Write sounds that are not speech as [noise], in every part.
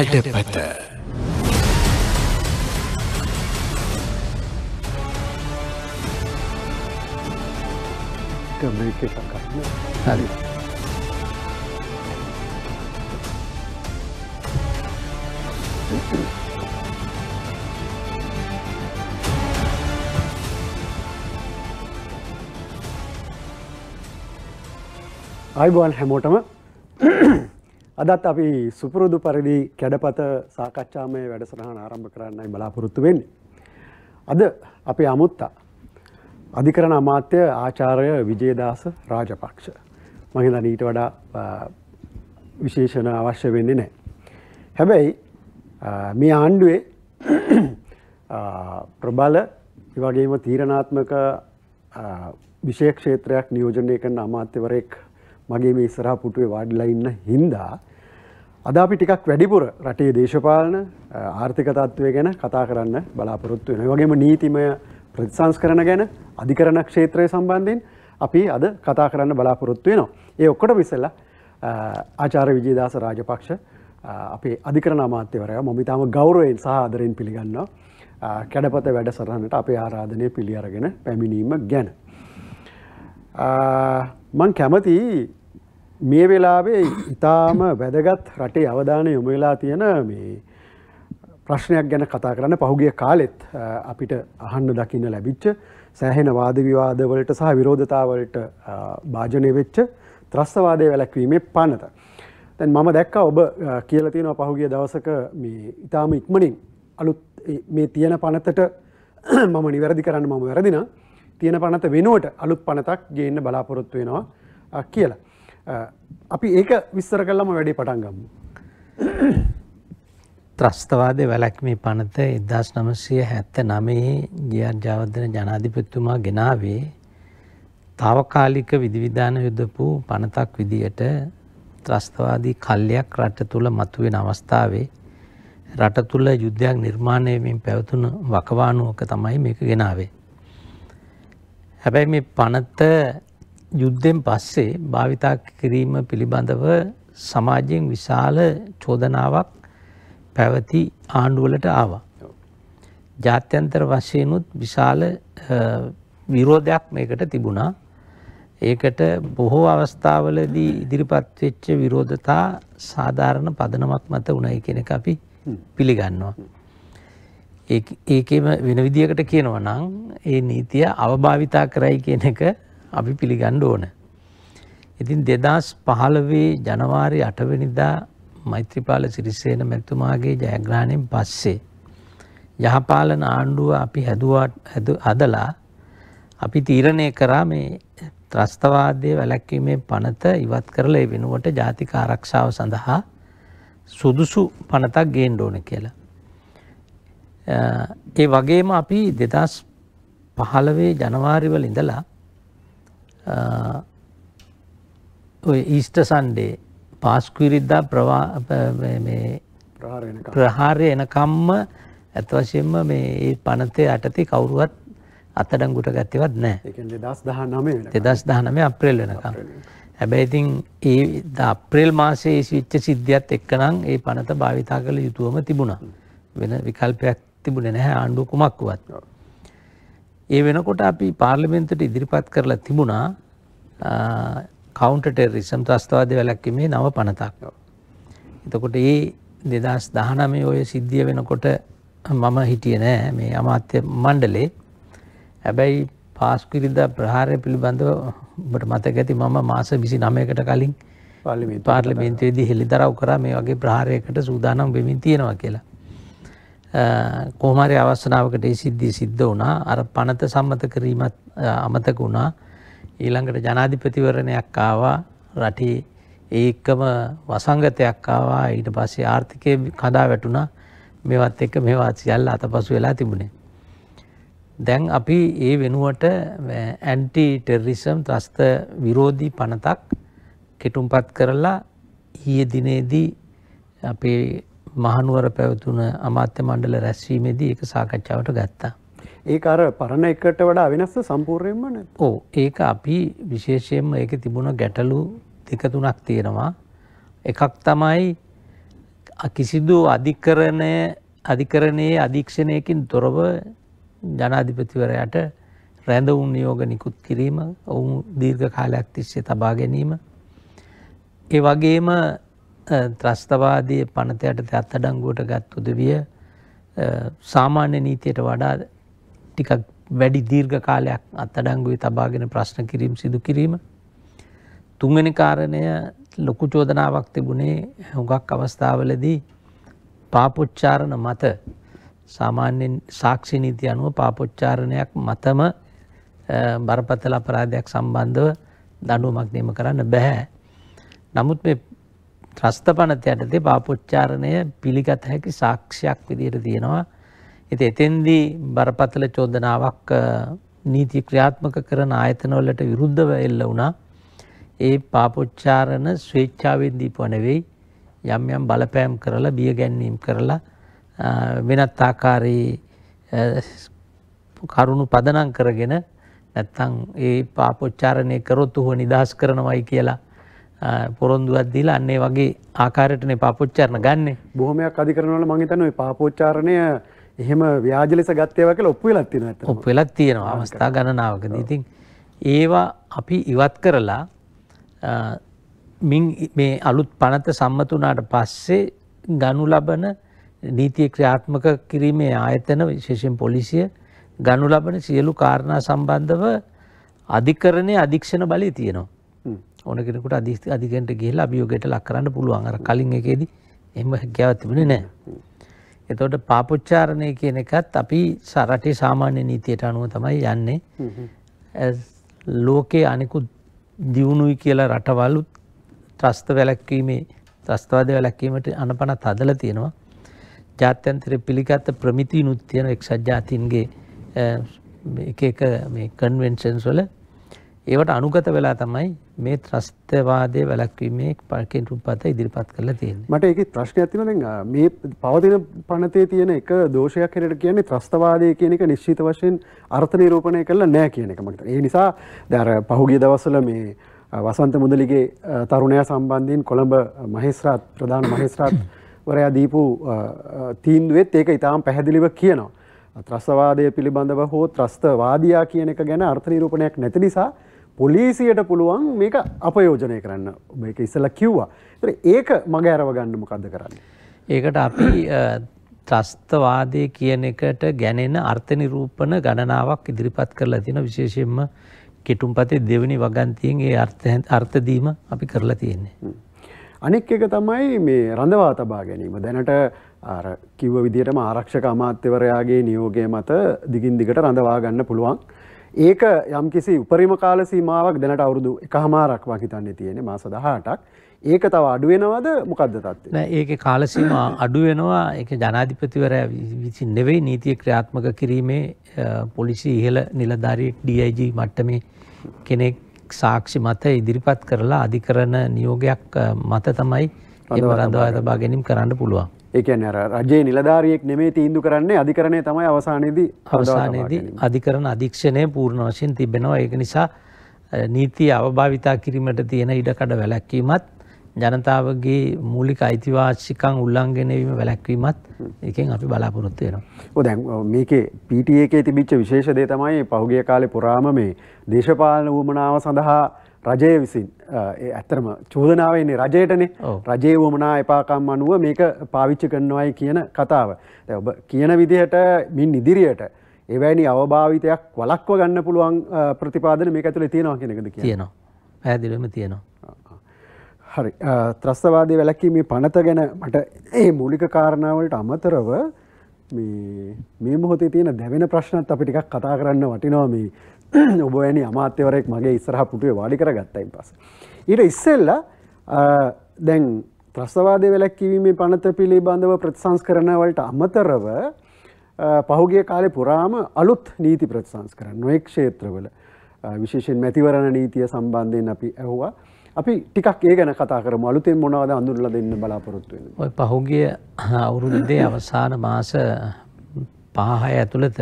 ಅದೆ پتہ ಗಮನಕ್ಕೆ ತಕಣ್ಣಾ ಹರಿ ಐಬಾನ್ ಹೇಮೋಟಮ අදත් අපි සුපුරුදු පරිදි කැඩපත සාකච්ඡාමය වැඩසටහන ආරම්භ කරන්නයි බලාපොරොත්තු වෙන්නේ. අද අපේ අමුත්තා අධිකරණ අමාත්‍ය ආචාර්ය විජේදාස රාජපක්ෂ. මහින්ද නීට වඩා විශේෂණ අවශ්‍ය වෙන්නේ නෑ. හැබැයි මේ ආණ්ඩුවේ ප්‍රබල වගේම තීරණාත්මක විශේක්ෂේත්‍රයක් නියෝජනය කරන අමාත්‍යවරයෙක් මගේ මේ ඉස්සරහ පුටුවේ වාඩිලා ඉන්න හින්දා අද අපි ටිකක් වැඩිපුර රටේ දේශපාලන ආර්ථික තත්ත්වය ගැන කතා කරන්න බලාපොරොත්තු වෙන. වගේම නීතිමය ප්‍රතිසංස්කරණ ගැන අධිකරණ ක්ෂේත්‍රය සම්බන්ධයෙන් අපි අද කතා කරන්න බලාපොරොත්තු වෙනවා. ඒ ඔක්කොටම ඉස්සෙල්ලා ආචාර්ය විජේදාස රාජපක්ෂ අපේ අධිකරණ අමාත්‍යවරයා මම ඊටම ගෞරවයෙන් සහ ආදරයෙන් පිළිගන්නවා. කැඩපත වැඩසටහනට අපේ ආරාධනය පිළි අරගෙන පැමිණීම ගැන. මං කැමතියි මේ වෙලාවේ ඉතාම වැදගත් රටේ අවධානය යොම වෙලා තියෙන මේ ප්‍රශ්නයක් ගැන කතා කරන්න පහුගිය කාලෙත් අපිට අහන්න දකින්න ලැබිච්ච සෑහෙන වාද විවාදවලට සහ විරෝධතාවලට භාජනය වෙච්ච ත්‍රස්තවාදය වැලැක්වීමේ පනත. තැන් මම දැක්ක ඔබ කියල තියෙනව පහුගිය දවසක මේ ඉතාම ඉක්මනින් අලුත් මේ තියෙන පනතට [clears throat] මම නිවැරදි කරන්න මම වැරදින තියෙන පනත වෙනුවට අලුත් පනතක් ගේන්න බලාපොරොත්තු වෙනවා කියලා. අපි ඒක විස්තර කල්ලම වැඩි පටන්ගම්මු. ත්‍රස්තවාදය වැලැක්මේ පනත එදදාස් නමසය හැත්ත නමේ ගියත් ජාවදන ජනාධිපත්තුමා ගෙනාවේ තාවකාලික විදිවිධාන යුදපු පනතක් විදියට ත්‍රස්තවාදී කල්ලයක් රට තුළ මතුවෙන අවස්ථාවේ රට තුළ යුද්ධයක් නිර්මාණයමින් පැවතුන වකවානුවක තමයි මේක ගෙනාවේ. හැබැයි මේ පනත යුද්ධෙන් පස්සේ භාවිතා කිරීම පිළිබඳව සමාජයෙන් විශාල චෝදනාවක් පැවති ආණ්ඩුවලට ආවා. ජාත්‍යන්තර වශයනුත් විශාල විරෝධයක් මේකට තිබුණා. ඒකට බොහෝ අවස්ථාවලදී ඉදිරිපත් වෙච්ච විරෝධතා සාධාරණ පදනමක් මත උණයි කියන එක අපි පිළිගන්නවා. ඒකෙම වෙන විදිහකට කියනවා නම් ඒ නීතිය අවභාවිතා කරයි කියන එක අපි පිළිගණ්ඩ ඕන. ඉතින් දෙදස් පහළවේ ජනවාරි අටවනිදා මෛත්‍රපාල සිරිසේන මැතුමාගේ ජයග්‍රහණයෙන් පස්සේ. යහපාලන ආණ්ඩුව අපි හැදුවට හදලා අපි තීරණය කරා මේ ත්‍රස්තවාදය වැලැක්වීමේ පනත ඉවත් කරලා වෙනුවට ජාතික ආරක්ෂාව සඳහා සුදුසු පනතක් ගේන් ඕන කියලා. ඒ වගේම අපි දෙදස් පහළවේ ජනවාරිවල ඉඳලා ඔය ඊස්ට සන්ඩේ පාස්කුවිරිද්දා ප්‍රවා ප්‍රහාරය එනකම්ම ඇත්වශයෙන්ම මේ ඒ පනතේ අටති කවුරුවත් අතඩංගුට ගත්තවත් නෑ දෙදස් දහනම අප්‍රේල් වෙනකම්. හැබැයිතින් ඒ අප්‍රේල් මාසේ විච්ච සිද්ධියත් එක්කනම් ඒ පනත භාවිතා කළ යුතුවම තිබුණා වෙන විකල්පයක් තිබුණ නැහැ ආණ්ඩු කුමක්කුවත්. ඒ වෙනකොට අපි පාර්ලිමෙන්න්තට ඉදිරිපත් කරලා තිබුණා කවන්ට ටෙරිසම් ත්‍රස්ථවාද වැලැක්කීමේ නව පනතක්ව. එතකොට ඒ දෙදස් දහනමේ ඔය සිද්ධිය වෙනකොට මම හිටිය නෑ මේ අමාත්‍ය මණ්ඩලේ හැබැයි පාස්කිරිදා ප්‍රහාරය පිළිබඳව බට මතක ඇති මම මාස විසි නමයකට කලින් පාර්ලිමේන්තයේදී හෙළිදරව් කර මේ වගේ ප්‍රහාරයකට සූදානම් වෙමින් තියෙනවා කියලා. කොහමරි අවස්සනාවකට ඒ සිද්ධිය සිද්ධ වුණා අර පනත සම්මත කිරීමත් අමතක වුණා ඊළඟට ජනාධිපතිවරණයක් ආවා රටේ ඒකම වසංගතයක් ආවා ඊට පස්සේ ආර්ථිකය කදා වැටුණා මෙවත් එක්ක මේවත් සියල්ල අතපසු වෙලා තිබුණේ. දැන් අපි ඒ වෙනුවට ඇන්ටි ටෙරරිසම් ත්‍රස්ත විරෝධී පනතක් කෙටුම්පත් කරලා ඊය දිනේදී අපේ මහනුවර පැවතුන අමාත්‍ය මණ්ඩල රැස්වීමේදී එක සාකච්ඡාවට ගත්තා. ඒ අර පරණ එකට වඩා වෙනස්ස සම්පූර්යෙන්මන ඕ ඒක අපි විශේෂයෙන්ම ඒක තිබුණ ගැටලු දෙකතුනක් තියෙනවා. එකක් තමයි කිසිදු අධිකරණය අධිකරණයේ අධීක්ෂණයකින් තොරව ජනාධිපතිවරයට රැඳවුන් නියෝග නිකුත් කිරීම ඔවුන් දීර්ඝ කාලයක් තිස්සේ තබා ගැනීම. ඒ වගේම ත්‍රස්තවාදය පනතයටත අත්තඩංගුවට ගත් උදවිය සාමාන්‍ය නීතියට වඩා ටිකක් වැඩි දීර්ඝ කාලයක් අත්තඩංගුවේ තබාගෙන ප්‍රශ්න කිරීම් සිදු කිරීම. තුන්වෙනි කාරණය ලොකු චෝදනාවක් තිබුණේ හුඟක් අවස්ථාවලදී පාපොච්චාරණ මත සාමාන්‍යෙන් සාක්ෂි නීති අනුව පාපොච්චාරණයක් මතම බරපතල අපරාධයක් සම්බන්ධව දඩුවමක් නීම කරන්න බැහැ. නමුත් මේ ත්‍රස්ථපනත යටතේ පාපොච්චාරණය පිළිගත හැකි සාක්ෂයක් විදියට තියෙනවා. එති එතෙන්දී බරපතල චෝදනාවක් නීති ක්‍රියාත්මක කරන ආයතනවලට විරුද්ධව එල්ල වුණා. ඒ පාපොච්චාරණ ස්වේච්ඡාවෙන් දීපුව නෙවෙයි යම් යම් බලපෑම් කරලා බිය ගැන්වීම් කරලා වෙනත් ආකාරයේ කරුණු පදනම් කරගෙන නැත්තං ඒ පාපොච්චාරණය කරොත් ඔහුව නිදහස් කරනවයි කියලා පොරොන්දුවක් දීලා අන්නේ වගේ ආකාරයටනේ පාපොච්චාරණ ගන්න බොහොමයක් අධිකරනවල මං හිතන්නේ ওই පාපොච්චාරණය එහෙම ව්‍යාජ ලෙස ගත් ඒවා කියලා ඔප්පු වෙලක් තියෙනවා අතට ඔප්පු වෙලක් තියෙනවා අවස්ථා ගණනාවකදී ඉතින් ඒවා අපි ඉවත් කරලා මින් මේ අලුත් පනත සම්මත වුණාට පස්සේ ගනු ලබන නීතිය ක්‍රියාත්මක කිරීමේ ආයතන විශේෂයෙන් පොලිසිය ගනු ලබන සියලු කාරණා සම්බන්ධව අධිකරණය අධීක්ෂණ බලය තියෙනවා. ඕනකෙනකට අධිස්ති අධිකෙන්ට ගිහිලා අභියෝගයට ලක් කරන්න පුළුවන් අර කලින් එකේදී එහෙම හැකියාවක් තිබුණේ නැහැ. එතකොට පාපොච්චාරණය කියන එකත් අපි රටේ සාමාන්‍ය නීතියට අනුව තමයි යන්නේ. ලෝකයේ අනිකුත් දියුණුයි කියලා රටවලුත් ත්‍රස්ත වැළැක්වීමේ ත්‍රස්තවාද වැළැක්වීමට අනපනත් හදලා තියෙනවා. ජාත්‍යන්තර පිළිගත් ප්‍රමිතිනුත් තියෙන එක්සත් ජාතීන්ගේ එක එක මේ කන්වෙන්ෂන්ස් වල ඒවට අනුගත වෙලා තමයි මේ ත්‍රස්තවාදය වැලක්වීමේ පර්කෙන් රුපත ඉදිරිපත් කරලා තියෙන මට එක ප්‍රශ්න ඇතින මේ පවතින පනතේ තියෙන එක දෝෂයක් හරට කියන්නේ ත්‍රස්තවාදය කියන එක නිශ්චිත වශයෙන් අර්ථනය රෝපණය කරලා නෑ කියන එක මට ඒ නිසා දැර පහුගිය දවස්සල මේ වසන්ත මුදලිගේ තරුණයා සම්බන්ධයෙන් කොළඹ මහෙස්රාත් ප්‍රධාන මහෙස්රාත් වරයා දීපු තීන්දුවත් ඒක ඉතාම් පැහැදිලිව කියනවා. ත්‍රස්වාදය පිළිබඳව හෝ ත්‍රස්තවාදයා කියන එක ගැන අර්ථනීරූපණයක් නැති නිසා පොලිසියට පුළුවන් මේක අපයෝජනය කරන්න මේක ඉස්සල කිව්වා. ඒක මග ඇරවගන්න මොකක්ද කරන්න. ඒකට අපි ත්‍රස්තවාදය කියන එකට ගැනෙන අර්ථනිරූපණ ගණනාවක් ඉදිරිපත් කරලා තින විශේෂයෙන්ම කෙටුම්පතේ දෙවනි වගන්තියෙන් ඒ අර්ථදීම අපි කරලා තියෙන්නේ. අනෙක් එක තමයි මේ රඳවා තබා ගැනීම දැනට කිව්ව විදිටම ආරක්ෂක අමාත්‍යවරයාගේ නියෝගය මත දිගින් දිගට රඳවා ගන්න පුළුවන්. ඒක යම් කිසි උපරිම කාල සීමාවක් දැනට අවුරුදු එක හමාරක් වහිතන්න තියෙන මාස දහටක් ඒක තව අඩුවෙනවද මොකක්ද තත්ව ඒක කාලසීම අඩුවෙනවා එක ජනාධිපතිවර විසින් නෙවෙයි නීතිය ක්‍රියාත්මක කිරීමේ පොලිසි ඉහල නිලධාරී ඩIG මට්ටමේ කෙනෙක් සාක්ෂි මත ඉදිරිපත් කරලා අධිකරන නියෝගයක් මත තමයි එම රඳවා තබා ගැනීම් කරන්න පුළුවන් ඒකන රජයේ නිලධාරියෙක් නෙමේ තීන්දු කරන්නේ අධිකරණය තමයි අවසානයේදී අවසානයේදී අධිකරණ අධීක්ෂණය පූර්ණ වශයෙන් තිබෙනවා ඒක නිසා නීති අවභාවිතා කිරීමට තියෙන ඉඩකඩ වැලැක්වීමත් ජනතාවගේ මූලික අයිතිවාශිකං උල්ලංඝනවීම වැලැක්වීමත් එකෙන් අපි බලාපොරොත්තු වෙනවා. ඔව් දැන් මේකේ PTA එකේ තිබිච්ච විශේෂ දේ තමයි පහුගිය කාලේ පුරාම මේ දේශපාලන වුමනාව සඳහා රජය විසින් ඇත්තරම චූදනාවන්නේ රජයටනේ රජය වමනා එපාකම් අනුව මේක පාවිච්චි කරනවායි කියන කතාව. ඔබ කියන විදිහට මින් ඉදිරියට එවැනි අවභාවිතයක් වලක්ව ගන්න පුළුවන් ප්‍රතිපාදන මේ ඇතුළ තියෙනවා කෙනෙකද කියනවා. පැදිලම තියෙනවා. හරි ත්‍රස්තවාදය වැලැක්කීමේ පනත ගැන මට ඒ මූලික කාරණාවලට අමතරව මේ මොහොතේ තියෙන දැවෙන ප්‍රශ්නත් අපි ටිකක් කතා කරන්න වටිනවා මේ [clears throat] ඔබවැනි අමාත්‍යවරෙක් මගේ ඉස්සරහ පුටුවේ වාඩි කර ගත්තයින් පස. ඊට ඉස්සෙල්ල දැන් ත්‍රස්වාද වෙලක් කිවීමේ පනත පිළිබඳව ප්‍රතිසංස් කරනවලට අමතරව පහුගේ කාලෙ පුරාම අලුත් නීති ප්‍රතිසංස් කරන්න නොෙක් ක්ෂේත්‍රවල විශේෂෙන් මැතිවරණ නීතිය සම්බන්ධයෙන් අපි ඇහවා අපි ටිකක් ඒ ගැන කතා කරම අලුතෙන් මොනවද අඳුරල දෙන්න බලාපොරොත්තු වෙන. ඔය පහුගිය අවුරුද්දේ අවසාන මාස පහහය ඇතුළත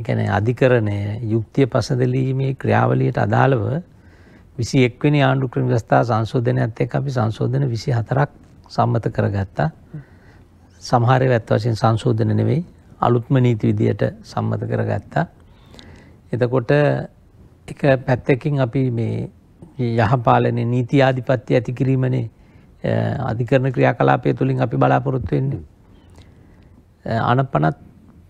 එකන අධිකරණය යුක්තිය පසදලීමේ ක්‍රියාවලියට අදාළව විසි එක්වනි ආණ්ඩු ක්‍රම වස්ථා සංශෝධනයත් එක් අපි සංශෝධන විසි හතරක් සම්මත කරගත්තා සමහරය ඇත් වශයෙන් සංශෝධන නෙවෙයි අලුත්ම නීති විදියට සම්මත කරගත්තා. එතකොට එක පැත්තකින් අපි මේ යහපාලනය නීති ආධිපත්‍ය ඇති කිරීමනේ අධිකරණ ක්‍රියා කලාපය තුළින් අපි බලාපොරොත්තුවෙන්නේ. අනපනත්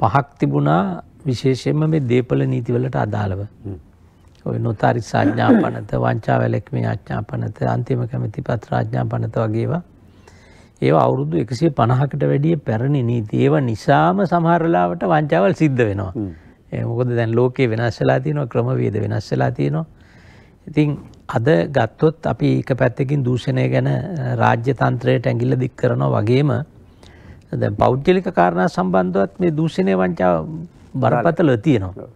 පහක් තිබුණා විශේෂයෙන්ම මේ දේපල නීතිවලට අදාළව. ඔය නොතාරි සාඥාපනත වංචාවැලෙක්මේ අඥාපනත අන්තිම කැමති පත්‍රාඥාපනත වගේවා. ඒ අවුරුදු එකසේ පණහකට වැඩිය පැරණි නීති ඒව නිසාම සමහරලාවට වංචාවල් සිද්ධ වෙනවා. මොකද දැන් ලෝකයේ වෙනස්සලා තියනවා ක්‍රමවේද වෙනස්සලා තියනවා. ඉතින් අද ගත්තොත් අපි එක පැත්තකින් දූෂණය ගැන රාජ්‍ය තන්ත්‍රයට ඇඟිල්ල දික් කරනවා වගේම දැන් පෞද්ගලික කාරණා සම්බන්ධවත් මේ දූෂණය වංචාව බරපතල තියෙනවා.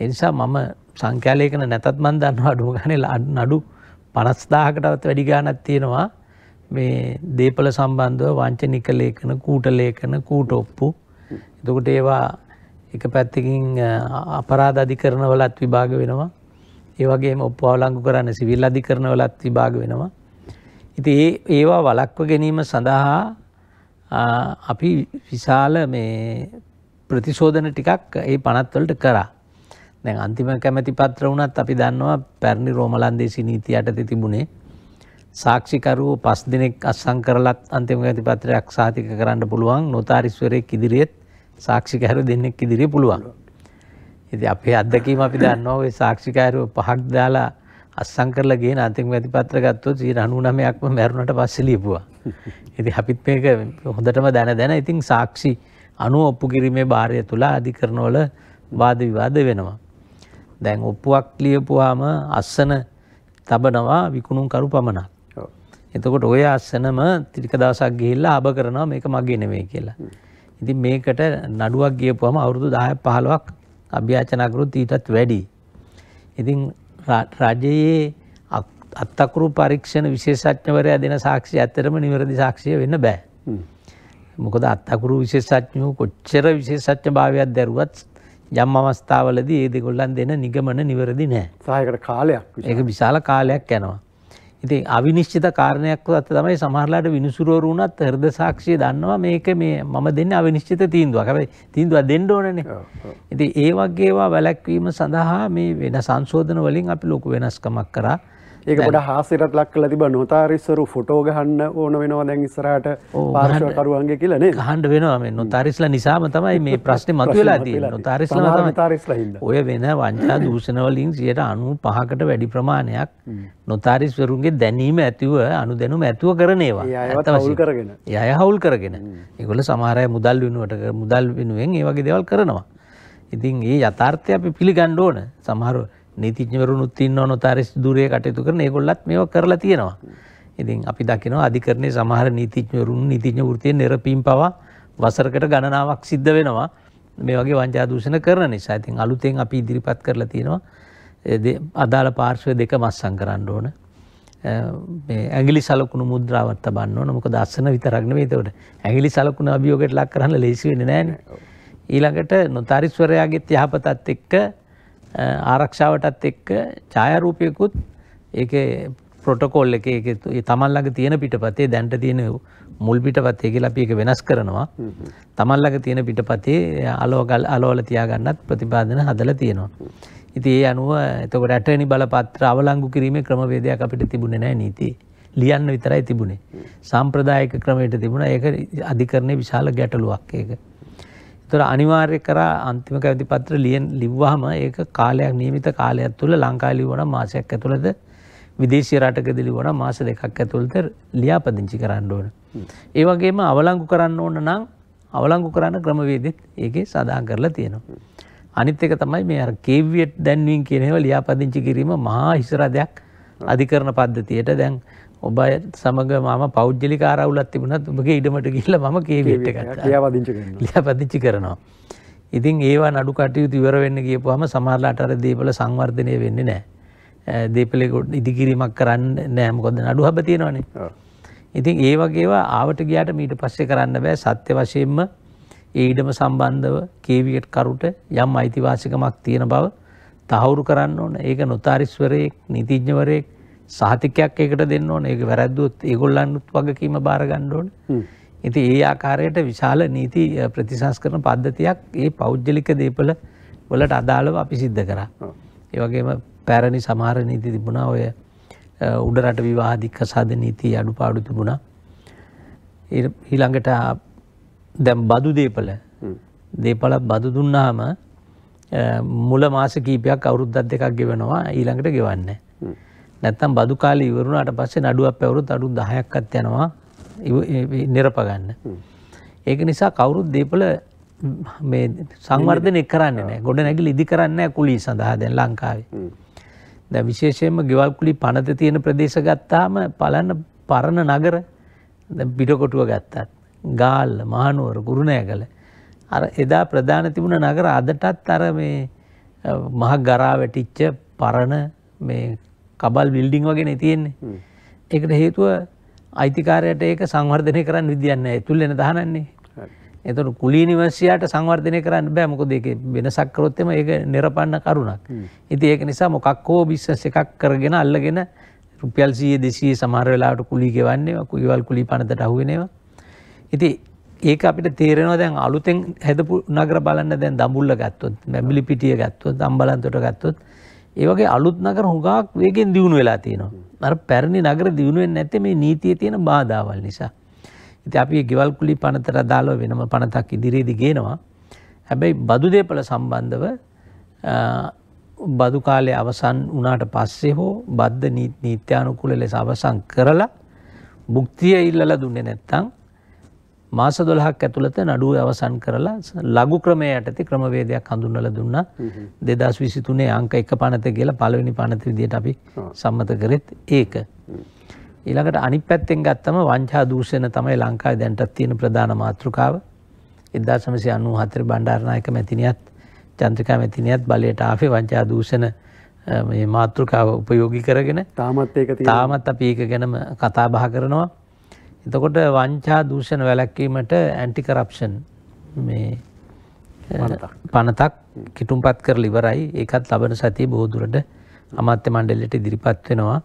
එනිසා මම සංකෑලයකන නැතත් මන් දන්න අඩුව ගනල නඩු පනස්දාහකටවත් වැඩි ගානත් තියෙනවා මේ දේපල සම්බන්ධව වංචනික ලේකන කූට ලේකන කූට ඔප්පු එතකොට ඒවා එක පැත්තකින් අපරාධ අධිකරණවලත් විභාග වෙනවා ඒවගේ ඔප්පු අවලංගු කරන්න සිවිල් අධිකරණවලත් විභාග වෙනවා ඉති ඒවා වලක්ව ගැනීම සඳහා අපි විශාල මේ ප්‍රතිශෝධන ටිකක් ඒ පනත්වලට කරා. දැන් අන්තිම කැමැති පත්‍ර වුණත් අපි දන්නවා පැරණි රෝමලන්දේසි නීති යටතේ තිබුණේ සාක්ෂිකරුවෝ පස් දිනක් අත්සන් කරලත් අන්තිම කැමැති පත්‍රයක් සාතික කරන්න පුළුවන් නොතාරිස්වරයෙක් ඉදිරියෙත් සාක්ෂිකරු දෙන්නෙක් ඉදිරියේ පුළුවන්. ඉතින් අපේ අත්දැකීම අපි දන්නවා ওই සාක්ෂිකරුවෝ පහක් දාලා අත්සන් කරලා ගේන අන්තිම කැමැති පත්‍ර ගත්තොත් 99%ක්ම මැරුණට පස්සේ ලියපුවා. ඉතින් අපිත් මේක හොඳටම දැන දැන ඉතින් සාක්ෂි අනු ඔප්පු කිරීමේ භාරය තුළ අධිකරණවල වාද විවාද වෙනවා. දැන් ඔප්පුවක් ලියපුවාම අස්සන තබනවා විකුණුම්කරු පමණක්. එතකොට ඔය අස්සනම තිරික දවසක් ගිහිල්ලා ආභ කරනවා මේක මගේ නෙමෙයි කියලා. ඉතින් මේකට නඩුවක් ගියපුවම අවුරුදු 10ක් 15ක් අභ්‍යාචනකරුත් ඊටත් වැඩි. ඉතින් රජයේ අත්තකුරු පරීක්ෂණ විශේෂඥවරයා දෙන සාක්ෂිය ඇත්තටම නිවැරදි සාක්ෂිය වෙන්න බෑ. මොකද අත්තකුරු විශේෂඥෝ කොච්චර විශේෂඥ භාවයක් දැරුවත් යම් අවස්ථාවලද ඒ දෙකොල්ලන් දෙන නිගමන නිවැරදි නෑ සහයකට කාලයක් ඒක විශාල කාලයක් යනවා. ඉතින් අවිනිශ්චිත කාරණයක් අත තමයි සමහරලාට විනිසුරුවරුණත් හෘද සාක්ෂිය දන්නවා මේක මේ මම දෙන්න අවිනිශ්චිත තීන්දුවක්. හැබැයි තීන්දුවක් දෙන්න ඕනනේ. ඉතින් ඒ වගේ ඒවා වැළැක්වීම සඳහා මේ වෙන සංශෝධන වලින් අපි ලොකු වෙනස්කමක් කරා. ඒක පොඩ හාසිරත් ලක් කල තිබ නොතාරිස්වරු ෆොටෝ ගහන්න ඕන වෙනවා දැන් ඉස්සරහට පාර්ශවකරුවන්ගේ කියලනේ හන්ඩ වෙනවා මේ නොතාරිස්ලා නිසාම තමයි මේ ප්‍රශ්නේ [laughs] මතුවෙලා තියෙන්නේ නොතාරිස්ලා තමයි නොතාරිස්ලා හින්දා ඔය වෙන වංචා දූෂණ වලින් 95කට වැඩි ප්‍රමාණයක් නොතාරිස්වරුන්ගේ දැනීම ඇතිව අනුදැනුම ඇතුව කරන ඒවා ඇත්ත වශයෙන් ඒ අය හවුල් කරගෙන ඒගොල්ල සමහර අය මුදල් වෙනුවට මුදල් වෙනුවෙන් ඒ වගේ දේවල් කරනවා ඉතින් ඒ යථාර්ථය අපි පිළිගන්න ඕන සමහරව නීතිඥවරුණුත් ඉන්නවා නොතාරිස් දුරේ කටයුතු කරන ඒගොල්ලත් මේවා කරලා තියෙනවා. ඉතින් අපි දකිනවා අධිකරණයේ සමහර නීතිඥවරුන් නීතිඥ වෘත්තියෙන් නිරපීම් පවා වසරකට ගණනාවක් සිද්ධ වෙනවා. මේ වගේ වංචා දූෂණ කරන නිසා. ඉතින් අලුතෙන් අපි ඉදිරිපත් කරලා තියෙනවා අදාළ පාර්ශ්ව දෙක මස්සම් කරන්න ඕන. ඇගිලි සලකුණු මුද්‍රාවත් තබන්න ඕන මොකද අස්සන විතරක් නෙවෙයි ඒතකොට ඇගිලි සලකුණු අභියෝගයට ලක් කරන්න ලේසි වෙන්නේ නැහැ නේ ඊළඟට නොතාරිස්වරයාගෙත් යහපතත් එක්ක ආරක්ෂාවටත් එක්ක ඡායරූපයකුත් ඒකේ ප්‍රොටෝකෝල් එකේ ඒකේ තමන් ළඟ තියෙන පිටපතේ දැන්ට තියෙන මුල් පිටපතේ කියලා අපි ඒක වෙනස් කරනවා. තමන් ළඟ තියෙන පිටපතේ අලවගල් අලවල තියාගන්නත් ප්‍රතිපාදන හදලා තියෙනවා. ඉතින් ඒ අනුව එතකොට ඇටර්නි බලපත්‍ර අවලංගු කිරීමේ ක්‍රමවේදයක් අපිට තිබුණේ නැහැ නීතියේ. ලියන්න විතරයි තිබුණේ. සාම්ප්‍රදායික ක්‍රමයට තිබුණා ඒක අධිකරණයේ විශාල ගැටලුවක් ඒක. තොර අනිවාර්ය කරා අන්තිම කැවිති පත්‍ර ලියෙන් ලිව්වාම ඒක කාලයක් නියමිත කාලයක් තුළ ලංකාලිවන මාසයක් ඇතුළද විදේශය රටක දිලිවන මාස දෙකක් ඇතුළත ලියාපදිංචි කරන්න ඕන. ඒ වගේම අවලංගු කරන්න ඕන නම් අවලංගු කරන්න ක්‍රමවේදෙත් ඒකේ සදාන් කරලා තියෙනවා. අනිත් එක තමයි මේ අර කේවියට් දැන්වීම කියන ඒවා ලියාපදිංචි කිරීම මහා හිසරදයක් අධිකරණ පද්ධතියට දැන් ඔබ සමග මම පෞද්ගලි කාරවුලත් තිබුණත් උඹගේ ඉඩමට ගිල්ල ම කේවිට ලියපදිච්චි කරනවා. ඉතින් ඒවා නඩු කටයුතු ඉවර වෙන්න කියපුහම සමහරලාට අර දේපල සංවර්ධනය වෙන්නේ නෑ දේපලෙකොට ඉදිකිරීමක් කරන්න නෑමකොද නඩු හබ තියෙනවනේ ඉතින් ඒ වගේවා ආවට ගියාට මීට පස්සේ කරන්න බෑ සත්‍ය වශයෙන්ම ඒ ඉඩම සම්බන්ධව කේවියට කරුට යම් අයිතිවාසිකමක් තියෙන බව තහවුරු කරන්න ඕන ඒක නොතාරිස්වරයෙක් නීතිඥවරයෙක් සාතිකයක් ඒකට දෙන්න ඕන ඒක වැරැද්දුවොත් ඒගොල්ලන්නුත් වගකීම බාරගන්න ඕන. ඉතින් ඒ ආකාරයට විශාල නීති ප්‍රතිසංස්කරණ පද්ධතියක් ඒ පෞද්ගලික දේපල වලට අදාළව අපි සිද්ධ කරා. ඒ වගේම පැරණි සමහර නීති තිබුණා ඔය උඩරට විවාහදික්ක සාධ නීති අඩුපාඩු තිබුණා. ඊළඟට දැන් බදු දේපල දේපල බදු දුන්නාම මුල මාස කීපයක් අවුරුද්දත් දෙකක් ගෙවනවා ඊළඟට ගෙවන්න. නැත්තම් බදු කාලෙ ඉවරුණාට පස්සේ නඩුවක් පැවරුත් අඩු 10ක්වත් යනවා නිරපගන්න. ඒක නිසා කවුරුත් දීපල මේ සංවර්ධනය කරන්නේ නැහැ. ගොඩ නැගිලි ඉදි කරන්නේ නැහැ කුලී සඳහා දැන් ලංකාවේ. දැන් විශේෂයෙන්ම ගෙවල් කුලී පනත තියෙන ප්‍රදේශ ගත්තාම පළන්න පරණ නගර දැන් පිටකොටුව ගත්තත් ගාල්ල, මහනුවර, කුරුණෑගල අර එදා ප්‍රධාන තිබුණ නගර අදටත් අර මේ මහ ගරා වැටිච්ච පරණ මේ කබල් බිල්ඩිං වගෙන තියෙන්නේ. ඒකට හේතුව අයිතිකාරයට ඒක සංවර්ධනය කරන්න විදියන්න ඇතුල් එන දහනන්නේ. එතුට කුලි නිවසියාට සංවර්ධනය කරන්න බෑ මොකද ඒක වෙනසක්කරොත්තම ඒක නිරපන්න කරුණක්. ඉති ඒක නිසා මොකක් හෝ බිස්සස් එකක් කරගෙන අල්ලගෙන රුපියල් සීය දෙසී සමාර වෙලාට කුලි ගෙවන්නේ කුයිවල් කුලි පනතට අහුවෙනවා. ඉති ඒක අපිට තේරෙනවා දැන් අලුතෙන් හැදපු නගර බලන්න දැන් දඹුල්ල ගත්තොත් මැමිලි පිටිය ගත්තොත් දම්බලන්තොට ගත්තොත් ඒ වගේ අලුත් නගර හුඟක් වේගෙන් දියුණු වෙලා තියෙනවා. අර පැරණි නගර දියුණු වෙන්නේ නැත්තේ මේ නීතියේ තියෙන බාධාවල් නිසා. ඉතින් අපි ගෙවල් කුලි පනතට අදාළව වෙනම පනතක් ඉදිරියේදී ගේනවා. හැබැයි බදු දේපළ සම්බන්ධව බදු කාලය අවසන් වනාට පස්සේ හෝ බද්ධ නීත්‍යානුකුල ලෙස අවසං කරලා බුක්තිය ඉල්ලල දුන්නේ නැත්තං මාස දොළහක් ඇතුළත නඩුව අවසන් කරලා ලඝු ක්‍රමය යටතේ ක්‍රමවේදයක් හඳුන්වලා දුන්නා 2023 අංක 1 පනත කියලා පළවෙනි පනත විදියට අපි සම්මත කරෙත් ඒක. ඊළඟට අනිත් පැත්තෙන් ගත්තම වංචා දූෂණ තමයි ලංකාවේ දැනටත් තියෙන ප්‍රධාන මාතෘකාව. 1994 බණ්ඩාරනායක මැතිණියත් චන්ද්‍රිකා මැතිණියත් බලයට ආවේ වංචා දූෂණ මේ මාතෘකාව උපයෝගී කරගෙන තාමත් ඒක තාමත් අපි ඒක ගැනම කතා බහ කරනවා. එතකොට වංචා දූෂණ වැලැක්වීමට ඇන්ටිකරප්ෂන් මේ පනතක් කිටුම්පත් කර ලිවරයි ඒකත් ලබන සතිය බෝදුරට අමාත්‍ය මණ්ඩල්ලට ඉදිරිපත් වෙනවා.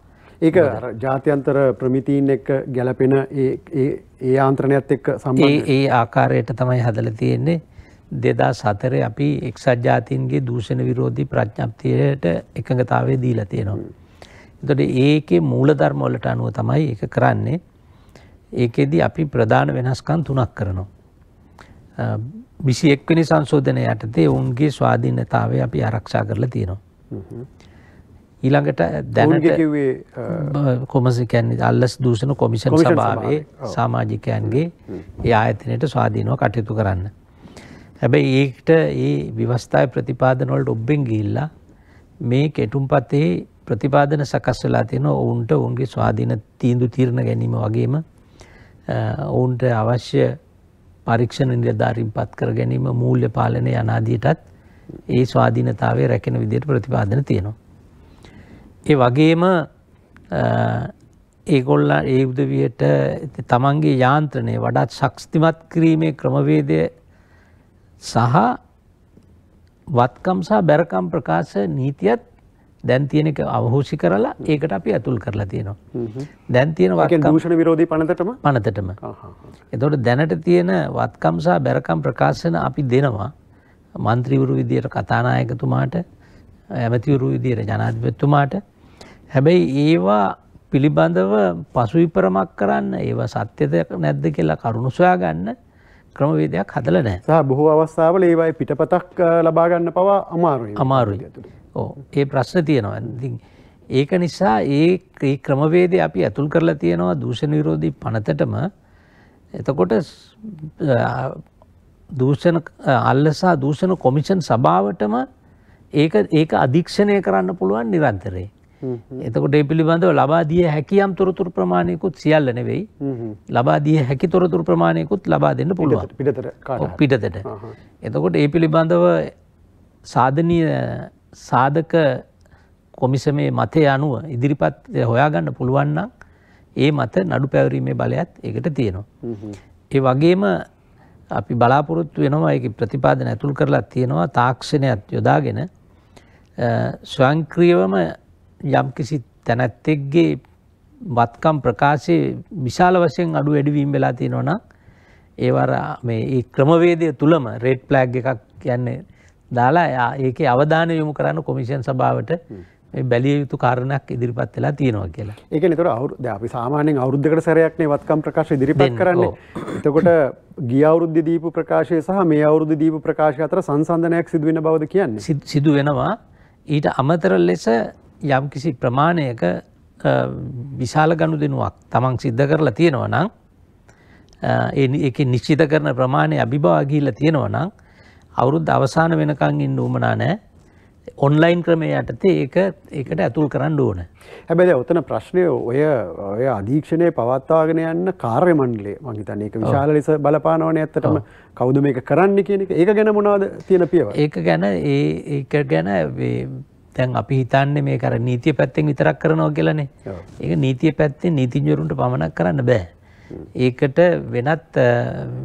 ඒක ජාත්‍යන්තර ප්‍රමිතීන් එක්ක ගැලපෙන ඒ ආන්ත්‍රණයත් එක්ක සම්බන්ධ ඒ ආකාරයට තමයි හදලා තියෙන්නේ. 2004 අපි එක්සත් ජාතීන්ගේ දූෂණ විරෝධී ප්‍රඥප්තියට එකඟතාවය දීලා තියෙනවා. එතකොට ඒකේ මූලධර්ම වලට අනුව තමයි ඒක කරන්නේ. ඒකෙදී අපි ප්‍රධාන වෙනස්කම් තුනක් කරනවා. විසි එක්වනි සංශෝධනය යටතේ ඔවුන්ගේ ස්වාධීනතාවය අපි ආරක්ෂා කරලා තියෙනවා. ඊළඟට දැනට කොමසිකැන්නේ අල්ලස් දූෂණ කොමිෂන් සභාවේ සාමාජිකයන්ගේ ඒ ආයතනයට ස්වාධීනව කටයුතු කරන්න. හැබැයි ඒකට ඒ විවස්ථාව ප්‍රතිපාදනවලට ඔබ්බෙන් ගිල්ලා මේ කෙටුම් පතේ ප්‍රතිපාදන සකස් වෙලා තියෙන ඔවුන්ට ඔවුන්ගේ ස්වාධීන තීන්දු තීරණ ගැනීම වගේම ඔවුන්ට අවශ්‍ය පරීක්ෂණ නිලධාරින් පත් කර ගැනීම මූල්‍ය පාලනය අනාදීටත් ඒ ස්වාධීනතාවේ රැකෙන විදියට ප්‍රතිපාදන තියෙනවා. ඒ වගේම ඒගොල්ලා ඒ උදවියට තමන්ගේ යාන්ත්‍රණය වඩාත් ශක්ෂතිමත් කිරීමේ ක්‍රමවේදය සහ වත්කම් සහ බැරකම් ප්‍රකාශ නීතියත් දැන් තියෙන එක අවහෝසි කරලා ඒකට අපි ඇතුල් කරලා තියෙනවා. දැන් තියෙන වත්කම් දූෂණ විරෝධී පනතටම පනතටම. එතකොට දැනට තියෙන වත්කම් සහ බැරකම් ප්‍රකාශන අපි දෙනවා. മന്ത്രിවරු විදියට කතානායකතුමාට, ඇමතිවරු විදියට ජනාධිපතිතුමාට. හැබැයි ඒවා පිළිබඳව පසුවිපරමක් කරන්න ඒවා සත්‍යද නැද්ද කියලා කරුණු සොයාගන්න ක්‍රමවේදයක් හදලා නැහැ. සහ බොහෝ අවස්ථාවල ඒවායේ පිටපතක් ලබා ගන්න පවා අමාරුයි. අමාරුයි. ඒ ප්‍රශ්න තියෙනවා ඇති ඒක නිසා ඒ ක්‍රමවේද අපි ඇතුල් කරලා තියෙනවා දූෂණ විරෝධී පනතටම එතකොට දූෂණ අල්ලසා දූෂණ කොමිෂන් සභාවටම ඒක ඒක අධීක්ෂණය කරන්න පුළුවන් නිරන්තරේ. එතකොට ඒ පිළිබඳව ලබා දිය හැකියම් තොරතුරු ප්‍රමාණයකුත් සියල්ල නෙවෙයි. ලබා දිය හැකි තොරතුරු ප්‍රමාණයකුත් ලබා දෙන්න පුළුවන්. පිටතට. පිටතට. එතකොට ඒ පිළිබඳව සාධනීය සාධක කොමිසමේ මතය අනුව ඉදිරිපත් හොයාගන්න පුළුවන්න ඒ මත නඩු පැවරීමේ බලයත් එකට තියෙනවා. ඒ වගේම අපි බලාපොරොත්තු වෙනවා එක ප්‍රතිපාදන ඇතුල් කරලා තියෙනවා තාක්ෂණයක් යොදාගෙන ස්වංක්‍රියවම යම්කිසි තැනැත්තෙක්ගේ වත්කම් ප්‍රකාශය විශාල වශයෙන් අඩු වැඩිවීම් වෙලා තියෙනවනම් ඒවර මේ ඒ ක්‍රමවේදය තුළම රෙඩ් ප්ලෑග් එකක් කියන්නේ දාලා ඒක අවධාන යොමු කරන්න කොමිෂන් සභාවට බැලිය යුතු කාරණක් ඉදිරිපත් වෙලා තියෙනවා කියලා. ඒක නතර අවුරුද අපි සාමාන්‍යයෙන් අවුරුද්දකට සැරයක්නේ වත්කම් ප්‍රකාශ ඉදිරිපත් කරන්නේ. එතකොට ගිය අවුරුද්ද දීපු ප්‍රකාශය සහ මේ අවුරුද්ද දීපු ප්‍රකාශය අතර සංසන්දනයක් සිදු වෙන බවද කියන්නේ? සිදු වෙනවා. ඊට අමතර ලෙස යම්කිසි ප්‍රමාණයක විශාල ගනුදෙනුවක් Taman සිද්ධ කරලා තියෙනවා නම් ඒ නිශ්චිත කරන ප්‍රමාණය අභිභවා ගිහිල්ලා තියෙනවා නම් අවුරුද්ද අවසාන වෙනකං ඉන්න උමනා නෑ ඔන්ලයින් ක්‍රමය යටතේ ඒක ඒකට ඇතුල් කරන්න ඕන. හැබැයි ඔතන ප්‍රශ්නය ඔය ඔය අධීක්ෂණය පවත්වාගෙන යන්න කාර්ය මණ්ඩලය මං හිතන්නේ ඒක විශාල ලෙස බලපානවනේ ඇත්තටම කවුද මේක කරන්න කියන එක ඒක ගැන මොනවද තියෙන පියවර? ඒක ගැන ඒ ඒක ගැන දැන් අපි හිතන්නේ මේ කර නීතිය පැත්තෙන් විතරක් කරනවා කියලානේ. ඒක නීතිය පැත්තෙන් නීතිඥවරුන්ට පමණක් කරන්න බෑ. ඒකට වෙනත්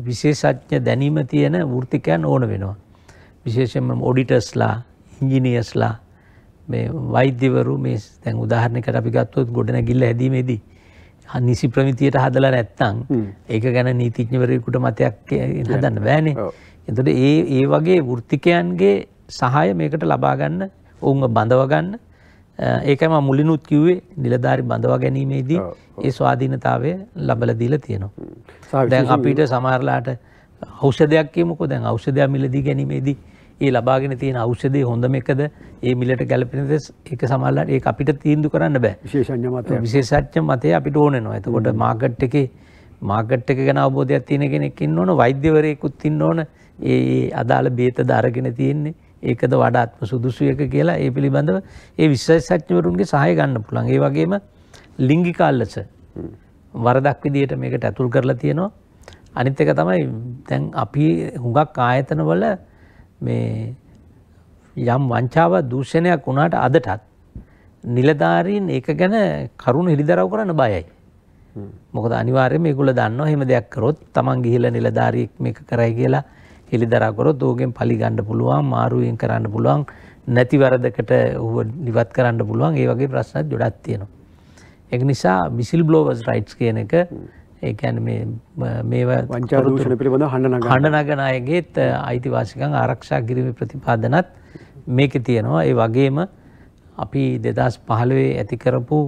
විශේෂඥ දැනීම තියෙන වෘතිකයන් ඕන වෙනවා. විශේෂම ඔඩිටස්ලා ඉංජිනියස්ලා මේ වෛද්‍යවරු මේ තැන් උදාහරණයකට අපි ගත්තොත් ගොඩනැගිල්ල හැදීමේදී නිසි ප්‍රමිතියට හදලා නැත්තම් ඒක ගැන නීතිඥවරයෙකුට මතයක් හදන්න බෑනේ. එතකොට ඒ ඒ වගේ වෘත්තිකයන්ගේ සහාය මේකට ලබා ගන්න, ඔවුන්ව බඳව ගන්න ඒකම මුලිනුත් කිව්වේ නිලධාරි බඳවා ගැනීමේදී ඒ ස්වාධීනතාවය ලබල දීලා තියෙනවා. දැන් අපිට සමහරලාට ඖෂධයක් කියමුකෝ දැන් ඖෂධයක් මිලදී ගැනීමේදී ඒ ලබාගෙන තියෙන ඖෂධය හොඳම එකද ඒ මිලට ගැලපෙනද ඒක සමහරලාට ඒක අපිට තීන්දුව කරන්න බෑ. විශේෂඥ මතය. විශේෂඥ මතය අපිට ඕන වෙනවා. එතකොට මාකට් එකේ මාකට් එක ගැන අවබෝධයක් තියෙන කෙනෙක් ඉන්න ඕන වෛද්‍යවරයෙකුත් ඉන්න ඕන ඒ අදාළ බේත ද අරගෙන තියෙන්නේ ඒකද වඩාත්ම සුදුසු එක කියලා ඒ පිළිබඳව ඒ විශ්වසඥවරුන්ගේ සහය ගන්න පුළුවන්. ඒ වගේම ලිංගිකාල්ලස වරදක් විදියට මේකට ඇතුල් කරලා තියෙනවා. අනිත් එක තමයි දැන් අපි හුඟක් ආයතනවල මේ යම් වංචාව දූෂණයක් වුණාට අදටත් නිලධාරීන් ඒක ගැන කරුණු හෙළිදරව් කරන්න බයයි. මොකද අනිවාර්යයෙන් මේගොල්ලෝ දන්නවා එහෙම දෙයක් කරොත් Taman ගිහිල්ලා නිලධාරියෙක් මේක කරයි කියලා හෙළිදරාකොරොත් ඕගෙන් පලි ගණ්ඩ පුළුවන් මාරුවෙන් කරන්න පුළුවන් නැති වරදකට ඔහ නිවත් කරන්න පුළුවන් ඒ වගේ ප්‍රශ්නත් ගොඩත් තියෙනවා. එක නිසා විසිල් බ්ලෝවස් රයිට්ස් කියන එක ඒකැන මේ වංචාරෂණ පිළිබඳ හඬන හඬනගනායගේත් අයිතිවාසිකං ආරක්ෂා කිරීම ප්‍රතිපාදනත් මේක තියෙනවා ඒ වගේම අපි දෙදස් පහළවේ ඇතිකරපු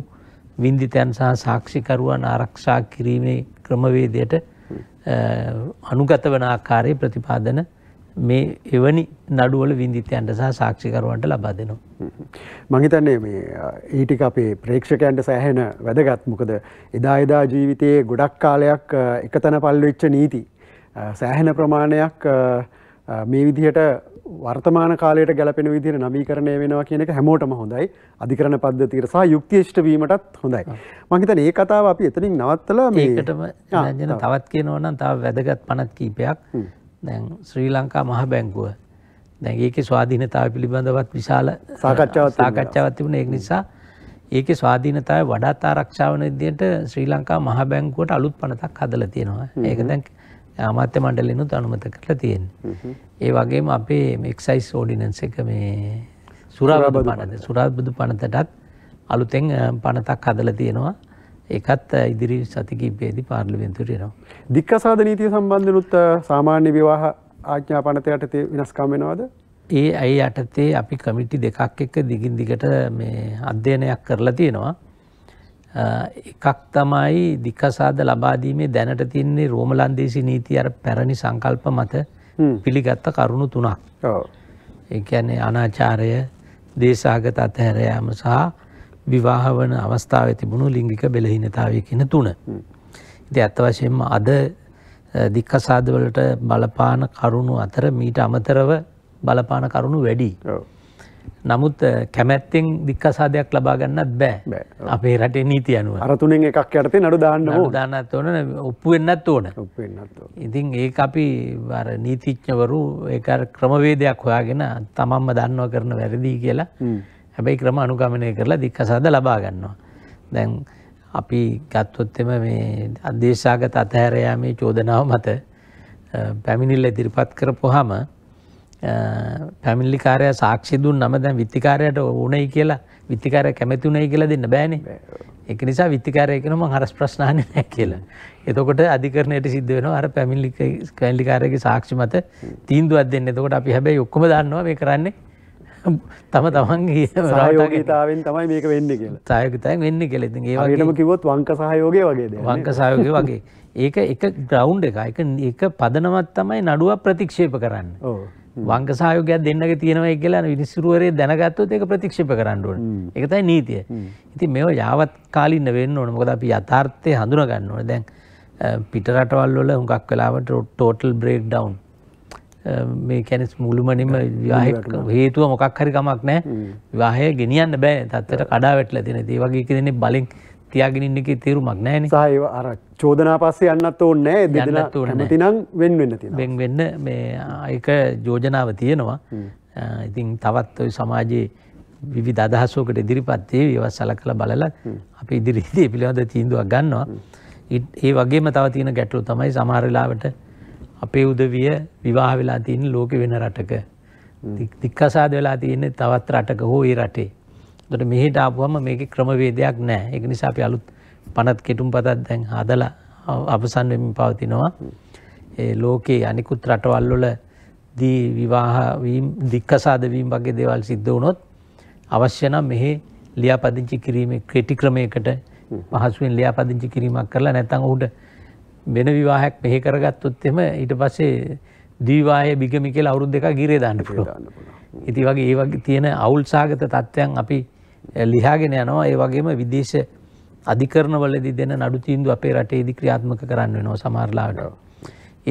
වින්දිතැන් සහ සාක්ෂිකරුවන් ආරක්ෂා කිරීමේ ක්‍රමවේදයට අනුගත වන ආකාරයේ ප්‍රතිපාදන මේ එවැනි නඩුවල විින්දිතයන්ට සහ සාක්ෂිකරුවන්ට ලබා දෙනවා. මහිතන්නේ මේ ඊටික අපේ ප්‍රේක්ෂකයන්ට සෑහෙන වැදගත් මොකද එදා එදා ජීවිතයේ ගොඩක් කාලයක් එක තැන පල්වෙච්ච නීති. සෑහෙන ප්‍රමාණයක් මේ විදිහට වර්තමාන කාලයට ගැලපෙන විදිර නවීකරණය වෙනවා කියන එක හැමෝටම හොඳයි අධිකරණ පද්ධතිර සහ යුක්තිේෂ්ට වීමටත් හොඳයි මංහිතන ඒ කතාව අපි එතනින් නවත්තල මේකටම ජන තවත් කියනවනම් තාව වැදගත් පනත් කීපයක් දැන් ශ්‍රී ලංකා මහ බැංකුව දැන් ඒක ස්වාධීනතාව පිළිබඳවත් විශාල සාකච්ඡාව සාකච්ඡාවත් තිබුණ ඒක නිසා ඒක ස්වාධීනතාව වඩාත් ආරක්ෂාවන විදියට ශ්‍රී ලංකා මහ බැංකුවට අලුත් පනතක් හදලා තියෙනවා ඒක දැන් අමාත්‍ය මණ්ඩලනුත් අනුමත කරලා තියෙන්. ඒ වගේම අපේ එක්සයිස් ෝඩිනන්ස එක මේ සුරාබදු පනත සුරාබුදු පනතටත් අලුතෙන් පනතක් හදල තියෙනවා එකත් ඉදිරි සතිකිපේදි පාර්ලිවෙන්තුරයනවා. දික්කසාද නීතිය සම්බන්ධනුත් සාමාන්‍ය විවාහ ආඥා පනතයට ඇති වෙනස්කම් වෙනවාද. ඒ ඇයි යටතේ අපි කමිටි දෙකක් එක්ක දිගින් දිගට මේ අධ්‍යයනයක් කරලා තියෙනවා. එකක් තමයි දික්කසාද ලබාදීමේ දැනට තින්නේ රෝමලන්දේසි නීති අර පැරණි සංකල්ප මත පිළිගත්ත කරුණු තුනක් එකන්නේ අනාචාරය දේශාගත අතහැරයාම සහ විවාහවන අවස්ථාව තිබුණු ලිංගික බෙලහිනතාවය කියන තුන. ඉති ඇත්ත වශයෙන්ම අද දික්කසාදවලට බලපාන කරුණු අතර මීට අමතරව බලපාන කරුණු වැඩි. නමුත් කැමැත්තෙන් දික්කසාදයක් ලබාගන්නත් බෑ අපේ රටේ නීති අනුව අරතුනෙන් එකක් ඇරතේ නඩු දාන්න දානත් ඕන ඔප්පු වෙන්නත් ඕන ඉතින් ඒ අපි නීතිච්ඥවරු ඒකර ක්‍රමවේදයක් හොයාගෙන තමන්ම දන්නව කරන වැරදිී කියලා හැබැයි ක්‍රම අනුගමනය කරලා දික්කසාද ලබාගන්නවා දැන් අපි ගත්තොත්තෙම මේ අදේශාගත අතහැරයා මේ චෝදනාව මත පැමිණිල්ල ඉදිරිපත් කරපු හම පැමිල්ලිකාරය සාක්ෂිදුන් නම දැන් විත්තිකාරයට ඕනයි කියලා විත්තිකාරය කැමැතිුණයි කියලා දෙන්න බෑන එක නිසා විත්තිකාරයකනම හරස් ප්‍රශ්නාන නෑ කියලා. එතකොට අධිකරණයට සිද්ධ වෙන අර පැමිල්ලි කැල්ලිකාරයක සාක්ෂි මත තීන්දුවත් දෙන්න එතකොට අපි හැබැයි ඔක්කම දන්නවා මේ කරන්නේ තම තමන්ගේ සයෝගතාවෙන් තමයි මේක වෙන්න කියලා සයකතයි වෙන්න කෙලෙති ඒටම කිවොත් වංක සහයෝගය වගේද වංක සයෝගය වගේ ඒක එක ග්‍රවන්් එක එක පදනවත් තමයි නඩුව ප්‍රතික්ෂේප කරන්න ඕ. වංක සහයෝගයක් දෙන්නක තියෙනවා කියලා විනිසුරුවරේ දැනගත්තොත් ඒක ප්‍රතික්ෂේප කරන්න ඕනේ. ඒක තමයි නීතිය. ඉතින් මේව යාවත් කාලින්න වෙන්න ඕනේ. මොකද අපි යථාර්ථය හඳුනා ගන්න ඕනේ. දැන් පිට රටවල් වල හුඟක් වෙලාවට ටෝටල් බ්‍රේක් ඩවුන් මේ කැනෙ මුළුමනින්ම විවාහය හේතුව මොකක් හරි කමක් නැහැ. විවාහය ගෙනියන්න බෑ. තත්ත්වයට කඩාවැටලා තියෙන. ඒ වගේ කියන්නේ බලෙන් තියාගෙනන්නගේ තේරුමක් නෑන සහ අර චෝදනා පස්සේ යන්නත් ඕන්න දෙදන තිනම් වෙන් වෙන්න ති බෙන් වෙන්න මේ ඒක යෝජනාව තියෙනවා ඉතින් තවත් ඔය සමාජයේ විවි අදහසෝකට ඉදිරිපත්තේ වස් සල කළ බලල අප ඉදිරිහිදේ පිළිබඳ තීන්දුවක් ගන්නවා ඒ වගේම තව තියෙන ගැටලු තමයි සමහරලාවට අපේ උදවිය විවාහ වෙලා තියන් ලෝක වෙන රටක දික්කසාද වෙලා තියන්නේ තවත් රටක හෝ ඒ රටේ දොට මෙහිට ආපුුවම මේක ක්‍රමවේදයක් නෑ එක නිසා අපි අලුත් පනත් කෙටුම් පතත් දැන් හදල අපසන්වෙමින් පවතිනවා ඒ ලෝකයේ අනිකුත් රටවල්ලොල දී විවාහවීම් දික්කසාදවීම් වගේ දේවල් සිද්ධ වුණොත් අවශ්‍යනම් මෙහි ලියාපදිංචි කිරීම කෙටි ක්‍රමයකට පහසුවෙන් ලියාපදිංචි කිරීමක් කරලා නැතං ඔහුට වෙන විවාහයක් මෙහෙ කරගත්තොත් එම ඊට පස්සේ දීවාය බිගමි කියලා අවුරුද් දෙක ගිරේ දාන්න පුළුවන්. ඉති වගේ ඒ වගේ තියෙන අවුල් සාගත තත්ත්වයන් අපි ලිහාගෙන යනවා ඒ වගේම විදේශ අධිකරණවලදී දෙන නඩු තීන්දුව අපේ රටේ ඉදි ක්‍රියාත්මක කරන්න වෙනවා සමහරලාට.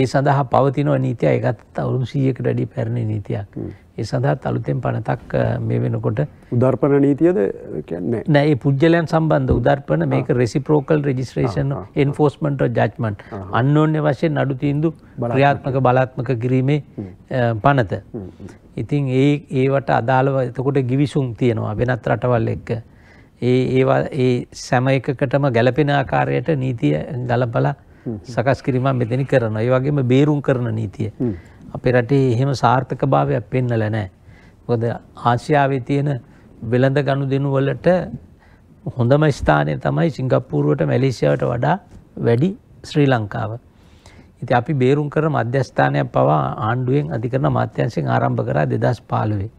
ඒ සඳහා පවතිනව නීතිය එකත් අවුරුදු සීයකට වැඩි පැරණි නීතියක්. ඒ සඳහා අලුතෙන් පනතක් මේ වෙනකොට උදර්පන නීතියද කියන්නේ නෑ ඒ පුද්ගලයන් සම්බන්ධ උදර්පන මේක රෙසිප්‍රෝකල් රෙජිස්ට්‍රේෂන් එන්ෆෝස්මන්ට් ජජ්මන්ට් අන්‍යෝන්‍ය වශයෙන් අඩු තීන්දුව ක්‍රියාත්මක බලාත්මක කිරීමේ පනත. ඉතින් ඒ ඒවට අදාළව එතකොට ගිවිසුම් තියෙනවා වෙනත් රටවල් එක්ක. ඒ ඒවා ඒ සෑම එකකටම ගැළපෙන ආකාරයට නීතිය ගලපලා සකස් කිරීමක් මෙතන කරනවා. ඒ වගේම බේරුම් කරන නීතිය. අපේ රටේ එහෙම සාර්ථකභාවයක් පෙන්වලා නැහැ. මොකද ආසියාවේ තියෙන වෙළඳ ගනුදෙනු වලට හොඳම ස්ථානය තමයි සිංගප්පූරුවට මැලේසියාවට වඩා වැඩි ශ්‍රී ලංකාව. ඉතින් අපි බේරුම් කර මධ්‍යස්ථානයක් පවා ආණ්ඩුවෙන් අධිකරණ මාත්‍යංශයෙන් ආරම්භ කරා 2015.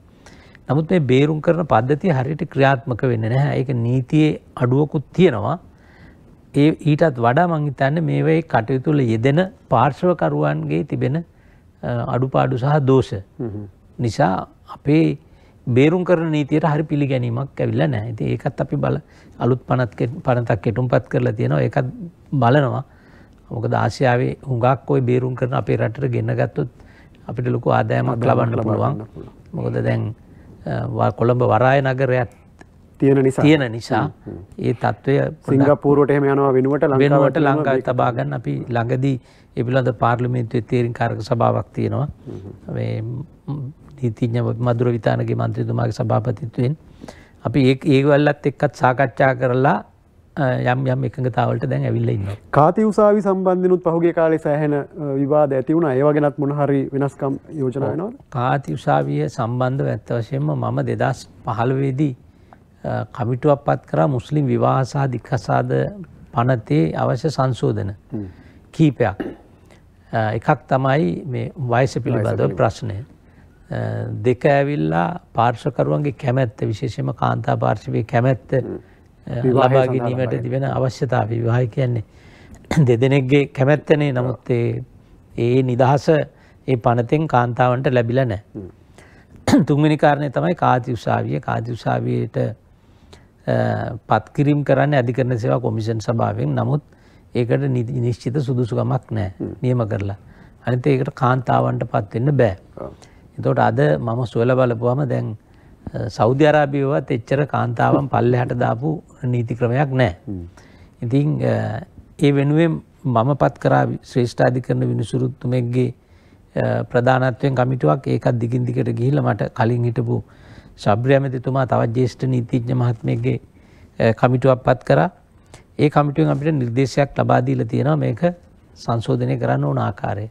නමුත් මේ බේරුම් කරන පද්ධතිය හරියට ක්‍රියාත්මක වෙන්නේ නැහැ. ඒක නීතියේ අඩුවකුත් තියෙනවා. ඒ ඊටත් වඩා මංහිතන්න මේවයි කටයුතුල යෙදෙන පාර්ශවකරුවන්ගේ තිබෙන අඩුපාඩු සහ දෝෂ නිසා අපේ බේරුම් කරන නීතියට හරි පිළිගැනීමක් ඇවිල්ල නෑ ඇති ඒකත් අපි බල අලුත් පනත් පනතක් කෙටුම් පත් කරලා තියෙනවා ඒකත් බලනවා මොක දාශයාවේ හුඟක් ඔයි බේරුම් කරන අපේ රටට ගෙන්න ගත්තොත් අපිට ලොකු ආදායමක් ලබන්න පුළුවන් මොකද දැන් කොළඹ වරාය නගරයක් තියෙන නිසා තියෙන නිසා ඒ තත්ත්වය සිංගපූරුවට එහෙම යනවා වෙනුවට ලංකාවට ලංකාවේ තබා ගන්න අපි ළඟදී ඒ පිළිබඳ පාර්ලිමේන්තුවේ තීරණකාරක සභාවක් තියෙනවා මේ නීතිඥ මధుර විතානගේ മന്ത്രിතුමාගේ සභාපතිත්වයෙන් අපි ඒ ඒවල්ලත් එක්කත් සාකච්ඡා කරලා යම් යම් එකඟතාවලට දැන් ඇවිල්ලා ඉන්නවා. කාති උසාවි සම්බන්ධනුත් පහුගිය කාලේ සෑහෙන විවාද ඇති වුණා. ඒ වගේනත් මොන හරි වෙනස්කම් යෝජනා වෙනවද? කාති උසාවිය සම්බන්ධව ඇත්ත වශයෙන්ම මම 2015 දී කමිටුවක් පත් කරා මුස්ලිම් විවාහසා දික්කසාද පනතේ අවශ්‍ය සංශෝධන කීපයක්. එකක් තමයි මේ වයිස පිළිබඳව ප්‍රශ්නය. දෙක ඇවිල්ලා පාර්ශකරුවන්ගේ කැමැත්ත විශේෂම කාන්තා පාර්ශවය කැමැත්ත ලබා ගැනීමට තිබෙන අවශ්‍යතාව විවාහ කියන්නේ. [clears throat] දෙදෙනෙක්ගේ කැමැත්තනේ නමුත් ඒ නිදහස ඒ පනතෙන් කාන්තාවන්ට ලැබිල නෑ. තුන්වෙනි කාරණය තමයි කාති උසාවිය කාති උසාවියට පත්කිරම් කරන්න අධිකරන සේවා කොමිෂන් සභාවෙන් නමුත් ඒකට නිශ්චිත සුදුසුකමක් නෑ නියම කරලා. අනිත ඒකට කාන්තාවන්ට පත්වෙන්න බෑ. එතෝට අද මම සුවල බලපුවම දැන් සෞධ්‍යරාභියවත් එච්චර කාන්තාවන් පල්ල හට දාපු නීති ක්‍රමයක් නෑ. ඉතින් ඒ වෙනුවෙන් මම පත් කරා ශ්‍රේෂ්ඨාධි කරන විනිසුරුත්තුමෙක්ගේ ප්‍රධානත්වයෙන් කමිටුවක් ඒකත් දිගින් දිකට ගිහිල මට කලින් හිටපු ශබ්‍රයමතිතුමා තවත් ජේෂ්ඨ නීතිඥ මහත්මයගේ කමිටුවක් පත් කරා ඒ කමිටුවෙන් අපිට නිර්දේශයක් ලබා දීලා තියෙනවා මේක සංශෝධනය කරන්න ඕන ආකාරය.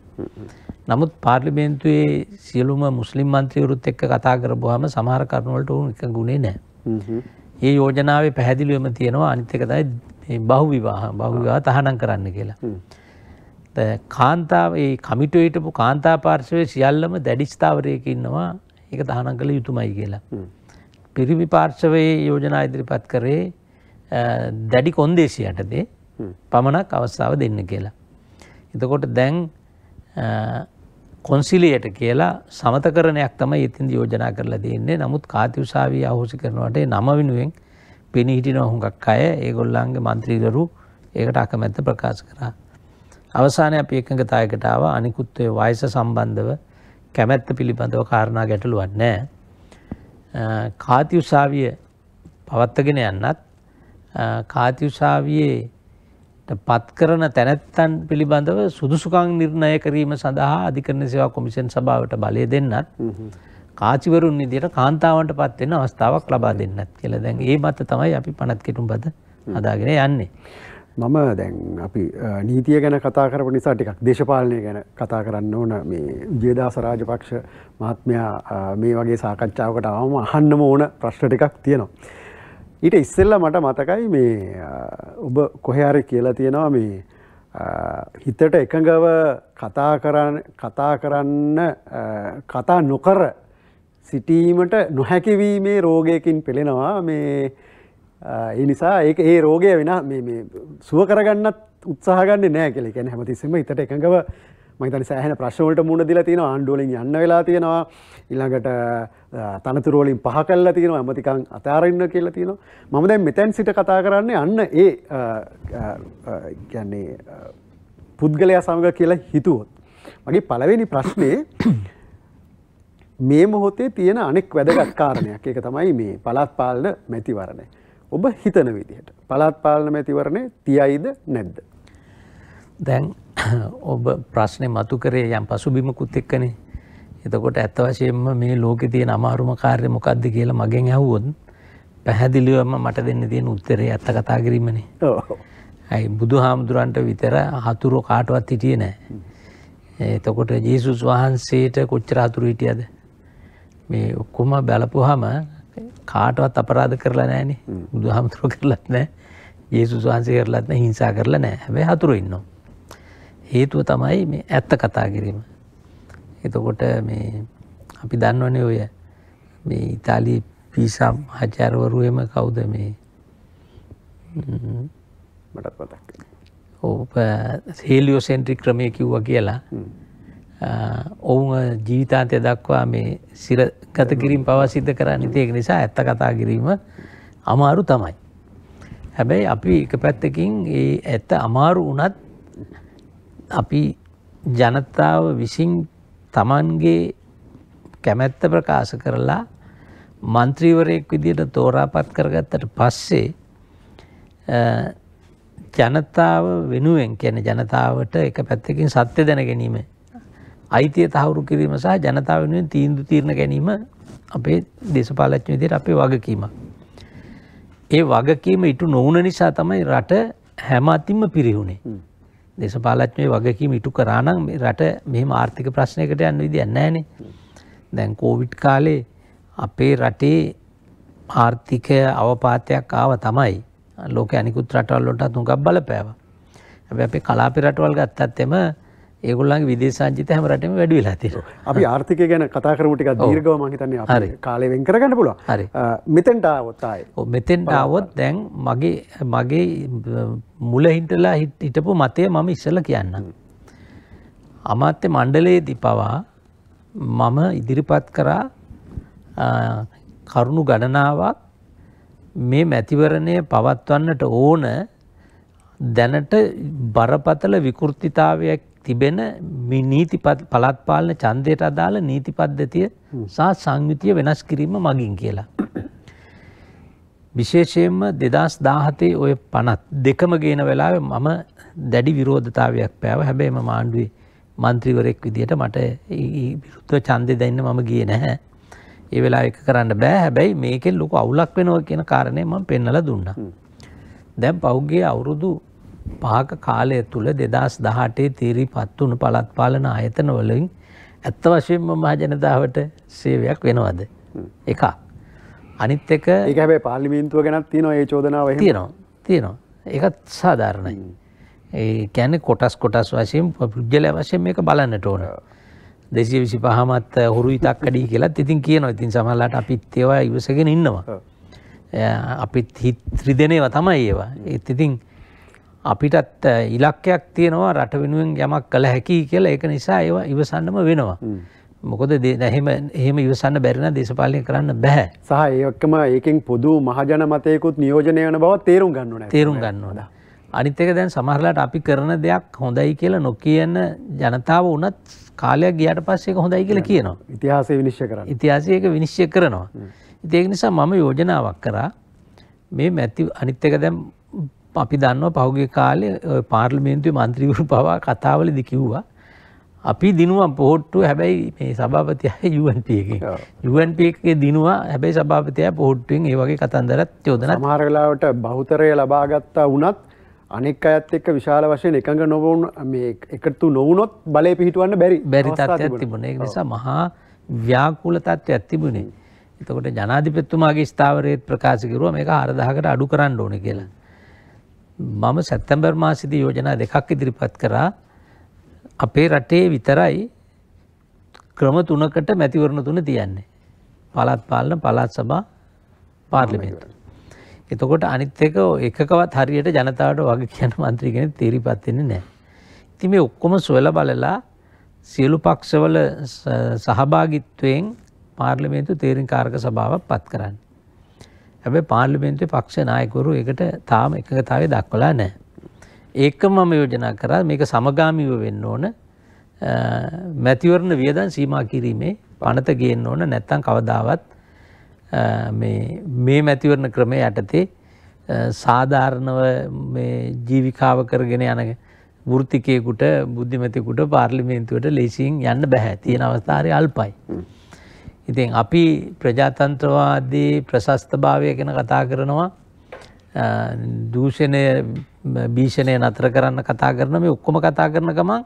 නමුත් පාර්ලිමේන්තුවේ සියලුම මුස්ලිම් මන්ත්‍රීවරුත් එක්ක කතා කරපුවාම සමහර කරුණු වලට උන් එක ගුණේ නැහැ. මේ යෝජනාවේ පැහැදිලිවම තියෙනවා අනිත් එක තමයි මේ බහු විවාහ බහු විවාහ තහනම් කරන්න කියලා. කාන්තාව ඒ කමිටුවේ හිටපු කාන්තා පාර්ශවයේ සියල්ලම දැඩි ස්ථාවරයක ඉන්නවා ඒක දහනම් කළ යුතුමයි කියලා. පිරිමි පාර්ශවයේ යෝජනා ඉදිරිපත් කරේ දැඩි කොන්දේසියටදේ පමණක් අවස්ථාව දෙන්න කියලා. එතකොට දැන් කොන්සිලියට කියලා සමතකරණයක් තම ඉතින් යෝජනා කරලා දෙන්නේ නමුත් කාතිවසාාවී අහෝසි කරනවට නම වෙනුවෙන් පිණිහිටි නොහුඟක් අය ඒගොල්ලන්ගේ මන්ත්‍රීවරු ඒකට අකමැත්ත ප්‍රකාශ කරා. අවසානය අප එකඟතායකටාව අනිකුත්වය වයස සම්බන්ධව කැමැත්ත පිළිබඳව කාරණා ගැටලුවක් නෑ කාතිඋසාවිය පවත්වගෙන යන්නත් කාතිඋසාවියේ පත් කරන තැනැත්තන් පිළිබඳව සුදුසුකං නිර්ණය කිරීම සඳහා අධිකරණ සේවා කොමිෂන් සභාවට බලය දෙන්නත් කාචිවරුන් විදියට කාන්තාවන්ට පත්වෙන අවස්ථාවක් ලබා දෙන්නත් කියලා දැන් ඒ මත තමයි අපි පනත් කෙටුම් බද හදාගෙන යන්නේ. මම දැන් අපි නීතිය ගැන කතා කරපු නිසා ටිකක් දේශපාලනය ගැන කතා කරන්න ඕන මේ ජේදාස රාජපක්ෂ මහත්මයා මේ වගේ සාකච්ඡාවකට ආවම අහන්නම ඕන ප්‍රශ්න ටිකක් තියෙනවා. ඊට ඉස්සෙල්ලා මට මතකයි මේ ඔබ කොහේ කියලා තියෙනවා මේ හිතට එකඟව කතා කරන්න කතා කරන්න කතා නොකර සිටීමට නොහැකිවීමේ රෝගයකින් පෙළෙනවා මේ ඒ නිසා ඒ ඒ රෝගය වෙන සුව කරගන්නත් උත්සාහගන්න නෑ කෙ කැන හැමතිස්සම ඉතට එකඟව මහිතන සෑහන ප්‍රශ්වලට මුණ දිලා තියෙන ආණ්ඩුවලින් යන්න වෙලා තියෙනවා ඉළඟට තනතුරුවලින් පහ කල්ලා තියෙන ඇමතිකං අතාරන්න කියලා තියෙන මම දැන් මෙතැන් සිට කතා කරන්නේ අන්න ඒ කියන්නේ පුද්ගලයා සමඟ කියලා හිතුවොත් මගේ පලවෙනි ප්‍රශ්නය මේ මොහොතේ තියෙන අනෙක් වැදගත් කාරණයක් ඒක තමයි මේ පළත් පාලන මැතිවරණය ඔබ හිතන විදිහට පළාත් පාලන මැතිවරණය තියයිද නැද්ද. දැන් [clears throat] ඔබ ප්‍රශ්නය මතු කරේ යම් පසුබිමකුත් එක්කනේ එතකොට ඇත්ත වශයෙන්ම මේ ලෝකෙ තියෙන අමාරුම කාර්ය මොකක්ද කියලා මගෙන් ඇහුවොත් පැහැදිලිවම මට දෙන්න තියෙන උත්තරේ ඇත්ත කතා කිරීමනේ. ඇයි බුදු හාමුදුරන්ට විතර හතුරු කාටවත් හිටියේ නැහැ. එතකොට ජේසුස් වහන්සේට කොච්චර හතුරු හිටියද? මේ ඔක්කොම බලපුවාම කාටවත් අපරාධ කරලා නෑන බුදු හාමුදුරුව කරලත් නෑ ඒ සුසහන්සේ කරලත්න හිංසා කරලා නෑ හැබැ හතුරු ඉන්නවා. හේතුව තමයි මේ ඇත්ත කතා කිරීම. එතකොට මේ අපි දන්නවනේ ඔය මේ ඉතාලී පිසා හචාරවරුවම කවුද මේ මටත් පතක් ඕ හේලියෝ සෙන්ට්‍රි ක්‍රමය කිව්ව කියලා ඔවුන් ජීවිතාන්තය දක්වා මේ සිරගත කිරින් පවසිද්ධ කරන්න තියක නිසා ඇත්ත කතා කිරීම අමාරු තමයි. හැබැයි අපි එක පැත්තකින් ඒ ඇත්ත අමාරු වනත් අපි ජනතාව විසින් තමන්ගේ කැමැත්ත ප්‍රකාශ කරලා මන්ත්‍රීවරයෙක් විදියට තෝරාපත් කරගත්තට පස්සේ ජනතාව වෙනුවෙන් කියන ජනතාවට එක පැත්තකින් සත්‍ය දැන ගැනීම අයිතිය තහවුරු කිරීම සහ ජනතාව වෙනුවෙන් තීන්දු තීරණ ගැනීම අපේ දේශපාලඥ විදිහට අපේ වගකීම. ඒ වගකීම ඉටු නොවුන නිසා තමයි රට හැම අතින්ම පිරිහුණේ. දේශපාලඥයේ වගකීම ඉටු කරා නම් රට මෙහෙම ආර්ථික ප්‍රශ්නයකට යන්න විදියක් නැහැනේ. දැන් කොවිඩ් කාලේ අපේ රටේ ආර්ථික අවපාතයක් ආව තමයි. ලෝකේ අනිකුත් රටවල් වලටත් හුඟක් බලපෑවා. හැබැයි අපේ කලාපේ රටවල් ගත්තත් එම ඒගොල්ලන් විදේශංචිත හැම රටම වැඩි වෙලා තියෙනවා. අපි ආර්ථිකය ගැන කතා කරමු ටිකක් දීර්ඝව මම හිතන්නේ අපි කාලේ වෙන් කරගන්න පුළුවන්. හරි. මෙතෙන්ට ආවොත් ආයේ. ඔව් මෙතෙන්ට ආවොත් දැන් මගේ මගේ මුල හිටලා හිටපු මතය මම ඉස්සෙල්ලා කියන්නම්. අමාත්‍ය මණ්ඩලයේදී පවා මම ඉදිරිපත් කරා කරුණු ගණනාවක් මේ මැතිවරණය පවත්වන්නට ඕන දැනට බරපතල විකෘතිතාවයක් තිබෙන නීති පළත් පාලන චන්දයට අදාළ නීති පද්ධතිය සහ සංයුතිය වෙනස් කිරීම මගින් කියලා. විශේෂයෙන්ම දෙදස් දාහතේ ඔය පනත් දෙකම ගේන වෙලාව මම දැඩි විරෝධතාවයක් පෑව හැබැයි එම මාණ්ඩුවේ මන්ත්‍රීවරෙක් විදිහට මට විරුත්ව චන්දය දෙන්න මම ගිය නැහැ. ඒ වෙලා එක කරන්න බෑ හැබැයි මේකෙන් ලොකු අවුලක් වෙනව කියන කාරණය ම පෙන්නල දුන්න. දැම් පෞද්ගේ අවුරුදු පාක කාලය තුළ දෙදස් දහටේ තීරී පත්වුණු පළත් පාලන ආයතනවලින් ඇත්ත වශයෙන්ම මහජනතාවට සේවයක් වෙනවද. එකක්. අනිත් එක ඒකැබේ පාලිමින්තුව ගැත් තින ඒ චෝදනාව තියෙනවා තියෙනවා ඒකත් සාධාරණයි. ඒ කැන කොටස් කොටස් වශයෙන් පුද්ගල වශයෙන් මේක බලන්නට ඕන. දෙසිය විසි පහමත් හුරු ඉතක්කඩී කියලා ඉතින් කියනවා ඉතින් සමල්ලට අපිත් ඒවා ඉවසගෙන ඉන්නවා. අපිත් හිත්‍රිදනේව තමයි ඒවා ඒත් ඉතින් අපිටත් ඉලක්කයක් තියෙනවා රට වෙනුවෙන් යමක් කළ හැකි කියලා ඒක නිසා ඒවා ඉවසන්නම වෙනවා. මොකද එහෙම එහෙම ඉවසන්න බැරින දේශපාලනය කරන්න බැහැ. සහ ඒකම ඒකෙන් පොදු මහජන මතයකුත් නියෝජනය වන බව තේරුම් ගන්න ඕනේ. තේරුම් ගන්න ඕනේ. අනිත් එක දැන් සමහරලාට අපි කරන දෙයක් හොඳයි කියලා නොකියන ජනතාව වුණත් කාලයක් ගියාට පස්සේ ඒක හොඳයි කියලා කියනවා. ඉතිහාසය විනිශ්චය කරනවා. ඉතිහාසය ඒක විනිශ්චය කරනවා. ඒක නිසා මම යෝජනාවක් කරා මේ මැති අනිත් එක දැන් අපි දන්නවා පහුගේ කාලේ පාර්ලිමේන්තුවේ මන්ත්‍රීවරු පවා කතාවලදි කිව්වා අපි දිනුවම් පොහොට්ටුව හැබැයි මේ සභාපතිය යුවන්පියකින් යුවන්ප එකේ දිනවා හැබැයි සභාපතිය පොහොට්ටුවෙන් ඒ වගේ කතන්දරත් යෝදන මාරලාවට බෞතරය ලබාගත්තා වනත් අනෙක් අඇත් එක් විශාල වශයෙන් එකඟ නොවුන් එකතු නොවනොත් බලය පිහිටුවන්න බැරි බැරි තත්ත්යක් තිබුණේ නිසා මහා ව්‍යාකූල තත්ත්ව ඇතිබුණේ එතකොට ජනාධිපත්තුමාගේ ස්ථාවරයත් ප්‍රකාශකිරුව මේ හරදාහකට අඩු කරන්න ඕන කියලා මම සැත්තැම්බර් මාසිදී යෝජනා දෙකක් ඉදිරිපත් කරා අපේ රටේ විතරයි ක්‍රම තුනකට මැතිවරණ තුන තියන්නේ. පළත් පාලන පළත් සභා පාර්ලිමේන්තු. එතකොට අනිත් එක එකකවත් හරියට ජනතාවට වගේ කියන මන්ත්‍රීගෙන තීරිපත්වෙන්නේ නෑ. ඉති මේ ඔක්කොම සොල බලලා සියලු පක්ෂවල සහභාගිත්වයෙන් පාර්ලිමේන්තු තේරින් කාරක සභාවක් පත් කරන්න. හැබැ පාර්ලිමෙන්ට්‍රි පක්ෂ නායකවරු එකට තාම එකගතාවේ දක්වලා නෑ. ඒක මම යෝජනා කරා මේක සමගාමිව වෙන්න ඕන මැතිවරණ වියදන් සීමා කිරීමේ පනත ගේන්න ඕන නැත්තං කවදාවත් මේ මැතිවරණ ක්‍රමය යටතේ සාධාරණව ජීවිකාව කරගෙන යන වෘතිකයකුට බුද්ධිමතිකුට පාර්ලිමේන්තුවට ලෙසින් යන්න බැහැ තියෙන අවස්ථාරය අල්පයි. ඉතින් අපි ප්‍රජාතන්ත්‍රවාදී ප්‍රශස්තභාවය ගැන කතා කරනවා දූෂණය භීෂණය නතර කරන්න කතා කරන මේ ඔක්කොම කතා කරන ගමන්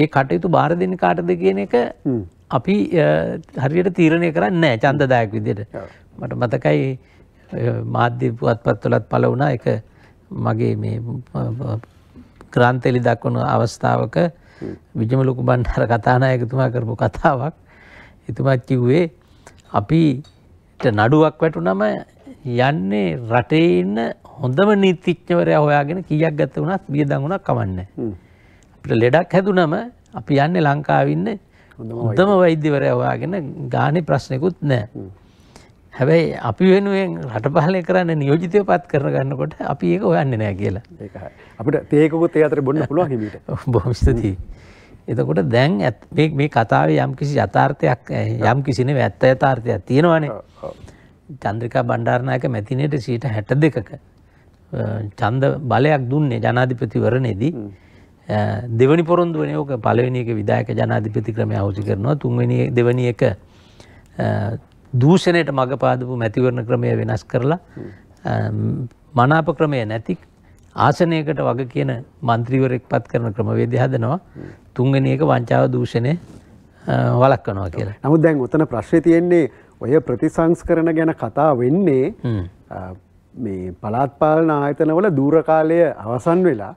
ඒ කටයුතු බාර දෙන්න කාටද කියන එක අපි හරියට තීරණය කරන්න නෑ චන්දදායක් විදියට මට මතකයි මාධ්‍ය පුවත්පත්වලත් පල වුණා එක මගේ මේ ක්‍රාන්තෙලි දක්වන අවස්ථාවක විජම ලොකු බණ්ඩාර කතානායකතුමා කරපු කතාවක් එතුමත් කිව්වේ අපිට නඩුවක් වැටුනම යන්නේ රටේ ඉන්න හොඳම නීතිඥවරයා හොයාගෙන කීයක් ගත වුණත් වියදම් වුණා කමන්නේ. අපිට ලෙඩක් හැදුනම අපි යන්නේ ලංකාවේ ඉන්න හොඳම වෛද්‍යවරයා හොයාගෙන ගානේ ප්‍රශ්නකුත් නැහැ. හැබැයි අපි වෙනුවෙන් රට පහලය කරන්න නියෝජිතය පත් කර ගන්නකොට අපි ඒක හොයන්නේ නැහැ කියලා. ඒකයි. අපිට තේකකුත් ඒ අතර බොන්න පුළුවන් හිමීට. [laughs] බොහොම ස්තුතියි. එතකොට දැන් මේ කතාවේ යම් කිසි යථාර්ථයක් යම් කිසින ඇත්ත යථාර්ථයක් තියෙනවානේ චන්ද්‍රිකා බණ්ඩාරණයක මැතිනයට සීට හැට දෙකක චන්ද බලයක් දුන්නේ ජනාධිපතිවරණයේදී දෙවනි පොරොන්දුවන ඕක පලවෙනි එක විදායක ජනාධිපති ක්‍රමය අවසි කරනවා තුන්වෙනි දෙවනි එක දූෂණයට මඟ පාදපු මැතිවරණ ක්‍රමය වෙනස් කරලා මනාප ක්‍රමය නැති ආසනයකට වග කියන මන්ත්‍රීවරෙක් පත් කරන ක්‍රමවේදය හදනවා තුන්ගෙන එක වංචාව දූෂණය වලක්කනවා කියලා නමුත් දැන් ඔතන ප්‍රශ්ය තියෙන්නේ ඔය ප්‍රතිසංස්කරන ගැන කතා වෙන්නේ මේ පලාත්පාලන ආයතනවල දූරකාලය අවසන් වෙලා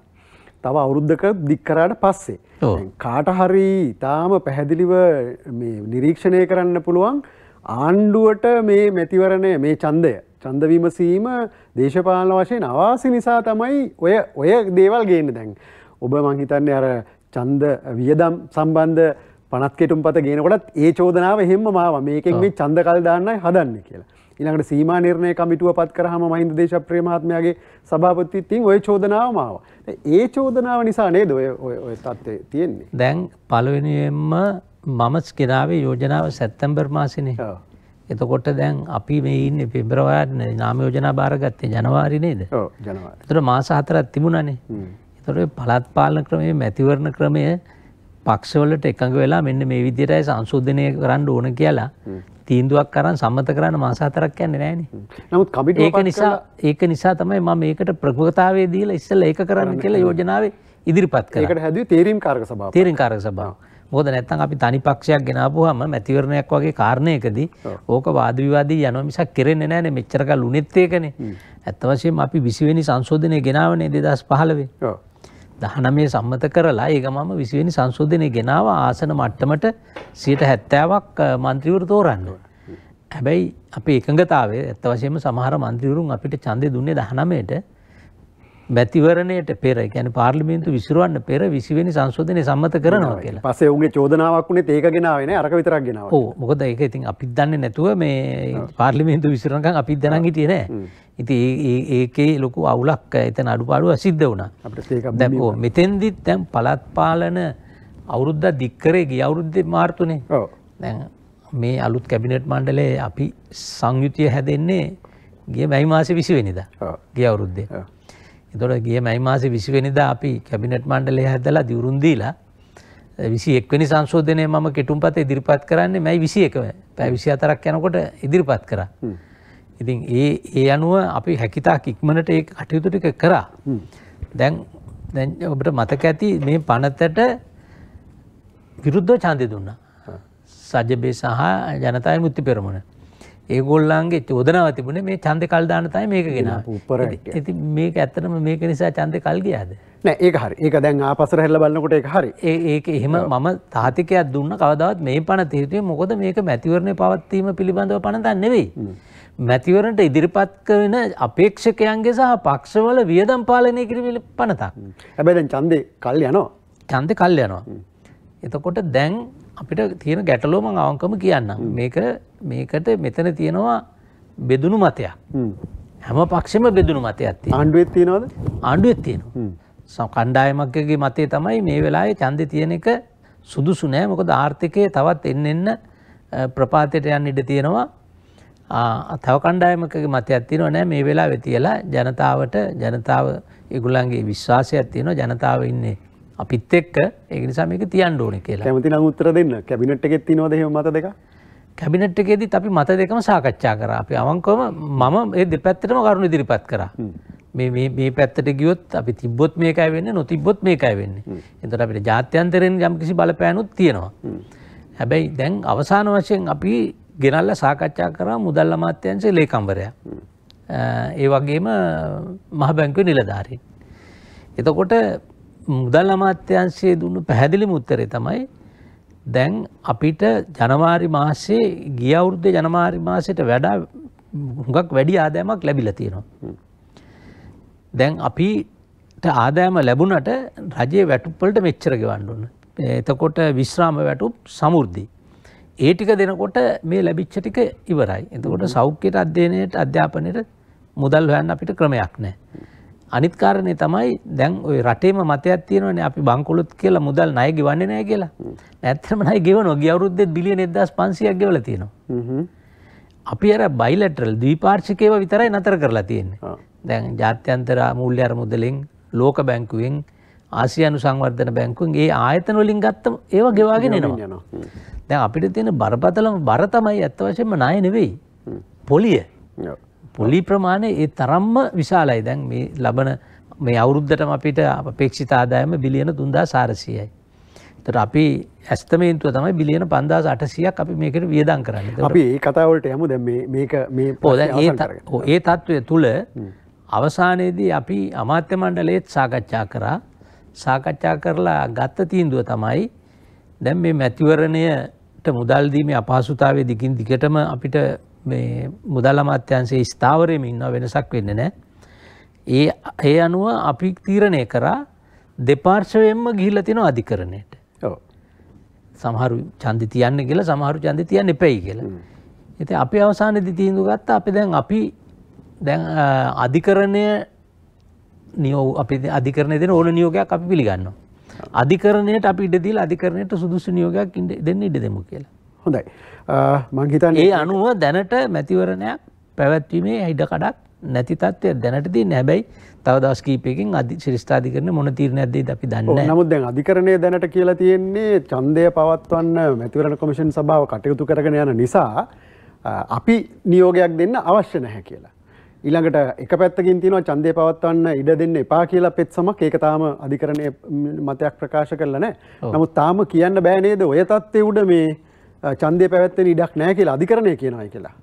තව අවුරුද්ධක දික්කරාට පස්සේ කාට හරි ඉතාම පැහැදිලිව නිරීක්ෂණය කරන්න පුළුවන් ආණ්ඩුවට මේ මැතිවරණය මේ චන්දය චන්දවිමසීම දේශපාලන වශයෙන් අවාසි නිසා තමයි ඔය ඔය දේවල් ගේන්න දැන් ඔබ මංහිතන්නේ අර චන්ද වියදම් සම්බන්ධ පනත්කෙටුම් පත ගෙනකොටත් ඒ චෝදනාව හෙම මාව මේකෙන් මේ චන්ද කල් දාන්නයි හදන්න කියලා. ඉළඟට සීම නිර්ණය කමිටුව පත් කරහම මහින්ද දේශප්‍රිය මහත්මයාගේ සභාපතිත්තින් ඔය චෝදනාව මාව. ඒ චෝදනාව නිසා නේද ඔය ඔය තත්ත්වය තියෙන්නේ. දැන් පලවෙනියෙන්ම මමස් කෙනාවේ යෝජනාව සැත්තම්බර් මාසිනේ. එතකොට දැන් අපි මෙයින් පෙබ්‍රවාර් නාම යෝජනා භාරගත්තේ ජනවාරි නේද. තුර මාස හතරත් තිබුණනේ. තොර පළත්පාලන ක්‍රමය මැතිවරණ ක්‍රමය පක්ෂවලට එකඟ වෙලා මෙන්න මේ විදිරයි සංශෝධනය කරන්න ඕන කියලා තීන්දුවක් කරන් සම්මත කරන්න මාසාතරක් යන්නේ නෑනේ නමුත් කමිට ඒක නිසා ඒක නිසා තමයි මම මේකට ප්‍රකෘතාවේ දීලා ඉස්සෙල්ලා ඒක කරන්න කියලා යෝජනාවේ ඉදිරිපත් කරා. ඒකට හැදුවේ තීරීම් කාරක සභාව. තීරීම් කාරක සභාව. මොකද නැත්තම් අපි තනි පක්ෂයක් ගෙනාවුවාම මැතිවරණයක් වගේ කාරණයකදී ඕක වාද විවාදී යනවා මිසක් කෙරෙන්නේ නෑනේ මෙච්චර කල් උනේත් ඒකනේ. ඇත්ත වශයෙන්ම අපි 20 වෙනි සංශෝධනය ගෙනාවනේ 2015. ඔව්. දහනමේ සම්මත කරලා ඒ මම විසිවෙනි සංශෝධනය ගෙනාව ආසන මට්ටමට සියට හැත්තෑවක් මන්ත්‍රීවරු තෝරන්න. හැබැයි අප එකගතාවේ ඇත්ත වශයම සමහර මන්ත්‍රීවරුන් අපිට චන්දය දුන්නේ දහනමයට බැතිවරණයට පෙර ගැන පාර්ලිමේන්තු විසිරුවන්න පෙර විසිවෙනි සංශෝධනය සම්මත කරනවා කියලා පසේ උගේ චෝදනාවක් වුණේ ඒක ගෙනාවෙන අරක විතරක් ගෙනාව මොකද ඒක ඉතින් අපිත් දන්න නැතුව මේ පාර්ලිමේන්තු විසිරණකන් අපිත් දැනන් හිටියනෑ ඉති ඒකේ ලොකු අවුලක් එතන අඩුපාඩුව සිද්ධ වුණා දැකෝ මෙතෙන්දිත් තැම් පලත්පාලන අවුරුද්ධ දික්කරේ ගිය අවුරුද්ධ මාර්තුනේ මේ අලුත් කැබිනට් මණ්ඩලේ අපි සංයුතිය හැදෙන්නේ ගිය මැයි මාස විසිවෙනිද ගිය අවුරුද්දේ. එතොට ගිය මැයි මාස විසිවෙනිද අපි කැබිනට් මණ්ඩලේ හැදලා දිවරුන්දීලා විසි එක්වනි සංශෝධනය මම කෙටුම් පත ඉදිරිපත් කරන්නේ මැයි විසි එකව පැ විසි අතරක් යනකොට ඉදිරිපත් කරා. ඉතින් ඒ ඒ අනුව අපි හැකිතා ඉක්මනට ඒ කටයුතු ටික කරා. දැන් දැන් ඔබට මතක ඇති මේ පනතට විරුද්ධ ඡන්දය දුන්නා. සජ්ජබේ සහ ජනතා විමුක්ති පෙරමුණ. ඒගොල්ලන්ගේ චෝදනාව තිබුණේ මේ ඡන්දේ කල් දාන්න තමයි මේක ගෙනාවේ. උපරට. ඉතින් මේක ඇත්තටම මේක නිසා ඡන්දේ කල් ගියාද? නෑ ඒක හරි. ඒක දැන් ආපස්සට හැරිලා බලනකොට ඒක හරි. ඒ ඒක එහෙම මම තාතිකයක් දුන්න කවදාවත් මේ පණ තීරුවේ මොකද මේක මැතිවරණේ පවත්වීම පිළිබඳව පණ දාන්නේ නෙවෙයි. මැතිවරට ඉදිරිපත් කරන අපේක්ෂකයන්ගේ සහ පක්ෂවල වියදම් පාලනය කිරිවිල පනතක්. හැබැයි චන්දය කල් යනවා. චන්ද කල් යනවා. එතකොට දැන් අපිට තියෙන ගැටලෝම අවංකම කියන්න. මේක මේකට මෙතන තියෙනවා බෙදුණු මතයක්. හැම පක්ෂම බෙදුණු මතයත් ආණ්ඩුවත් තියෙනවද ආණ්ඩුවත් තියෙනවා. සකණ්ඩායමක්ගේ මතේ තමයි මේ වෙලායේ චන්ද තියෙන එක සුදුසු නෑ මොකද ආර්ථිකය තවත් එන්න එන්න ප්‍රපාතයට යන්න ඉඩ තියෙනවා තව කණ්ඩායමකගේ මතයක් තියෙනවා නෑ මේ වෙලා වෙතියලා ජනතාවට ජනතාව ඒගුලන්ගේ විශ්වාසයක් තියෙනවා ජනතාව ඉන්නේ අපිත් එක්ක ඒක නිසා මේක තියන්න ඕනේ කියලා. කැමති නම් උත්තර දෙන්න. කැබිනට් එකෙත් තියනවද එහෙම මත දෙක? කැබිනට් එකේදීත් අපි මත දෙකම සාකච්ඡා කරා. අපි අවංකවම මම ඒ දෙපැත්තටම කරුණු ඉදිරිපත් කරා. මේ මේ මේ පැත්තට ගියොත් අපි තිබ්බොත් මේකයි වෙන්නේ නොතිබ්බොත් මේකයි වෙන්නේ. එතකොට අපිට ජාත්‍යන්තරයෙන් යම්කිසි බලපෑනුත් තියෙනවා. හැබැයි දැන් අවසාන වශයෙන් අපි ගෙනල්ල සාකච්ඡා කරා මුදල් අමාත්‍යංශ ලේකම්වරයා. ඒ වගේම මහ බැංකුවේ නිලධාරීන්. එතකොට මුදල් අමාත්‍යංශයේ දුන්නු පැහැදිලිම උත්තරේ තමයි දැන් අපිට ජනවාරි මාසයේ ගිය අවුරුද්දේ ජනවාරි මාසයට වඩා හුඟක් වැඩි ආදායමක් ලැබිලා තියෙනවා. දැන් අපිට ආදායම ලැබුණට රජයේ වැටුප් වලට මෙච්චර ගෙවන්න ඕන. එතකොට විශ්‍රාම වැටුප් සමෘද්ධි. ඒ ටික දෙනකොට මේ ලැබිච්ච ටික ඉවරයි. එතකොට සෞඛ්‍යයට අධ්‍යයනයට අධ්‍යාපනයට මුදල් හොයන්න අපිට ක්‍රමයක් නැහැ. අනිත් කාරණේ තමයි දැන් ওই රටේම මතයක් තියෙනවනේ අපි බංකොලොත් කියලා මුදල් ණය ගෙවන්නේ නැහැ කියලා. ඇත්තටම ණය ගෙවනවා. ගිය අවුරුද්දේ බිලියන 1500ක් ගෙවලා තියෙනවා. අපි අර බයිලැටරල් ද්විපාර්ශිකේව විතරයි නතර කරලා තියෙන්නේ. දැන් ජාත්‍යන්තර මූල්‍ය අරමුදලෙන් ලෝක බැංකුවෙන් ආසියානු සංවර්ධන බැංකුවෙන් ඒ ආයතන වලින් ගත්ත ඒවා ගෙවාගෙන එනවා. දැන් අපිට තියෙන බරපතලම බර තමයි ඇත්ත වශයෙන්ම ණය නෙවෙයි. පොලිය. පොලි ප්‍රමාණය ඒ තරම්ම විශාලයි. දැන් මේ ලබන මේ අවුරුද්දටම අපිට අපේක්ෂිත ආදායම බිලියන 3400යි. ඒතර අපි ඇස්තමේන්තුව තමයි බිලියන 5800ක් අපි මේකට වියදම් කරන්නේ. අපි මේ කතාවලට යමු දැන් මේ මේක මේ ඒ தত্ত্বය තුල අවසානයේදී අපි අමාත්‍ය මණ්ඩලයේත් සාකච්ඡා කරා. සාකච්ඡා කරලා ගත්ත තීන්දුව තමයි දැන් මේ මැතිවරණය අපිට මුදල් දීමේ අපහසුතාවේ දිගින් දිගටම අපිට මේ මුදල් අමාත්‍යන්සේ ස්ථාවරයම ඉන්න වෙනසක් වෙන්න නෑ. ඒ ඒ අනුව අපි තීරණය කරා දෙපාර්ශවයෙන්ම ගිහිල තින අධිකරණයට සමහරු චන්දි තියන්න කියල සමහරු චන්දි තියන්න එපැයි කියලා. එති අපි අවසාන දිතීන්දු ගත්ත අපි දැන් අපි දැන් අධිකරණය නියෝ අපි අධිකරණය දෙන ඕන නියෝගයක් අපි පිළිගන්නවා. අධිකරණයට අපි ඉඩ දීලා අධිකරණයට සුදුසු නියෝගයක් ඉන්න දෙන්න ඉඩ දෙමු කියලා. හොඳයි. මං හිතන්නේ ඒ අනුව දැනට මැතිවරණයක් පැවැත්වීමේ ඉඩ කඩක් නැති තත්වය දැනට දී නැබැයි තව දස් කීපයකින් අධි ශිරිස්ථාධිකරන මොන තීරණයක්දේ අපි දන්න නමුත් දැන් අධිකරණය දැනට කියලා තියෙන්නේ චන්දය පවත්වන්න මැතිවරණ කොමිෂන් සභාව කටයුතු කරගෙන යන නිසා අපි නියෝගයක් දෙන්න අවශ්‍ය නැහැ කියලා. ඊළඟට එක පැත්තකින් තියෙනවා ඡන්දය පවත්වන්න ඉඩ දෙන්න එපා කියලා පෙත්සමක් ඒක තාම අධිකරණයේ මතයක් ප්‍රකාශ කරලා නැහැ. නමුත් තාම කියන්න බෑ නේද ඔය தත්ත්වයේ උඩ මේ ඡන්දය පැවැත්වෙන ඉඩක් නැහැ කියලා අධිකරණය කියනවායි කියලා.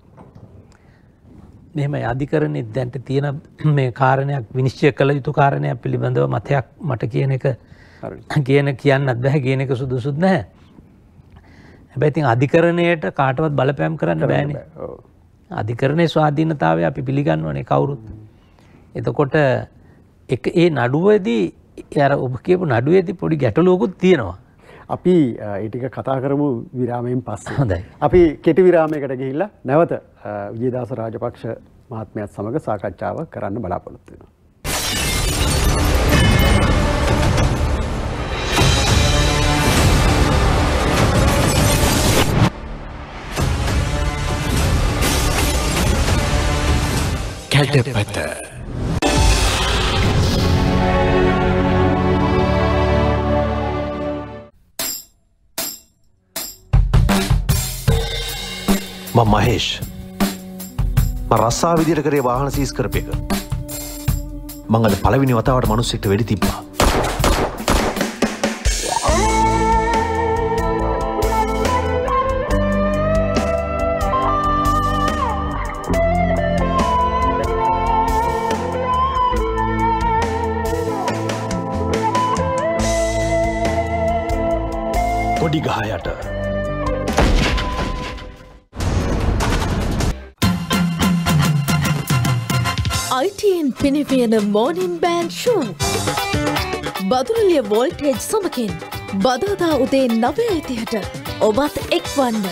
මෙහෙම අධිකරණයේ දැන්ට තියෙන [clears throat] මේ කාරණයක් විනිශ්චය කළ යුතු කාරණයක් පිළිබඳව මතයක් මට කියන එක කියන කියන්නත් බෑ කියන එක සුදුසුත් නැහැ. හැබැයි ඉතින් අධිකරණයට කාටවත් බලපෑම් කරන්න බෑනේ. ඔව්. අධිකරණය ස්වාධීනතාවය අපි පිළිගන්නවනේ කවුරුත්. එතකොට එක ඒ නඩුවදී ඇර ඔබ කියපු නඩුවේදී පොඩි ගැටලුවකුත් තියෙනවා. අපි ඒටික කතා කරමු විරාමයෙන් පස්ස හොඳයි. අපි කෙටි විරාමයකට ගිහිල්ලා නැවත විජේදාස රාජපක්ෂ මහත්මයත් සමඟ සාකච්ඡාව කරන්න බලාපොරොත්තු වෙනවා. හැටපත මම මහේෂ් මම රස්සා විදියට කරේ වාහන සීස් කරපේක මං අද පළවෙනි වතාවට මිනිස්සෙක්ට වෙඩි තිබ්බා වොල්ටීන් පිණිවියන මෝනින් බෑන් ෂූ. බදුරලිය වෝල්ටේජ් සමකින් බදාදා උදේ නවය ඇතිහට ඔබත් එක්වන්න.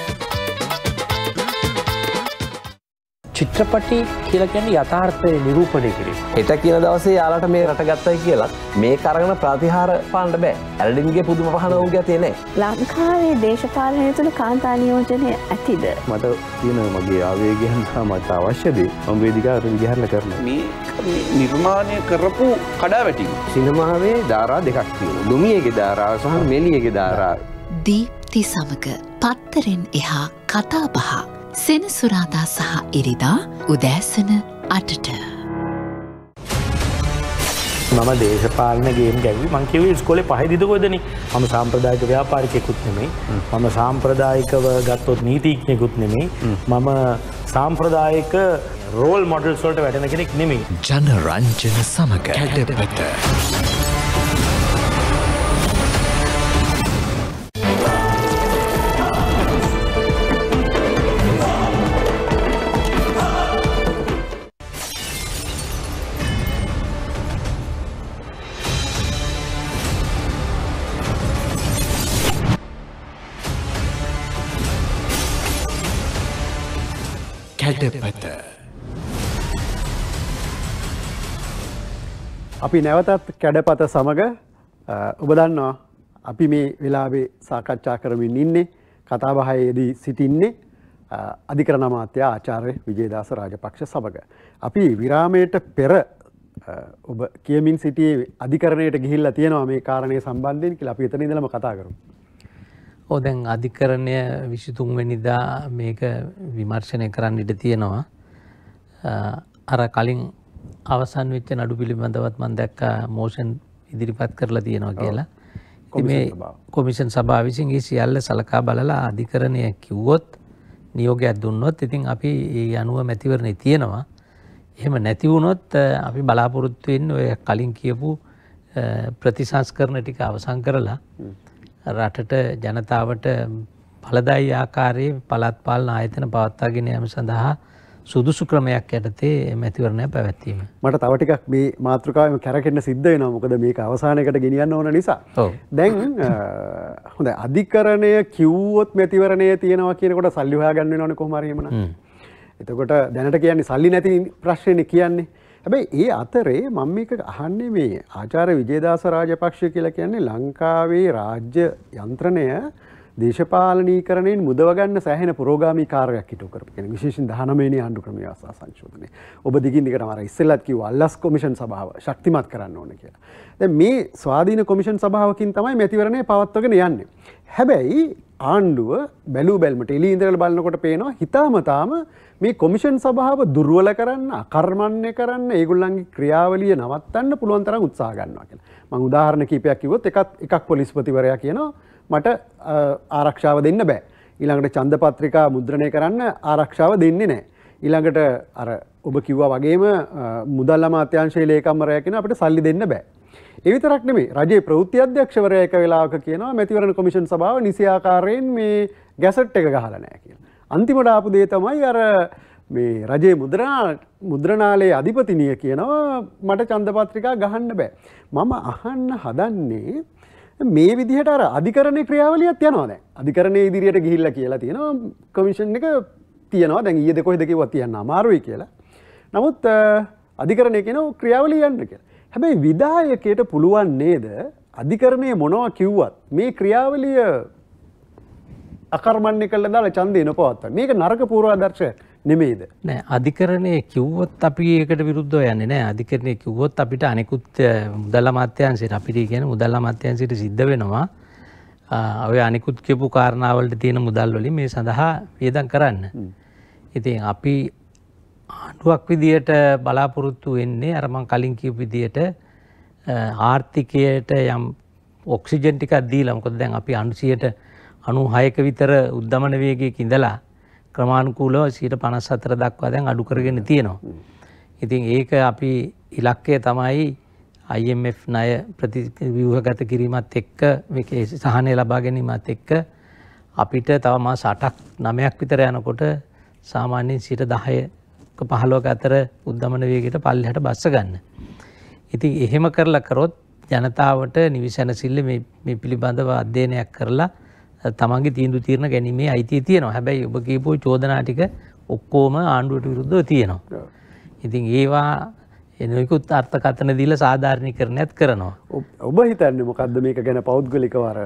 චිත්‍රපටි කියලකැන යථාර්ථය නිරූපණය කිරීම. හෙට කියන දවසේ යාලට මේ රටගත්තයි කියලා මේ කරගන ප්‍රතිහාර පාණ්ඩ බෑ ඇල්ඩින්ගේ පුදුම පහනවුන් ගැතියනෙ. ලංකාවේ දේශපාලනය තුළ කාන්තා නියෝජනය ඇතිද. මට තියෙන මගේ ආවේගයන් හා මට අවශ්‍යදේ මම වේදිකාට විගහරල කරන මේ නිර්මාණය කරපු කඩා වැටීම. සිනමාවේ ධාරා දෙකක් තියෙන. දුමියගේ ධාරාව සහ මෙලියගේ ධාරාව. දීප්ති සමග පත්තරෙන් එහා කතා බහා සෙනසුරාදා සහ ඉරිදා උදෑසන අටට. මම දේශපාලනගේ ගැවි මංකිව ස්කොල පහදිදකොදන මම සාම්ප්‍රදායක ව්‍යාපාරිකයකුත් නෙමේ මම සාම්ප්‍රදායිකව ගත්තොත් නීතිීක්ඥයකුත් නෙමේ මම සාම්ප්‍රදායක රෝල් මොඩල් සොල්ට වැඩෙන කෙනෙක් නෙමේ ජනරංජන සමක ඇඩපත. අපි නැවතත් කැඩපත සමඟ ඔබ දන්නවා අපි මේ වෙලාවේ සාකච්ඡා කරමින් ඉන්නේ කතාබහයේදී සිටින්නේ අධිකරණ අමාත්‍ය ආචාර්ය විජේදාස රාජපක්ෂ සමඟ. අපි විරාමයට පෙර ඔබ කියමින් සිටියේ අධිකරණයට ගිහිල්ලා තියෙනවා මේ කාරණය සම්බන්ධයෙන් කියලා අපි එතන ඉඳලම කතා කරමු. ඔව් දැන් අධිකරණය 23 වෙනිදා මේක විමර්ශනය කරන්න ඉඩ තියෙනවා. අර කලින් අවසන් වෙච්ච නඩු පිළිබඳවත් මන් දැක්කා මෝෂන් ඉදිරිපත් කරලා තියෙනවා කියලා. මේ කොමිෂන් සභා විසින් ඒ සියල්ල සලකා බලලා අධිකරණය කිව්වොත් නියෝගයක් දුන්නොත් ඉතින් අපි ඒ අනුව මැතිවරණේ තියෙනවා. එහෙම නැති වුණොත් අපි බලාපොරොත්තු වෙන්නේ ඔය කලින් කියපු ප්‍රතිසංස්කරණ ටික අවසන් කරලා රටට ජනතාවට පළදායි ආකාරයේ පළාත් පාලන ආයතන පවත්වාගෙන යාම සඳහා සුදුසු ක්‍රමයක් යටතේ මැතිවරණය පැවැත්වීම. මට තවටිකක් මේ මාතෘකාවම කැරකෙන්න්න සිද්ධ වෙන මොකද මේ අවසානකට ගෙනියන්න ඕන නිසා දැන් හොඳ අධිකරණය කිව්වොත් මැතිවරණය තියෙනවා කියනකොට සල්ලිහා ගන්න නොන කොමරීමන එතකොට දැනට කියන්නේ සල්ලි නැති ප්‍රශ්නය කියන්නේ හැබැයි ඒ අතරේ මම එක අහන්නේ මේ ආචාර විජේදාස රාජපක්ෂය කියලා කියන්නේ ලංකාවේ රාජ්‍ය යන්ත්‍රණය දේශපාලනීකරණයෙන් මුදවගන්න සෑහෙන පුරෝගාමි කාරයක් හිටු කරපු කෙනෙක්. විශේෂයෙන් 19 ආණ්ඩු ක්‍රමයේ ආසා සංශෝධනය. ඔබ දිගින් දිගටම අර ඉස්සෙල්ලත් කිව්වා අල්ලස් කොමිෂන් සභාව ශක්තිමත් කරන්න ඕන කියලා. දැන් මේ ස්වාධීන කොමිෂන් සභාවකින් තමයි මැතිවරණය පවත්වගෙන යන්නේ. හැබැයි ආණ්ඩුව බැලූ බැල්මට එලි ඉඳලා බලනකොට පේනවා හිතාමතාම මේ කොමිෂන් සභාව දුර්වල කරන්න, අකර්මණ්‍ය කරන්න, ඒගොල්ලන්ගේ ක්‍රියාවලිය නවත්තන්න පුළුවන් තරම් උත්සාහ ගන්නවා කියලා. මම උදාහරණ කීපයක් කිව්වොත් එකක් එකක් පොලිස්පතිවරයා කියනවා මට ආරක්ෂාව දෙන්න බෑ. ඊළඟට චන්ද පත්‍රිකා මුද්‍රණය කරන්න ආරක්ෂාව දෙන්නේ නෑ. ඊළඟට අර ඔබ කිව්වා වගේම මුදල් අමාත්‍යංශයේ ලේකම්වරයා කෙනා අපිට සල්ලි දෙන්න බෑ. එවිතරක් නෙමේ රජයේ ප්‍රවෘත්ති අධ්‍යක්ෂවරයක වෙලාවක කියනවා මැතිවරණ කොමිෂන් සභාව නිසියාකාරයෙන් මේ ගැසට් එක ගහලා නැහැ කියලා. අන්තිමට ආපු දේ තමයි අර මේ රජයේ මුද්‍රා මුද්‍රණාලයේ අධිපතිනිය කියනවා මට ඡන්ද පත්‍රිකා ගහන්න බෑ. මම අහන්න හදන්නේ මේ විදිහට අර අධිකරණය ක්‍රියාවලියත් යනවා දැන් අධිකරණය ඉදිරියට ගිහිල්ලා කියලා තියෙනවා කොමිෂන් එක තියෙනවා දැන් ඊයේ දෙකොහෙද කිව්වා තියන්න අමාරුයි කියලා. නමුත් අධිකරණය කියන ක්‍රියාවලිය යන්න කියලා. හැබැයි විධායකයට පුළුවන් නේද අධිකරණය මොනවා කිව්වත් මේ ක්‍රියාවලිය අකර්මණ්‍ය කළ දාලා ඡන්දේ නොපවත්වා. මේක නරක පූර්වාදර්ශයක්. නෙමේද නෑ අධිකරණය කිව්වොත් අපි ඒකට විරුද්ධ යන්නේ නෑ අධිකරණය කිව්වොත් අපිට අනෙකුත් මුදල් අමාත්‍යංශයට අපිට කියන මුදල් අමාත්‍යංශයට සිද්ධ වෙනවා ඔය අනිකුත් කියපු කාරණාවලට තියෙන මුදල් වලින් මේ සඳහා වියදම් කරන්න. ඉතින් අපි ආණ්ඩුවක් විදියට බලාපොරොත්තු වෙන්නේ අර මං කලින් කියපු විදියට ආර්ථිකයට යම් ඔක්සිජන් ටිකක් දීලා මොකද දැන් අපි 996ක විතර උද්දමන වේගයක ඉඳලා ක්‍රමාණුකූලව සීට පනස් අතර දක්වා දැන් අඩුකරගෙන තියෙනවා. ඉතින් ඒක අපි ඉලක්කය තමයි IMF නය ප්‍රතිවිවහගත කිරීමත් එක්ක සහනය ලබා ගැනීමත් එක්ක අපිට තව මා සටක් නමයක් විතර යනකොට සාමාන්‍යයෙන් සිට දහය පහලෝක අතර උද්ධමන වේගට පල්ලහට බස්ස ගන්න. ඉතින් එහෙම කරලා කරොත් ජනතාවට නිවිසැනසිල්ල මේ පිළිබඳව අධ්‍යයනයක් කරලා තමන්ගේ තීන්දු තීරණ ගැනීමේ අයිතිය තියෙනවා හැබැයි ඔබ කියපු චෝදනා ටික ඔක්කෝම ආණ්ඩුවට විරුද්ධව තියෙනවා. ඉතින් ඒවා එනකුත් අර්ථකතන දීල සාධාරණය කරනයත් කරනවා. ඔබ හිතන්න මොකක්ද මේක ගැන පෞද්ගලිකවර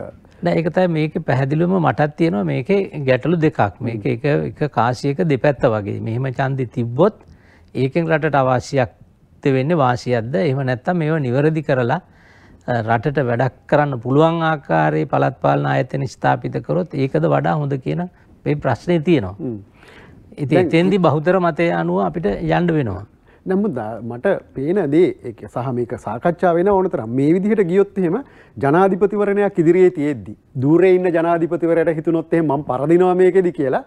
ඒකතයි මේක පැහැදිලිම මටත් තියෙනවා මේක ගැටලු දෙකක් මේක එක එක කාසියක දෙපැත්ත වගේ මෙහෙම චන්දි තිබ්බොත් ඒකෙන් රටට අවාසියක්ත වෙන්න වාසියක්ද එහම නැත්තම් මේවා නිවැරදි කරලා රටට වැඩක් කරන්න පුළුවන් ආකාරයේ පළත්පාලන ආයතන ස්ථාපිත කරොත් ඒකද වඩා හොඳ කියන මේ ප්‍රශ්නේ තියෙනවා. ඉතින් එතෙන්දී බහුතර මතය අනුව අපිට යන්න වෙනවා. නමුත් මට පේන දේ සහ මේක සාකච්ඡා වෙන ඕනතර මේ විදිහට ගියොත් එහෙම ජනාධිපතිවරණයක් ඉදිරියේ තියෙද්දි দূරේ ඉන්න ජනාධිපතිවරයාට හිතුනොත් එහෙම මම පරදිනවා මේකෙදි කියලා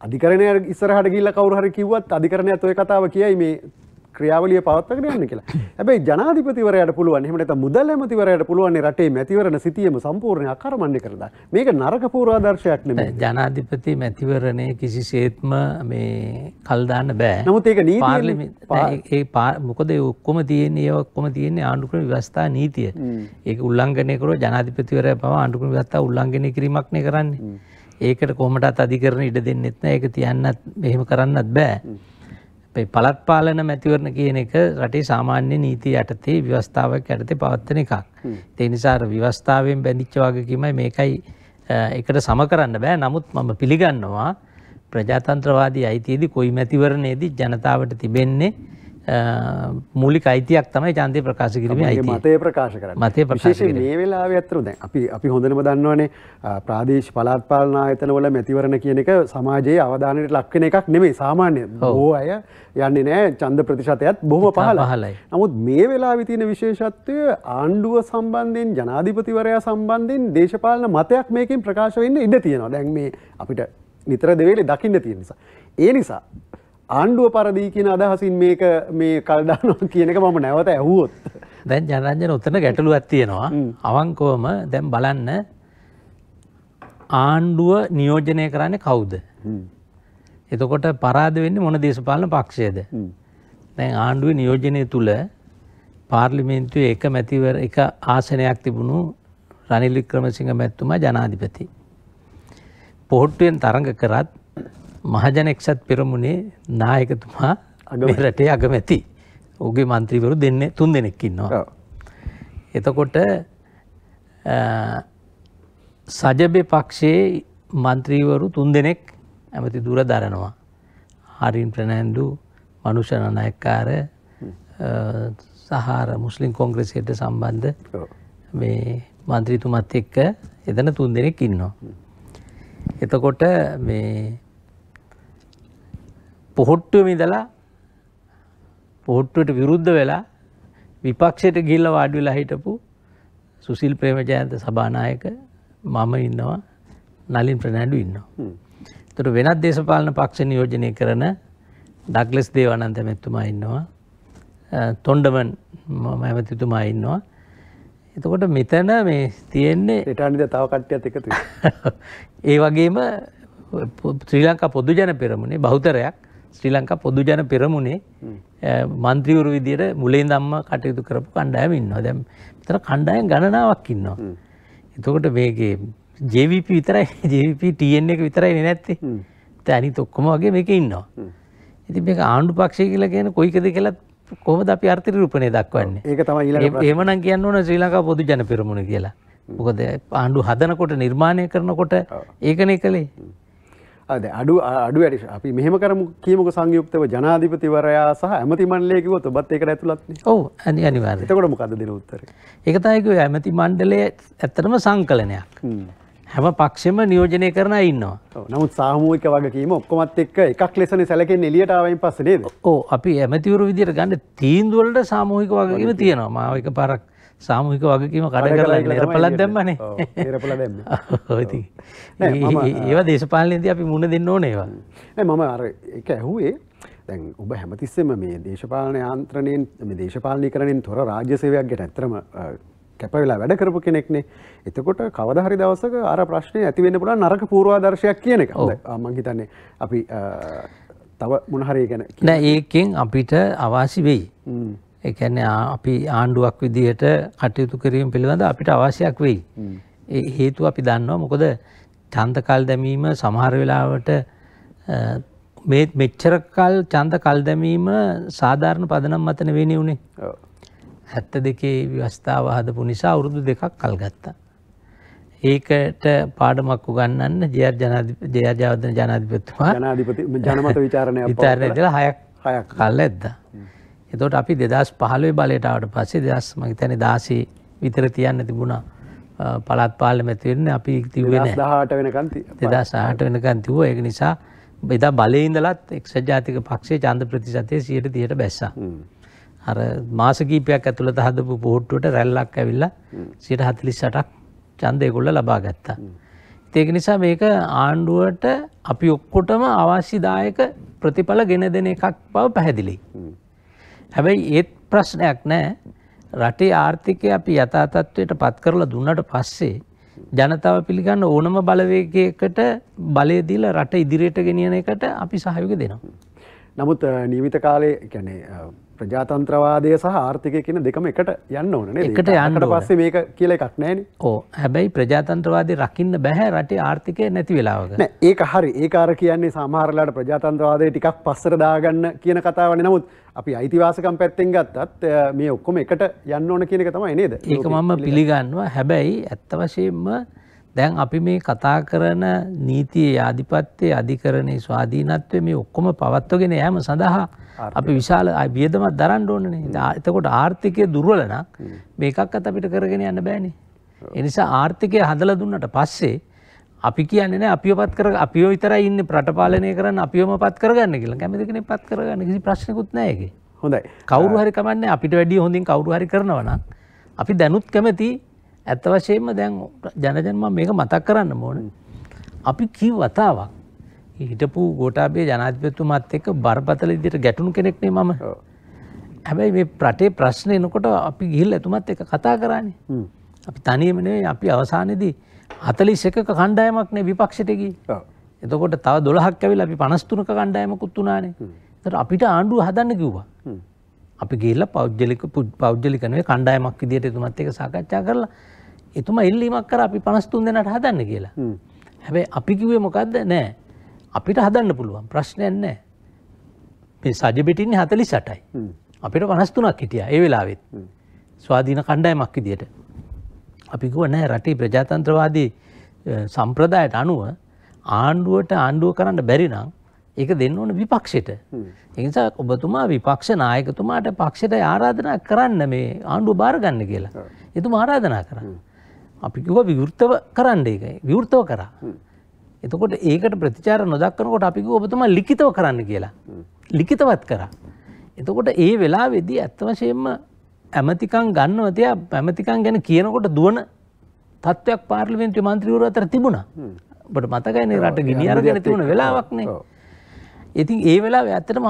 අධිකරණය ඉස්සරහට ගිහිල්ලා කවුරු හරි කිව්වත් අධිකරණයත් ওই කතාව කියයි මේ ක්‍රියාවලිය පවත්වගෙන යන්න කියලා. හැබැයි ජනාධිපතිවරයාට පුළුවන් එහෙම නැත්නම් මුදල් ඇමතිවරයාට පුළුවන් රටේ මැතිවරණ සිටියම සම්පූර්ණ අකර්මණ්‍ය කර දාන්න. මේක නරක පූර්වාදර්ශයක් නෙමෙයි. ජනාධිපති මැතිවරණේ කිසිසේත්ම මේ කල් දාන්න බෑ. නමුත් ඒක නීතිය ඒ මොකද ඒ ඔක්කොම තියෙන්නේ ඒ ඔක්කොම තියෙන්නේ ආණ්ඩුක්‍රම ව්‍යවස්ථා නීතිය. ඒක උල්ලංඝනය කරොත් ජනාධිපතිවරයා පවා ආණ්ඩුක්‍රම ව්‍යවස්ථා උල්ලංඝනය කිරීමක් නේ කරන්නේ. ඒකට කොහමටත් අධිකරණ ඉඩ දෙන්නෙත් නෑ ඒක තියන්නත් මෙහෙම කරන්නත් බෑ. පළත් පාලන මැතිවරණ කියන එක රටේ සාමාන්‍ය නීති යටතේ ව්‍යවස්ථාවක් යටතේ පවත්වන එකක්. ඒ නිසා ව්‍යවස්ථාවෙන් බැඳිච්ච වගකීමයි මේකයි එකට සම කරන්න බෑ. නමුත් මම පිළිගන්නවා ප්‍රජාතන්ත්‍රවාදී අයිතියේදී කොයි මැතිවරණයේදී ජනතාවට තිබෙන්නේ මූලික අයිතියක් තමයි ජන්තය ප්‍රකාශ කිරීම මතය ප්‍රකාශ කර මතය ප්‍රශේෂය මේ වෙලා ඇත්තරු දැ අපි අපි හොඳනම දන්නවනේ ප්‍රාදේශ පලාත්පාලනා එතනවල මැතිවරණ කියන එක සමාජයේ අවධානයට ලක්කන එකක් නෙමේ සාමාන්‍ය හෝ අය යන්නේ නෑ චන්ද ප්‍රතිශතයත් බොහම පහල හලයි නමුත් මේ වෙලා විතින විශේෂත්වය ආණ්ඩුව සම්බන්ධයෙන් ජනාධිපතිවරයා සම්බන්ධයෙන් දේශපාලන මතයක් මේකින් ප්‍රකාශ වෙන්න ඉඩ තියෙනවා දැන් මේ අපිට නිතර දෙවේලි දකින්න තියෙන නිසා ඒ නිසා ආණ්ඩුව පරදී කියන අදහසින් මේක මේ කල්දානවා කියනක මම නැවත ඇහුවොත් දැන් ජනරජන උත්තන ගැටලු ඇත්තියෙනවා අවංකෝම දැම් බලන්න ආණ්ඩුව නියෝජනය කරන්නේ කවුද. එතකොට පරාද වෙන්න මොන දේශපාලන පක්ෂයද. දැන් ආණ්ඩුව නියෝජනය තුළ පාර්ලිමේන්තුව එක මැතිවර එක ආසනයක් තිබුණු රනිල්ලි ක්‍රමසිංහ මැත්තුම ජනාධිපති. පොහොට්ටුවෙන් තරඟ කරත් මහජන එක්සත් පෙරමුණේ නායකතුමා අගමරටේ අගමැති ඔගේ මන්ත්‍රීවරු දෙන්න තුන් දෙනෙක් ඉන්නවා. එතකොට සජබෙ පක්ෂයේ මන්ත්‍රීවරු තුන් දෙනෙක් ඇමති දුර දරනවා. හරින් ප්‍රනෑන්ඩු මනුෂණනයක්කාර සහර මුස්ලිම් කොංග්‍රසියට සම්බන්ධ මේ මන්ත්‍රීතුමත් එක්ක එදන තුන් දෙනෙක් ඉන්නවා. එතකොට මේ පොහොට්ටුවම ඉදලා පොහොට්ටුවට විරුද්ධ වෙලා විපක්ෂයට ගිල්ල වාඩිවෙලා හිටපු සුසිල් ප්‍රේමජයන්ත සභානායක මම ඉන්නවා නලින් ප්‍රනෑඩු ඉන්නවා. තොට වෙනත් දේශපාලන පක්ෂ නියෝජනය කරන ඩක්ලෙස් දේවනන්ත මැත්තුමා ඉන්නවා. තොන්ඩමන් මැමතිතුමා ඉන්නවා. එතකොට මෙතැන මේ තියෙන්නේ එටනිද තව කට්ටයත් එකතු. [laughs] ඒ වගේම ශ්‍රී ලංකා පොදු ජන පෙරමුණේ බෞතරයක් ශ්‍රී ලංකා පොදුජන පෙරමුණේ මන්ත්‍රීවරු විදියට මුලේ දම්ම කටයුතු කරපු කණ්ඩායම ඉන්නවා දැම් තර කණ්ඩායම් ගණනාවක් ඉන්නවා. එතකොට මේගේ ජවිප විතරයි [laughs] ජවිපටන් එක විතරයි නැත්තේ තැනි තොක්කොම වගේ මේක ඉන්නවා. ඉති මේ ආණ්ඩු පක්ෂය කියලා කියන කොයිකද කියලත් කොහමද අපි අර්ථරි රූපණය දක්වන්නේ ඒක තමයි එමන කියන්න ඕන ශ්‍රී ලංකා පොදු ජන පෙරමුණ කියලා. මොකද ආණ්ඩු හදනකොට නිර්මාණය කරනකොට ඒකනය කළේ අද අඩු අඩු ඇඩි අපි මෙහම කරම කියමක සංයුක්තව ජනාධිපතිවරයා සහ ඇමති මණ්ඩලයකිව ඔබත් ඒකට ඇතුළත්න ඕ ඇනි අනිවාර තකොට මොකද දෙන උත්තර එකතයක ඇමති මණ්ඩලය ඇත්තරම සංකලනයක් හැම පක්ෂම නියෝජනය කරන ඉන්නවා නමුත් සාහමූක වගේීම ඔක්කොමත් එක් එකක් ලෙසන සැලකෙන් එලියටාවයින් පස්සනේද ඕ අපි ඇමතිවරු විදිර ගන්න තීන්දුවලට සාමූහික වගේම තියෙනවා මාවක පරක් සාමූහික වගකීම කඩ කරලා නිරපලක් දැම්මනේ නිරපල දැම්ම [laughs] ඉතින් ඒවා දේශපාලනයේදී අපි මුණ දෙන්න ඕනේ ඒවා නෑ මම අර ඒක ඇහුවේ දැන් ඔබ හැමතිස්සෙම මේ දේශපාලන යාන්ත්‍රණයෙන් මේ දේශපාලනීකරණයෙන් තොර රාජ්‍ය සේවයක් ගැන ඇත්තටම කැපවෙලා වැඩ කරපු කෙනෙක්නේ එතකොට කවදහරි දවසක අර ප්‍රශ්නය ඇතිවෙන්න පුළුවන් නරක පූර්වාදර්ශයක් කියන එක මං හිතන්නේ අපි තව මොනහරේ ගැන නෑ ඒකෙන් අපිට අවාසි වෙයි එකැන අපි ආණ්ඩුවක් විදිහට කටයුතු කිරීම පිළිබඳ අපිට අවශ්‍යයක් වෙයි. හේතු අපි දන්නවා මොකද චන්තකල් දැමීම සමහර වෙලාවට මෙච්චරකල් චන්ත කල් දැමීම සාධාරණ පදනම් මතන වෙන වුණේ. හැත්ත දෙකේ ව්‍යවස්ථාව හදපු නිසා අවුරුදු දෙකක් කල් ගත්තා. ඒකට පාඩමක් උගන්නන්න ජය ජයාජාවදන ජනාධිපත්තුමා ජනාධිපති ජනමත [laughs] විචාරණය විචාරණය දලා හයක් හයක් කල් ඇද්දා. එතොට අපි දෙදස් පහලුවේ බලටාවට පස්සේ දෙදස් මගේ තැන දාසී විතර තියන්න තිබුණා පළත් පාල මැතිවරණ අපි තිවෙන දහට වෙනකන්ති දෙදස් සහට වෙනකන් තිව එක නිසා බෙදා බලඉඳලත් එක්ෂ ජාතික පක්ෂේ චන්ද ප්‍රතිශතය සියට තියට බැස්සා. අර මාසකීපයක් ඇතුළත හදපු පොහොට්ටුවට රැල්ලක් ඇවිල්ල සියට හතලිස් සටක් චන්දයගොල්ල ලබා ගත්තා. ඒක නිසා මේක ආණ්ඩුවට අපි ඔක්කොටම අවශ්‍යදායක ප්‍රතිඵල ගෙන දෙන එකක් බව පැහැදිලි. හැබැයි ඒත් ප්‍රශ්නයක් නෑ රටේ ආර්ථිකය අපි යථාතත්වයට පත් කරලා දුන්නට පස්සේ ජනතාව පිළිගන්න ඕනම බලවේගයකට බලය දීලා රට ඉදිරියට ගෙනියන එකට අපි සහයෝග දෙනවා. නමුත් නියමිත කාලේ කියන්නේ ප්‍රජාතන්ත්‍රවාදය සහ ආර්ථිකය කියන දෙකම එකට යන්න ඕන එකට යන්නට පස්සේ මේක කියල එකක් නෑන ඕ හැබැයි ප්‍රජාතන්ත්‍රවාදය රකින්න බැහැ රටේ ආර්ථිකය නැති වෙලාවක ඒක හරි ඒකාර කියන්නේ සමහරලාට ප්‍රජාතන්ත්‍රවාදය ටිකක් පස්සර දාගන්න කියන කතාවන නමුත් අපි අයිතිවාසකම් පැත්තෙන් ගත්තත් මේ ඔක්කොම එකට යන්න ඕන කියනක තම එනේද ඒක මම පිළිගන්නවා හැබැයි ඇත්ත වශයෙන්ම දැන් අපි මේ කතා කරන නීතියේ ආධිපත්තය අධිකරණය ස්වාධීනත්වය මේ ඔක්කොම පවත්වගෙන යෑම සඳහා අපි විශාල වියදමත් දරන්න ඕනනේ එතකොට ආර්ථිකය දුර්වලනක් මේකක් අත අපිට කරගෙන යන්න බෑනේ එනිසා ආර්ථිකය හදල දුන්නට පස්සේ අපි කියන්නේ නෑ අපිව පත් කර අපිව විතරයි ඉන්න ප්‍රටපාලනය කරන්න අපිවම පත් කරගන්න කියලා කැමති කෙනෙක් පත් කරගන්න කිසි ප්‍රශ්නකුත් නෑ ඒකේ. හොඳයි. කවුරු හරි කමන්නේ අපිට වැඩිය හොඳින් කවුරු හරි කරනවා නම් අපි දැනුත් කැමති ඇත්ත වශයෙන්ම දැන් ජනජන් මම මේක මතක් කරන්න ඕනේ. අපි කී වතාවක් හිටපු ගෝටාබේ ජනාධිපතිතුමාත් එක්ක බරපතල විදිහට ගැටුණු කෙනෙක් නේ මම. හැබැයි මේ රටේ ප්‍රශ්න එනකොට අපි ගිහිල්ලා එතුමත් එක්ක කතා කරානේ. අපි තනියම නෙවෙයි අපි අවසානයේදී හතලිස් එකක කණ්ඩායමක්නේ විපක්ෂටකි එතකොට තව දොළහක් ඇවිල් අපි පනස්තුනක කණ්ඩායමකුත් වනානේ තර අපිට ආණ්ඩුව හදන්න කිව්වා අපි ගේල්ල පෞද්ජලික පෞද්ජලිකනය කණ්ඩායමක් විදියට එතුමත් එක සාකච්ඡා කරලා එතුම එල්ලීමක් කර අපි පනස්තුන් දෙනට හදන්න කියලා හැබැයි අපි කිවේ මොකක්ද නෑ අපිට හදන්න පුළුවන් ප්‍රශ්නයන්නෑ මේ සජබිටින්නේ හතලි සටයි අපිට පනස්තුනක් හිටිය ඒ වෙලාවෙත් ස්වාධීන කණ්ඩායමක් විදියට අපි ගුව නෑ රටේ ප්‍රජාතන්ත්‍රවාදී සම්ප්‍රදායට අනුව ආණ්ඩුවට ආණ්ඩුව කරන්න බැරි නම් ඒක දෙන්න ඕන විපක්ෂයට. එනිසා ඔබතුමා විපක්ෂ නායකතුමාට පක්ෂයට ආරාධනා කරන්න මේ ආණ්ඩුව බාරගන්න කියලා. එතුම ආරාධනා කරන්න. අපි කිව්ව විවෘතව කරන්න ඒක විවෘතව කරා. එතකොට ඒකට ප්‍රතිචාර නොදක්කනකොට අපි කිව්ව ඔබතුමා ලිඛිතව කරන්න කියලා. ලිඛිතවත් කරා. එතකොට ඒ වෙලාවේදී අත්වශයෙන්ම ඇමතිකං ගන්නව තිය පැමතිකං ගැන කියනකොට දුවන තත්ත්වයක් පාර්ලිමෙන්ට්‍රි මන්ත්‍රීවර අතර තිබුණා බට මතකයින රට ගිනිියර ගැන තිබුණ වෙලාවක්නේ ඉතින් ඒ වෙලා ඇත්තටම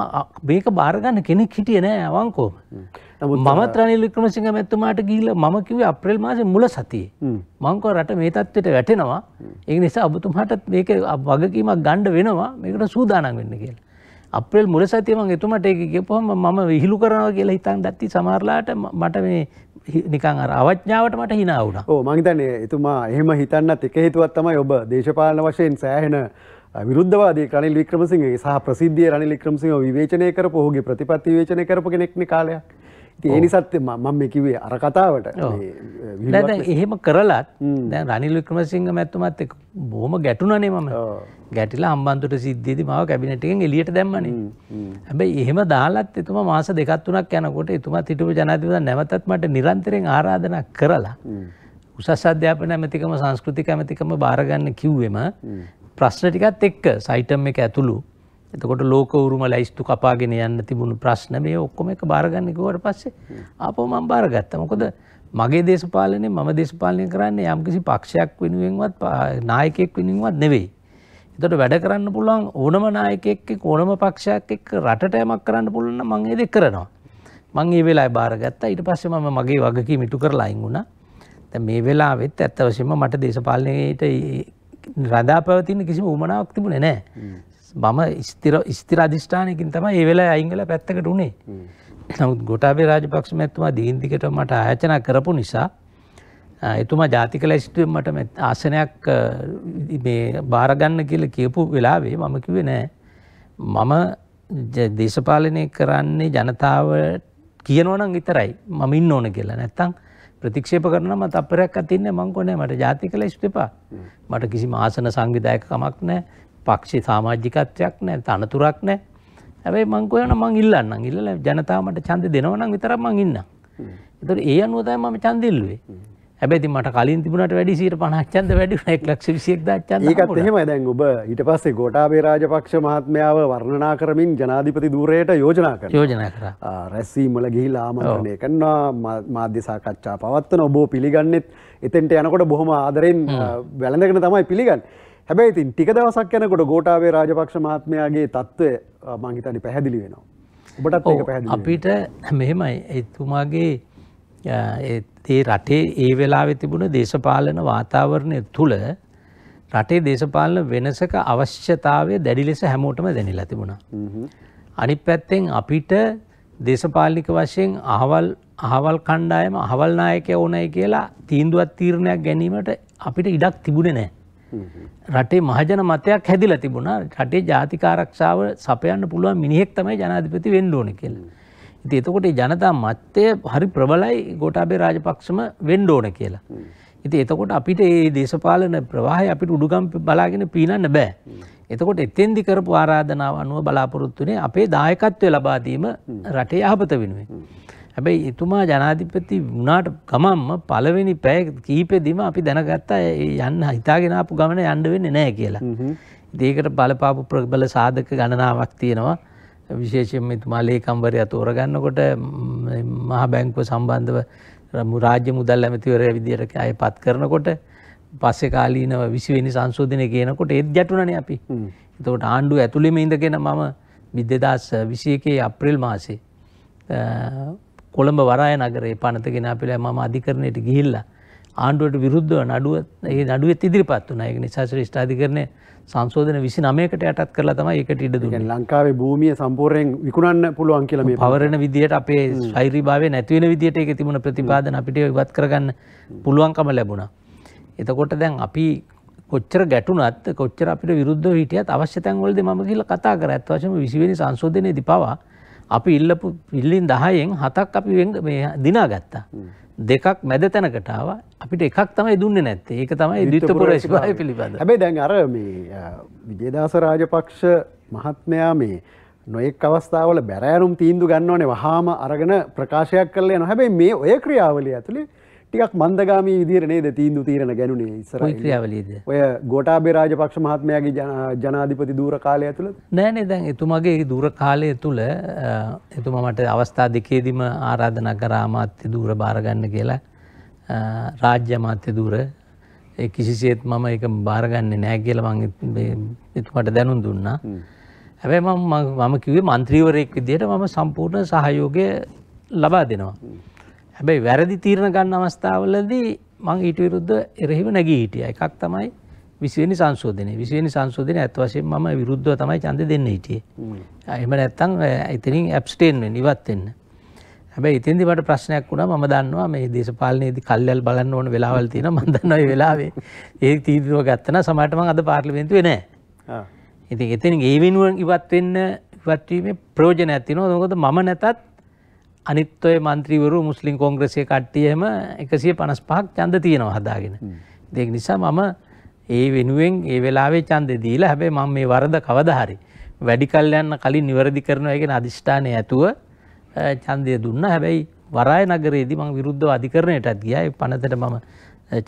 මේක බාරගන්න කෙනෙක් හිටිය නෑ අවංකෝම මම ත්‍රනිලික්‍රමසිංහ මැත්තුමාට ගීල මම කිව අප්‍රේල් මාස මුල සතියේ මංකව රට මේ තත්වයට වැටෙනවා ඒ නිසා අබතුමාටත් මේක වගකීමක් ගණ්ඩ වෙනවා මේකට සූදානන් වෙන්න කියලා අප්‍රේල් මුල සතිය මම එතුමට ඒක කියපුවම මම විහිළු කරනවා කියලා හිතන් දැත්ති සමහරලාට මට මේ නිකන් අර අවඥාවට මට hina වුණා. ඔව් මම හිතන්නේ එතුමා එහෙම හිතන්නත් එක හේතුවක් තමයි ඔබ දේශපාලන වශයෙන් සෑහෙන විරුද්ධවාදී රනිල් වික්‍රමසිංහගේ සහ ප්‍රසිද්ධිය රනිල් වික්‍රමසිංහ විවේචනය කරපු ඔහුගේ ප්‍රතිපත්ති විවේචනය කරපු කෙනෙක්නේ කාලයක්. ඉතින් ඒ නිසාත් මම මේ කිව්වේ අර කතාවට දැන් එහෙම කරලත් දැන් රනිල් වික්‍රමසිංහ මැතිතුමත් එක්ක බොහොම ගැටුණනේ මම. ගැටිලා අම්බන්තුට සිද්ධියද මාව කැබිනටෙන් එලියට දැම්මන හැබැයි එහෙම දාලත් එතුම මාස දෙකත්තුනක් යනකොට එතුමා හිටපු ජනාතිව නැවතත් මට නිරන්තරෙන් ආරාධන කරලා උසස් අධ්‍යාපන ඇමතිකම සංස්කෘතික ඇමතිකම භාරගන්න කිව්වෙම ප්‍රශ්න ටිකත් එක්ක සයිටම් එක ඇතුළු එතකොට ලෝක උරුම ලයිස්තු කපාගෙන යන්න තිබුණු ප්‍රශ්න මේ ඔක්කොම එක භාරගන්නකුවට පස්සේ අපෝ මං භාරගත්ත මොකොද මගේ දේශපාලනේ මම දේශපාලනය කරන්නේ යම්කිසි පක්ෂයක් වෙනුවෙන්වත් නායකෙක් වෙනුවත් නෙවෙයි එතට වැඩ කරන්න පුළුවන් ඕනම නායකෙක් ඕනම පක්ෂයක් එක් රටට යමක් කරන්න පුළුවන් මං ඒ දෙ කරනවා. මං ඒ වෙලා බාරගත්තා ඊට පස්සේ මම මගේ වගකී මිටු කරලා අයින් වුණා. දැන් මේ වෙලාවෙත් ඇත්ත වශයෙන්ම මට දේශපාලනයට රඳා පැවතින කිසිම උමනාවක් තිබුණේ නැහැ. මම ස්ථිර ස්ථිර අධිෂ්ඨානයකින් තමයි ඒ වෙලාවේ අයින් වෙලා පැත්තකට උනේ. නමුත් ගොටාබේ රාජපක්ෂ මැතිතුමා දීන් දිගට මට ආයෝජනා කරපු නිසා එතුමා ජාතික ලැස්තුවෙන් මට ආසනයක් බාරගන්න කියල කියපු වෙලාවේ මම කිවේ නෑ මම දේශපාලනය කරන්නේ ජනතාව කියනවනම් විතරයි මම ඉන්න ඕන කියලා නැත්තං ප්‍රතික්ෂේප කරන ම අපරයක් අතින්න මංකොනෑ මට ජාතික ලැස්තුපා මට කිසි ආසන සංවිධයකමක් නෑ පක්ෂි සාමාජිකත්වයක් නෑ තනතුරක් නෑ ඇැයි මංකවයන මං ඉල්ලන්න ඉල්ල ජනතාවට චන්ද දෙනවනම් විතරක් මං ඉන්න එතුට ඒ අනුවතයි මම චන්දිල්ලුවේ ඇබැති මට කලින් තිබුණට වැඩිසිට පනච්චන්ද වැඩි එක් ලක්ෂ විසික්දච්චන් ඒකත් එහෙම දැන් ඔබ ඊට පස්සේ ගෝටාබේ රාජපක්ෂ මහත්මයාව වර්ණනා කරමින් ජනාධිපති දුරයට යෝජනා කර යෝජනා කර රැස්සීමල ගිහිල් ආමරණය කන්නවා මාධ්‍ය සාකච්ඡා පවත්වන ඔබෝ පිළිගන්නෙත් එතෙන්ට යනකොට බොහොම ආදරෙන් වැළඳගෙන තමයි පිළිගන්න හැබැයි ඉතින් ටික දවසක් යනකොට ගෝටාබේ රාජපක්ෂ මහත්මයාගේ තත්ත්වය මං හිතන්නේ පැහැදිලි වෙනවා ඔබටත් ඒක පැහැදිලි අපිට මෙහෙමයි එතුමාගේ ඒ රටේ ඒ වෙලාවෙ තිබුණ දේශපාලන වාතාවරණය තුළ රටේ දේශපාලන වෙනසක අවශ්‍යතාවය දැඩි ලෙස හැමෝටම දැනිලා තිබුණා. අනිත් පැත්තෙන් අපිට දේශපාලික වශයෙන් අහවල් අහවල් කණ්ඩායම අහවල් නායකය ඕනයි කියලා තීන්දුවත් තීරණයක් ගැනීමට අපිට ඉඩක් තිබුණේ නෑ. රටේ මහජන මතයක් හැදිලා තිබුණා රටේ ජාතිකාරක්ෂාව සපයන්න පුළුවන් මිනිහෙක් තමයි ජනාධිපති වෙන්න ඕන කියලා. ඉතින් එතකොට ජනතා මතය හරි ප්‍රබලයි ගෝඨාභය රාජපක්ෂම වෙන්න ඕන කියලා. ඉතින් එතකොට අපිට මේ දේශපාලන ප්‍රවාහය අපිට උඩුගම් බලාගෙන පීනන්න බෑ. එතකොට එතෙන්දි කරපු ආරාධනාව අනුව බලාපොරොත්තුනේ අපේ දායකත්වය ලබා දීම රටේ යහපත වෙනුවෙන්. හැබැයි එතුමා ජනාධිපති වුණාට ගමම්ම පළවෙනි පැය කීපෙදීම අපි දැනගත්තා යන්න හිතාගෙන ආපු ගමන යන්න වෙන්නේ නැහැ කියලා. ඉතින් ඒකට බලපාපු ප්‍රබල සාධක ගණනාවක් තියෙනවා. විශේෂයෙන් මෙතුමා ලේකම්වරයා තෝරගන්නකොට මහ බැංකුව සම්බන්ධව රාජ්‍ය මුදල් ඇමතිවරයා විදියට අයපත් කරනකොට පස්සේ කාලීනව 20 වෙනි සංශෝධනය කියනකොට ඒත් ගැටුණනේ අපි. එතකොට ආණ්ඩුව ඇතුළෙම ඉඳගෙන මම 2021 අප්‍රේල් මාසේ කොළඹ වරාය නගරේ පනතගෙන අපිලා මම අධිකරණයට ගිහිල්ලා ආණ්ඩුවට විරුද්ධව නඩුව ඒ නඩුවත් ඉදිරිපත් වන එක නිසාසර ෂ්ඨාධිකරණය සංශෝධන විසි නමයකට යටත් කරලා තම එකට ඉඩ දුන ලංකාවේ භූමිය සම්පූර්යෙන් විකුණන්න පුළුවන් කියලම පවරණ විදිහට අපේ ශෛරීභාවය නැතිවෙන විදිහට එක තිබුණ ප්‍රතිපාදන අපිට ඉවත් කරගන්න පුළුවන්කම ලැබුණා. එතකොට දැන් අපි කොච්චර ගැටුනත් කොච්චර අපිට විරුද්ධ හිටියත් අවශ්‍ය තැන්වලද ම කියල කතා කර ඇත්වශම විසිවෙනි සංශෝධනය දිපවා අපි ඉල්ලපු ඉල්ලින් දහයෙන් හතක් අපි දිනා ගත්තා. දෙකක් මැද තැනකටාව අපිට එකක් තමයි දුන්න නැත්ත ඒක තමයි දිිත්තපුර ස්වාය පිළිබඳ හැබේ දැන් අර මේ විජේදාස රාජපක්ෂ මහත්මයා මේ නොයෙක් අවස්ථාවල බැරෑරුම් තීන්දු ගන්න ඕනේ වහාම අරගෙන ප්‍රකාශයක් කරලය නොහැබැයි මේ ඔය ක්‍රියාවලි ඇතුළේ ටිකක් මන්දගාමී විදිර නේද තීන්දු තීරණ ගැනුනේ ඉස්සර ක්‍රියාවලීද ඔය ගොටාබේ රාජපක්ෂ මහත්මයාගේ ජනාධිපති දූර කාලය ඇතුළ නෑනේ දැන් එතුමගේ දුර කාලය තුළ එතුම මට අවස්ථා දෙකේදීම ආරාධනා කර අමාත්‍ය දූර භාරගන්න කියලා රාජ්‍ය අමාත්‍ය දූර කිසිසේත් මම එක භාරගන්නේ නෑ කියල එතුමට දැනුම් දුන්නා. හැබැයි මම කිවේ මන්ත්‍රීවරයෙක් විදියට මම සම්පූර්ණ සහයෝගය ලබා දෙනවා. හැබැයි වැරදි තීරණ ගන්න අවස්ථාවලදී මං ඊට විරුද්ධ එරෙහිව නැගී හිටිය එකක් තමයි විසිවෙනි සංශෝධනය විසිවෙනි සංශෝධනය ඇත් වශයෙන් මම විරුද්ධව තමයි ඡන්දය දෙන්න හිටියේ. එහෙම නැත්නම් ඉතින් ඇබ්ස්ටේන් වෙන්න ඉවත් වෙන්න. හැබැයි ඉතින්දි මට ප්‍රශ්නයක් වුණා මම දන්නවා මේ දේශපාලනයේදී කල්යල් බලන්න ඕන වෙලාවල් තියෙනවා මම දන්නවා මේ වෙලාවේ ඒ තීන්දුව ගත්තා නම් සමහරට මම අද පාර්ලිමේන්තුවේ නැහැ. ඉතින් එතනින් ඒ වෙනුවෙන් ඉවත් වෙන්න ඉවත් වීමේ ප්‍රයෝජනයක් තියෙනවා. මොකද මම නැතත් අනිත් ඔය මන්ත්‍රීවරු මුස්ලිම් කොංග්‍රසය කට්ටියම එකසිය පනස් පහක් චන්ද තියෙනවා හදාගෙන. දෙක් නිසා මම ඒ වෙනුවෙන් ඒ වෙලාවේ චන්ද දීලා හැබේ මම මේ වරද කවදහරි. වැඩිකල් යන්න කලින් නිවැරදි කරනවා එකෙන අධිෂ්ඨානය ඇතුව චන්දය දුන්න හැබැයි වරාය නගරේදී මං විරුද්ධ අධිකරණයටත් ගියා පනතට මම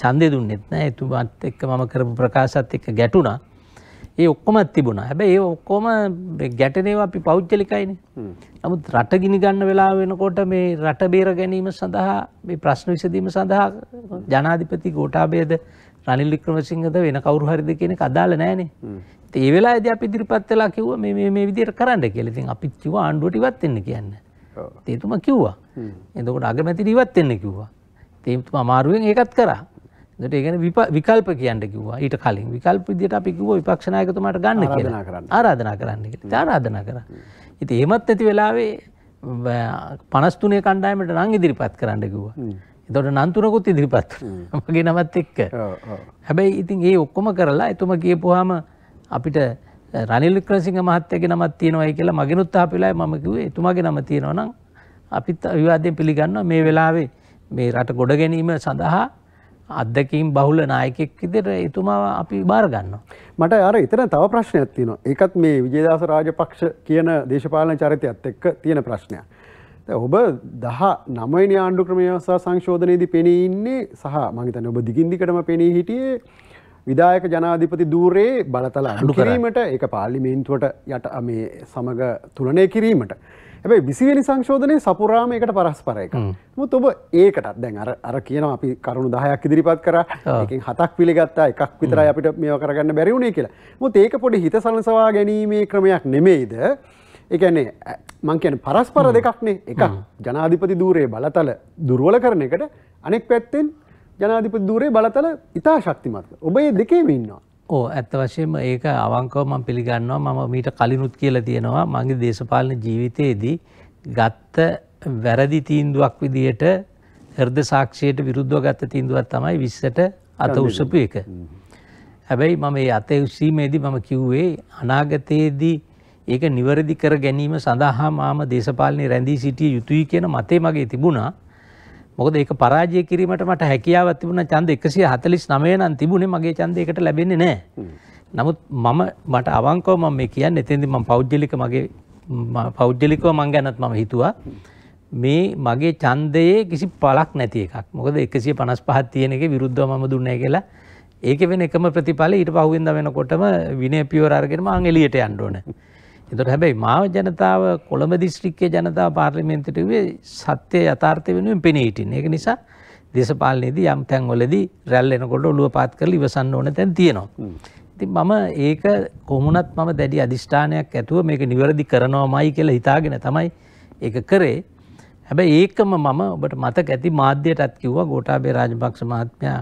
චන්දය දුන්නෙත් නෑ එතුමත් එක්ක මම කරපු ප්‍රකාශත් එක්ක ගැටුණා ඒ ඔක්කොමත් තිබුණා. හැබැයි ඒ ඔක්කොම ගැටෙනේවා අපි පෞද්ගලිකයිනේ. නමුත් රට ගිනි ගන්න වෙලාව වෙනකොට මේ රට බේර ගැනීම සඳහා මේ ප්‍රශ්න විසඳීම සඳහා ජනාධිපති ගෝඨාභයද රනිල් වික්‍රමසිංහද වෙන කවුරු හරිද කියන එක අදාළ නැහැනේ. ඉතින් ඒ වෙලාවේදී අපි ඉදිරිපත් වෙලා කිව්වා මේ මේ මේ විදිහට කරන්න කියලා. ඉතින් අපිත් කිව්වා ආණ්ඩුවට ඉවත් වෙන්න කියන්න. ඒතුමා කිව්වා. එතකොට අගමැතිට ඉවත් වෙන්න කිව්වා. ඒතුමා අමාරුවෙන් ඒකත් කරා. දට ඒගන විකල්ප කියන්න කිවවා ඊට කලින් විකල්ප විදිට අපිකුව විපක්ෂණයකතුමට ගන්න කියලා කරන්න ආරාධනා කරන්න ආරාධනා කර. ඉති ඒමත් ඇති වෙලාවේ පනස්තුනේ කණ්ඩායමට නං ඉදිරිපත් කරන්නකිවා. එතොට නන්තුරකුත් ඉදිරිපත් මගේ නමත් එක්ක. හැබැයි ඉතින් ඒ ඔක්කොම කරලා එතුම කියපුහම අපිට රනිල් ක්‍රසිංහ මහත්තයගේ නමත් තියෙනවයි කියලා මගෙනුත් අපිලා මකිව එතුමාගේ නම තියෙනවනම් අපිත් අවිවාදය පිළිගන්න මේ වෙලාවේ මේ රට ගොඩ ගැනීම සඳහා අත්දැකීම් බහුල නායකෙක් විදිර එතුමා අපි බාරගන්නවා. මට අර එතන තව ප්‍රශ්නයක් තියෙනවා. ඒකත් මේ විජේදාස රාජපක්ෂ කියන දේශපාලන චරිතයත් එක්ක තියෙන ප්‍රශ්නයක්. ඔබ දහ නමයිනි ආණ්ඩු ක්‍රමය සහ සංශෝධනයේදී පෙනී ඉන්නේ සහ මගේතන ඔබ දිගින්දිකටම පෙනී හිටියේ විදායක ජනාධිපති දූරේ බලතල අඩු කිරීමට ඒ පාර්ලිමේන්තුවට යට මේ සමඟ තුලනය කිරීමට. හැබයි විසිවෙනි සංශෝධනය සපුරාමයකට පරස්පරයක මුත් ඔබ ඒකටත් දැන් අර අර කියන අපි කරුණු දහයක් ඉදිරිපත් කර එකින් හතක් පිළිගත්තා එකක් විතර අපිට මේව කරගන්න බැරිවුණේ කියලා මුත් ඒක පොඩි හිත සලසවා ගැනීමේ ක්‍රමයක් නෙමෙයිද එකන්නේ මංකයන පරස්පර දෙකක්නේ එක ජනාධිපති දූරේ බලතල දුර්ුවල කරන එකට අනෙක් පැත්තෙන් ජනාධිපති දූරේ බලතල ඉතා ශක්තිමත්ක ඔබ ඒ දෙකේම ඉන්නවා ඕ ඇත්ත වශයෙන්ම ඒක අවංකව මම පිළිගන්නවා මම මීට කලිනුත් කියලා තියෙනවා මගේ දේශපාලන ජීවිතයේදී ගත්ත වැරදි තීන්දුවක් විදියට හෘද සාක්ෂියට විරුද්ධව ගත්ත තීන්දුවක් තමයි 20ට අත උසපු එක. හැබැයි මම මේ අත උසීමේදී මම කිව්වේ අනාගතයේදී ඒක නිවැරදි කර ගැනීම සඳහා මාම දේශපාලනේ රැඳී සිටිය යුතුයි කියන මතේ මගේ තිබුණා. මොකද ඒක පරාජය කිරීමට මට හැකියාවත් තිබුණ චන්ද එකසිය හතලිස් නමය නම් තිබුණේ මගේ චන්දයකට ලැබෙන්නේ නෑ. නමුත් මම මට අවංකව මම මේ කියන්න එතෙන්දි මම පෞද්ගලික මගේ පෞද්ගලිකව මං ගැනත් මම හිතුවා මේ මගේ ඡන්දයේ කිසි පළක් නැති එකක්. මොකද 155ක් තියෙන එකේ විරුද්ධව මම දුන්නේ කියලා ඒක වෙන එකම ප්‍රතිඵල ඊට පහුවෙන්ද වෙනකොටම විනය පියවර අරගෙන මං එළියට යන්න ඕනේ. එතට හැබැයි මාව ජනතාව කොළඹ දිස්ත්‍රික්කය ජනතාව පාර්ලිමෙන්තටවේ සත්‍යය යථාර්ථය වෙනුවෙන් පෙනීටින් එක නිසා දේශපාලනයේදී යම් තැන්වලදී රැල් එනකොට ඔලුව පාත් කරල ඉවසන්න ඕන තැන් තියෙනවා. ඉතින් මම ඒක කොමුණත් මම දැඩි අධිෂ්ඨානයක් ඇතුව මේක නිවැරදි කරනවා මයි කියලා හිතාගෙන තමයි ඒක කරේ. හැබැයි ඒකම මම ඔබට මතක ඇති මාධ්‍යයටත් කිව්වා ගෝඨාභය රාජපක්ෂ මහත්මයා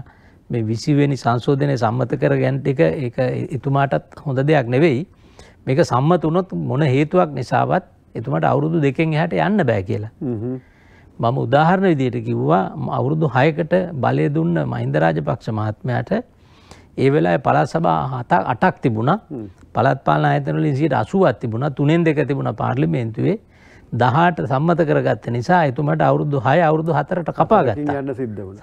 මේ 20 වෙනි සංශෝධනය සම්මත කර ගැන්ට එක ඒක එතුමාටත් හොඳ දෙයක් නෙවෙයි. මේක සම්මත වුණොත් මොන හේතුවක් නිසාවත් එතුමට අවුරුදු දෙකෙන් එහට යන්න බෑ කියලා. මම උදාහරණ විදියට කිව්වා අවුරුදු හයකට බලය දුන්න මහින්දරාජ පක්ෂ මහත්මයට ඒ වෙලා පළත් සබා හතා අටක් තිබුණ පළත් පාලන අයතනවලින් සිට අසුවත් තිබුණ තුනෙන් දෙක තිබුණ පාර්ලිමේන්තුවේ දහට සම්මත කරගත්ත නිසා එතුමට අවුරුදු හය අවුරුදු හතරට කපා ගන්න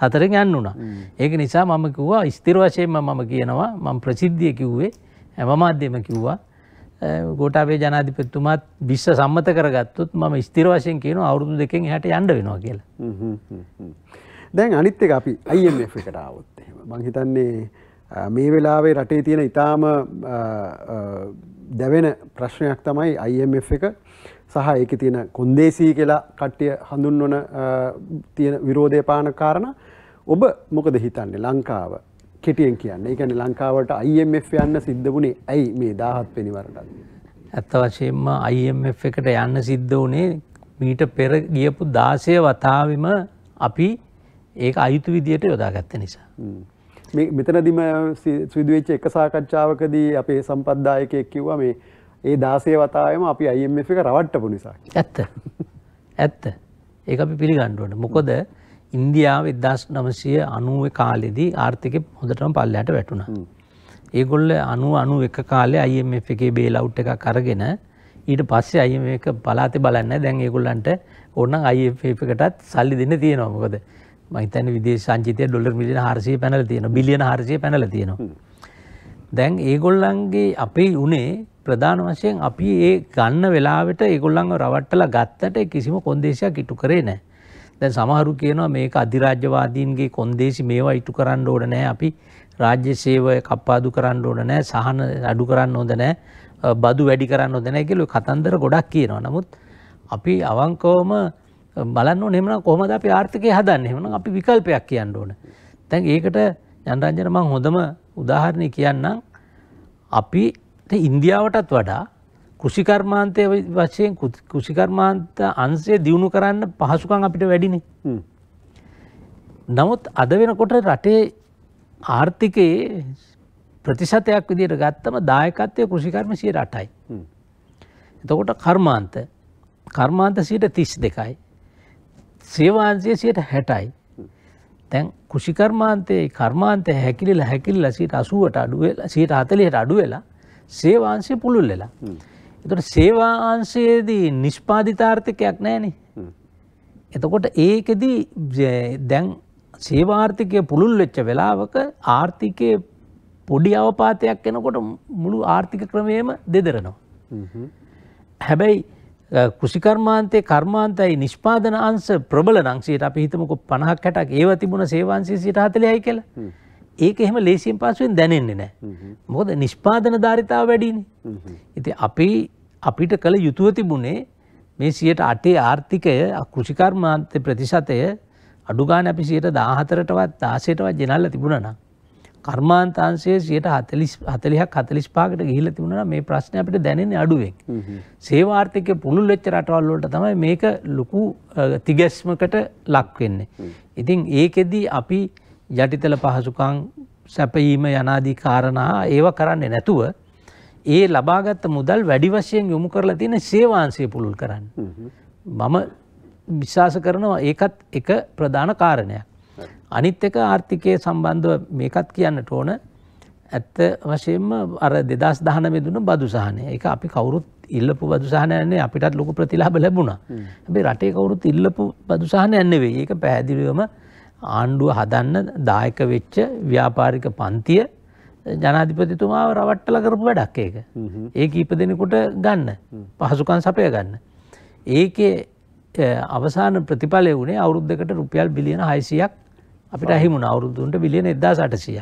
හතරෙන් යන්න වුණා. ඒක නිසා මම කිව්වා ස්තිර වශයෙන්ම මම කියනවා මම ප්‍රසිද්ධිය කිව්වේ ඇම මාධ්‍යම කිව්වා ගෝටාබේ ජනාධිපත්තුමත් විශ්ස සම්මත කරගත්තුත් මම ස්තිර වශයෙන් කියන අවුරුදු දෙකෙන් හැට යන්ඩ වෙනවා කියලා. දැන් අනිත්තක අපි අයිම් එකටාවත් මංහිතන්නේ මේ වෙලාවේ රටේ තියෙන ඉතාම දැවෙන ප්‍රශ්නයක් තමයි අයිම් එක සහ එක තියෙන කොන්දේසී කියලා කට්ටිය හඳුන්වන තියෙන විරෝධය පාන කාරණ ඔබ මොකද හිතන්නේ ලංකාව කෙටියෙන් කියන්න එකන ලංකාවට IMF යන්න සිද්ධ වුණේ ඇයි මේ දාහත් පෙනිවරට ඇත්ත වශයෙන්ම IMF එකට යන්න සිද්ධ වනේ මීට පෙර ගියපු දාසය වතාවම අපි ඒක අයුතු විදියට යොදා ගත්ත නිසා. මෙතනදිම සවිදුවවෙච්ච එක සාකච්ඡාවකදී අපේ සම්පද්දායකයක් කිව්වා මේ ඒ දාසය වතායම අපි IMF එක රවට්ටපු නිසා. ඇත්ත ඇත්ත ඒ අපි පිළිගණ්ඩුවට මොකොද ඉන්දියාව එදස් නමසය අනුව කාලෙදී ආර්ථික හොඳටම පල්ලයට වැටුණ. ඒගොල්ල අනු අනු එක කාලේ අයම එකේ බේලවුට් එක කරගෙන ඊට පස්සේ අය මේක පලාති බලන්න දැන් ඒගොල්ලන්ට ඕන්න අයපකටත් සල්ලි දෙන්න තියෙනවා මොකද මහිතන විදේ සංචිතය ඩොල්ර් මිලියන හරසය පැනල තියෙන බිලියන හරසය පැනල තියෙනවා. දැන් ඒගොල්ලන්ගේ අපේ උනේ ප්‍රධාන වශයෙන් අපි ඒ ගන්න වෙලාවට ඒගොල්ලන්ව රවට්ටලා ගත්තට කිසිම කොන්දේශයක් ඉටු කරේ නෑ. දැන් සමහරු කියනවා මේක අධිරාජ්‍යවාදීන්ගේ කොන්දේසි මේවා ඉටු කරන්න ඕන නැහැ අපි රාජ්‍ය සේවය කප්පාදු කරන්න ඕන නැහැ සහන අඩු කරන්න හොඳ නැහැ බදු වැඩි කරන්න හොඳ නැහැ කියලා කතන්දර ගොඩක් කියනවා. නමුත් අපි අවංකවම බලන්න ඕනේ එහෙනම් කොහමද අපි ආර්ථිකය හදන්නේ? එහෙනම් අපි විකල්පයක් කියන්න ඕන. දැන් ඒකට ජනරන්ජන මම හොඳම උදාහරණයක් කියන්නම්. අපිට ඉන්දියාවටත් වඩා කුසිකර්මාන්තය වශයෙන් කුසිකර්මාන්ත අන්සේ දියුණු කරන්න පහසුකං අපිට වැඩිනේ. නමුත් අද වෙනකොට රටේ ආර්ථිකයේ ප්‍රතිශතයක් විදියට ගත්තම දායකත්වය කෘෂිකර්ම සිය රටයි. එතකොට කර්මාන්ත කර්මාන්ත සයට තිස් දෙකයි. සේවාන්සිය සයට හැටයි. තැන් කෘෂිකර්මාන්තයේ කර්මාන්තය හැකිලිල හැකිල්ල සිට අසුවට අඩුවෙලා සට අතලයට අඩුවෙලා සේවාන්සේ පුළුල් වෙලා. එතට සේවාංශයේදී නිෂ්පාධිතාර්ථකයක් නෑන. එතකොට ඒකෙදී දැන් සේවාර්ථිකය පුළුල් වෙච්ච වෙලාවක ආර්ථිකය පොඩි අවපාතයක් එනකොට මුළු ආර්ථික ක්‍රමයම දෙදරනවා. හැබැයි කෘෂිකර්මාන්තය කර්මාන්තයි නිෂ්පාදන අන්ස ප්‍රබල නංසේට අපි හිතමක පණහක් හැටක් ඒව තිබුණ සේවාන්සේ සිට හතලයයි කියලා. ඒක එහෙම ලේසියෙන් පාසුවෙන් දැනෙන්නේ නෑ මොකද නිෂ්පාදන ධාරිතාව වැඩින ඉති අපි අපිට කළ යුතුව තිබුණේ මේ සියට අටේ ආර්ථිකය කෘෂිකර්මාන්තය ප්‍රතිශතය අඩුගාන අපි සියට දාහතරටවත් දාසයටවත් ජනල්ල තිබුණන කර්මාන්තාන්සේ සියට හතලිස් හතලිහක් හතලිස් පාකට ගිහිල තිබුණන මේ ප්‍රශ්න අපට දැනෙන අඩුවෙක් සේවාර්ථකය පුළුල් වෙච්ච රටවල්ලට තමයි මේක ලොකු තිගැස්මකට ලක්වෙන්නේ. ඉතින් ඒකෙදී අපි යටිතල පහසුකං සැපයීම යනාදී කාරණා ඒව කරන්නේ නැතුව ඒ ලබාගත්ත මුදල් වැඩි වශයෙන් යොමු කරලා තියෙන සේවාන්සේ පුළුල් කරන්න. මම විශ්වාස කරනවා ඒකත් එක ප්‍රධාන කාරණයක්. අනිත් එක ආර්ථිකය සම්බන්ධව මේකත් කියන්නට ඕන ඇත්ත වශයෙන්ම අර දෙදස් දහන මෙදුන බදුසාහනය එක අපි කවුරුත් ඉල්ලපු බදුසාහනයන්නේ අපිටත් ලොකු ප්‍රතිලාබ ලැබුණා. හැබේ රටේ කවුරුත් ඉල්ලපු බදුසාහන යන්නවේ ඒක පැහැදිලිවම ආණ්ඩුව හදන්න දායක වෙච්ච ව්‍යාපාරික පන්තිය ජනාධිපතිතුමාව රවට්ටල කරපු වැඩක් ඒක. ඒක ඉප දෙනකුට ගන්න පහසුකන් සපය ගන්න. ඒකේ අවසාන ප්‍රතිඵලය වුණේ අවුරුද්ධකට රුපියල් බිලියන හයිසියක් අපිට අහිමුණ අවුරුද්දුන්ට බිලියන එදා සටසිය.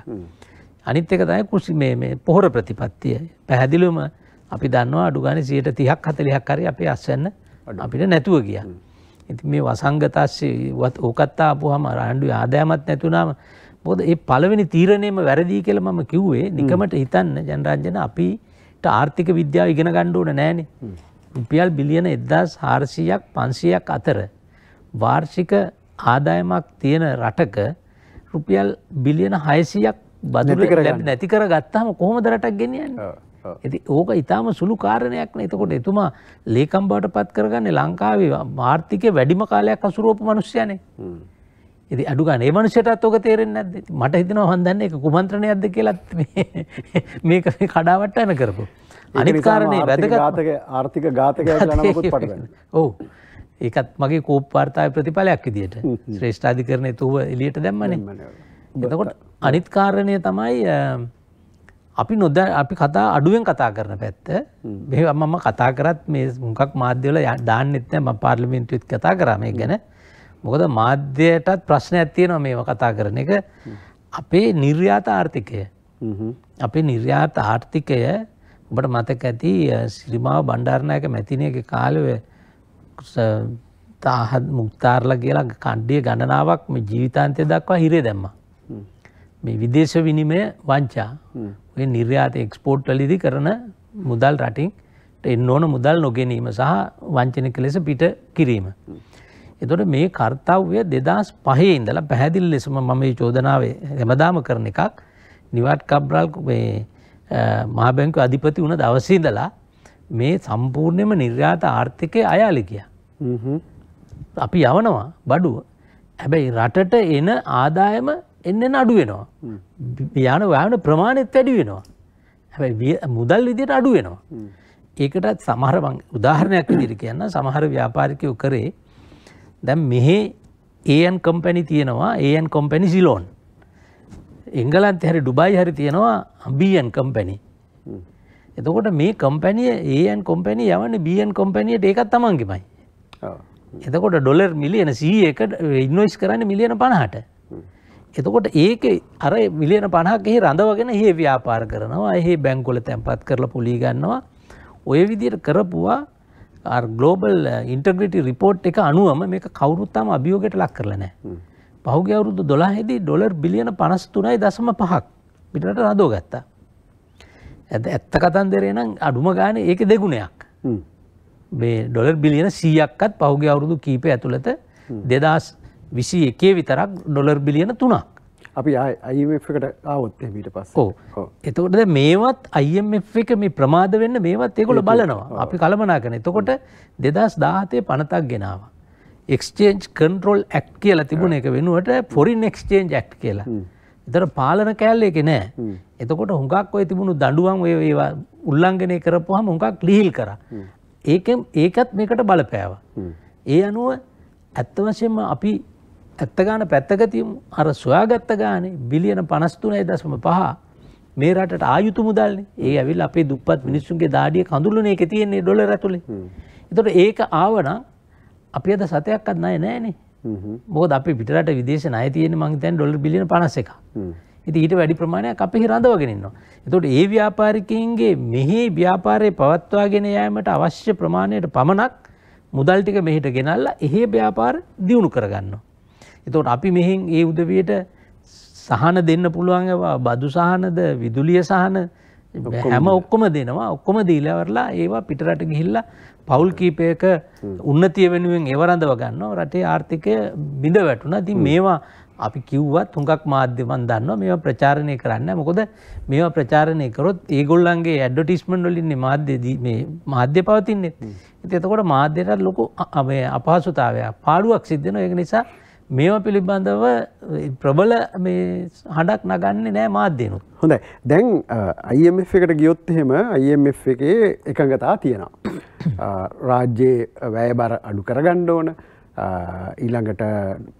අනිත් එක තයි කුසි මේ පොහොර ප්‍රතිපත්තිය. පැහැදිලුම අපි දන්නවා අඩුගාන සියට තිහක් හතලිහක් කරරි අපි අස්සන්න අපිට නැතුව ගියා. ඉති මේ වසංගතස්සේ ඕකත්තා අපහම රණ්ඩු ආදයමත් නැතුනාම බොද ඒ පළවෙනි තීරණයම වැරදිී කියල මම කිව්වේ නිකමට හිතන්න ජනරජන අපිට ආර්ථික විද්‍යාව ඉගෙන ගණ්ඩුවන නෑනේ රුපියල් බිලියන එද්දස් හාරසියක් පන්සියක් අතර වාර්ෂික ආදායමක් තියෙන රටක රුපියල් බිලියන හයසියක් බදුලි කර නැති කර ගත්තාම කොහොම දරටක් ගෙනියන්න ඇති ඕක ඉතාම සුළු කාරණයක් එතකොට එතුමා ලේකම් බවට පත් කරගන්නේ ලංකාවේ ආර්ථිකය වැඩිම කාලයක් අසුරෝප මනුෂ්‍යයනේ ඇති අඩු ගන්න ඒ මනුෂයටත් ඕක තේරෙන්නේ නැද්ද මට හිතනවා මම දන්නේ ඒක කුමන්ත්‍රණයක්ද කියලා [laughs] මේක මේ කඩාවට්ටන කරපො අනිත් කාරණේ වැදගත් ඝාතක ආර්ථික ඝාතකයක් [laughs] නමකුත් පටගන්න [laughs] ඔව් ඒකත් මගේ කෝප් වාර්තාවේ ප්‍රතිඵලයක් විදියට ශ්‍රේෂ්ඨාධිකරණයේ තුව එළියට දැම්මනේ එතකොට අනිත් කාරණය තමයි අපි නොද අපි කතා අඩුවෙන් කතා කරන පැත්ත මෙ මම කතා කරත් මේ මුකක් මාධ්‍යවල දාන්න එත්න ම පාර්ලිමෙන්ටුත් කතා කරම ගැන මොකද මාධ්‍යයටත් ප්‍රශ්න ඇත්තියනවා මේම කතා කරන එක අපේ නිර්යාත ආර්ථිකය අපේ නිර්යාත ආර්ථිකය ඔබට මතක ඇති සිරිමාව බණ්ඩාරණයක මැතිනයක කාලව තාහත් මුක්තාර්ල කියලා කණ්ඩිය ගණනාවක් ජීවිතන්තය දක්වා හිරේ දැම්මා මේ විදේශ විනිමය වංචා ඔය නිර්යාත එක්ස්පෝට් වලිදි කරන මුදල් රටින්ට එන්න ඕන මුදල් නොගැනීම සහ වංචනික ලෙස පිට කිරීම. එතොට මේ කර්තව්‍ය දෙදස් පහේ ඉඳලා පැහැදිල් ලෙසම මම චෝදනාවේ හැමදාම කරන එකක් නිවාට් කබ්රල් මහබැංකු අධිපති වුණ දවසීදලා මේ සම්පූර්ණයම නිර්යාත ආර්ථිකය අයාලි කිය. අපි යවනවා බඩුව හැබැයි රටට එන ආදායම එන්නෙන් අඩු වෙනවා. යාන වාහන ප්‍රමාණෙත් වැඩි වෙනවා. හැබැයි මුදල් විදියට අඩු වෙනවා. ඒකටත් සමහර උදාහරණයක් විදිහට කියන්න සමහර ව්‍යාපාරිකයෝ කරේ දැන් මෙහි ඒන් කම්පැනි තියෙනවා ඒන් කොම්පැනි සිලෝන්. එංගලන්ත හැරි ඩුබයි හරි තියෙනවා බන් කම්පැනි. එතකොට මේ කම්පැනිය ඒන් කොම්පැනි යවන බන් කොම්පැනියට ඒකත් තමන්ගෙමයි. එතකොට ඩොලර් මිලියන සීඒක ඉන්නොයිස් කරන්න මිලියන පණහට එතකොට ඒක අර මිලියන පණහක්ෙහි රඳවගෙන හේ ව්‍යාපාර කරනවා එහි බැංකොල තැන්පත් කරල පුලිගන්නවා ඔය විදියට කරපුවා ගලෝබල් ඉන්ටග්‍රටි රිපෝට් එක අනුවම මේ කවුරුත්තාම අභියෝගයට ලක් කරලනෑ පහුගේ අවුරුදු දොලාහෙදී ඩොලර් බිලියන පනස් තුනයි දසම පහක් පිටට රදෝ ගත්තා ඇද ඇත්ත කතන්දරේ නම් අඩුම ගාන ඒක දෙගුණයක් මේ ඩොලර් බිලියන සීයක්කත් පහුගේ අවුරුදු කීපය ඇතුළත දෙදස් විසි එකේ විතරක් ඩොලර් බිලියන තුනක් අපි අයිකට ආවොත් මීට පස්ස එතකොට මේවත් අයිම් එක මේ ප්‍රමාද වෙන්න මේවත් එකොල බලනවා අපි කළමනා කන එතකොට දෙදස් දාහතය පනතක් ගෙනවා. එක්ස්චේන්ජ් කන්ටරෝල් ඇක්් කියලා තිබුණ එක වෙනුවට ෆොරින් එක්ස්චේන්ජ් ඇක්් කියලා එතර පාලන කෑල්ල එක නෑ එතකොට හොඟක් ඔය තිබුණු දඩුවන් ඒවා උල්ලංඝනය කරපුහම හොඟක් ලිහිල් කර ඒක ඒකත් මේකට බලපෑවා. ඒ අනුව ඇත්තවශයෙන්ම අපි ඇත්තගාන පැත්තකතියමු අර සොයාගත්ත ගානේ බිලියන පනස්තුනයි දසම පහ මේ රටට ආයුතු මුදල්න්නේ ඒ ඇවිල් අපේ දුපත් මිනිස්සුන්ගේ දාඩිය කඳුලන එක තියෙන්නේ ඩොල ඇතුලේ එතට ඒක ආවන අපි අද සතයක් අත්නය නෑනේ බෝද අපි පිටට විදේශ අය තියෙන මංතැන් ඩොල් බිලියන පනස එක ඉති ඊට වැඩි ප්‍රමාණයක් අපිහි රඳවගෙනන්නවා. එතොට ඒ ව්‍යාපාරිකයන්ගේ මෙහි ව්‍යාපාරය පවත්වාගෙන යෑමට අවශ්‍ය ප්‍රමාණයට පමණක් මුදල්ටික මෙහිට ගෙනල්ලා එහේ ව්‍යාපාර දියුණු කරගන්නවා. එතොට අපි මෙහෙන් ඒ උදවයට සහන දෙන්න පුළුවන්වා බදු සහනද විදුලිය සහන හැම ඔක්කොම දෙනවා ඔක්කොම දීලවරලා ඒවා පිටරට ගිහිල්ලා පවුල් කීපයක උන්නතිය වෙනුවෙන් ඒවරඳ වගන්න රටේ ආර්ථිකය බිඳ වැටුන ති මේවා අපි කිව්වත් තුඟක් මාධ්‍යමන් දන්න මේ ප්‍රචාරණය කරන්න මොකොද මේ ප්‍රචාරණය කරොත් ඒගොල්ලන්ගේ ඇඩ්ඩටිස්මන් ොලින්නේ මාධ්‍යදී මාධ්‍ය පවතින්නේ එතකොට මාධ්‍යයට ලොකු අපහසුතාවයක් පාඩුවක් සිද්ධන ඒක නිසා මේව පිළිබඳව ප්‍රබල මේ හඬක් නගන්නේ නෑ මාධ්‍යනුත්. හොඳයි දැන් IMF එකට ගියොත් එහෙම IMF එකේ එකඟතා තියෙනවා. රාජ්‍යයේ වැයබර අඩු කරගන්න ඕන. ඊළඟට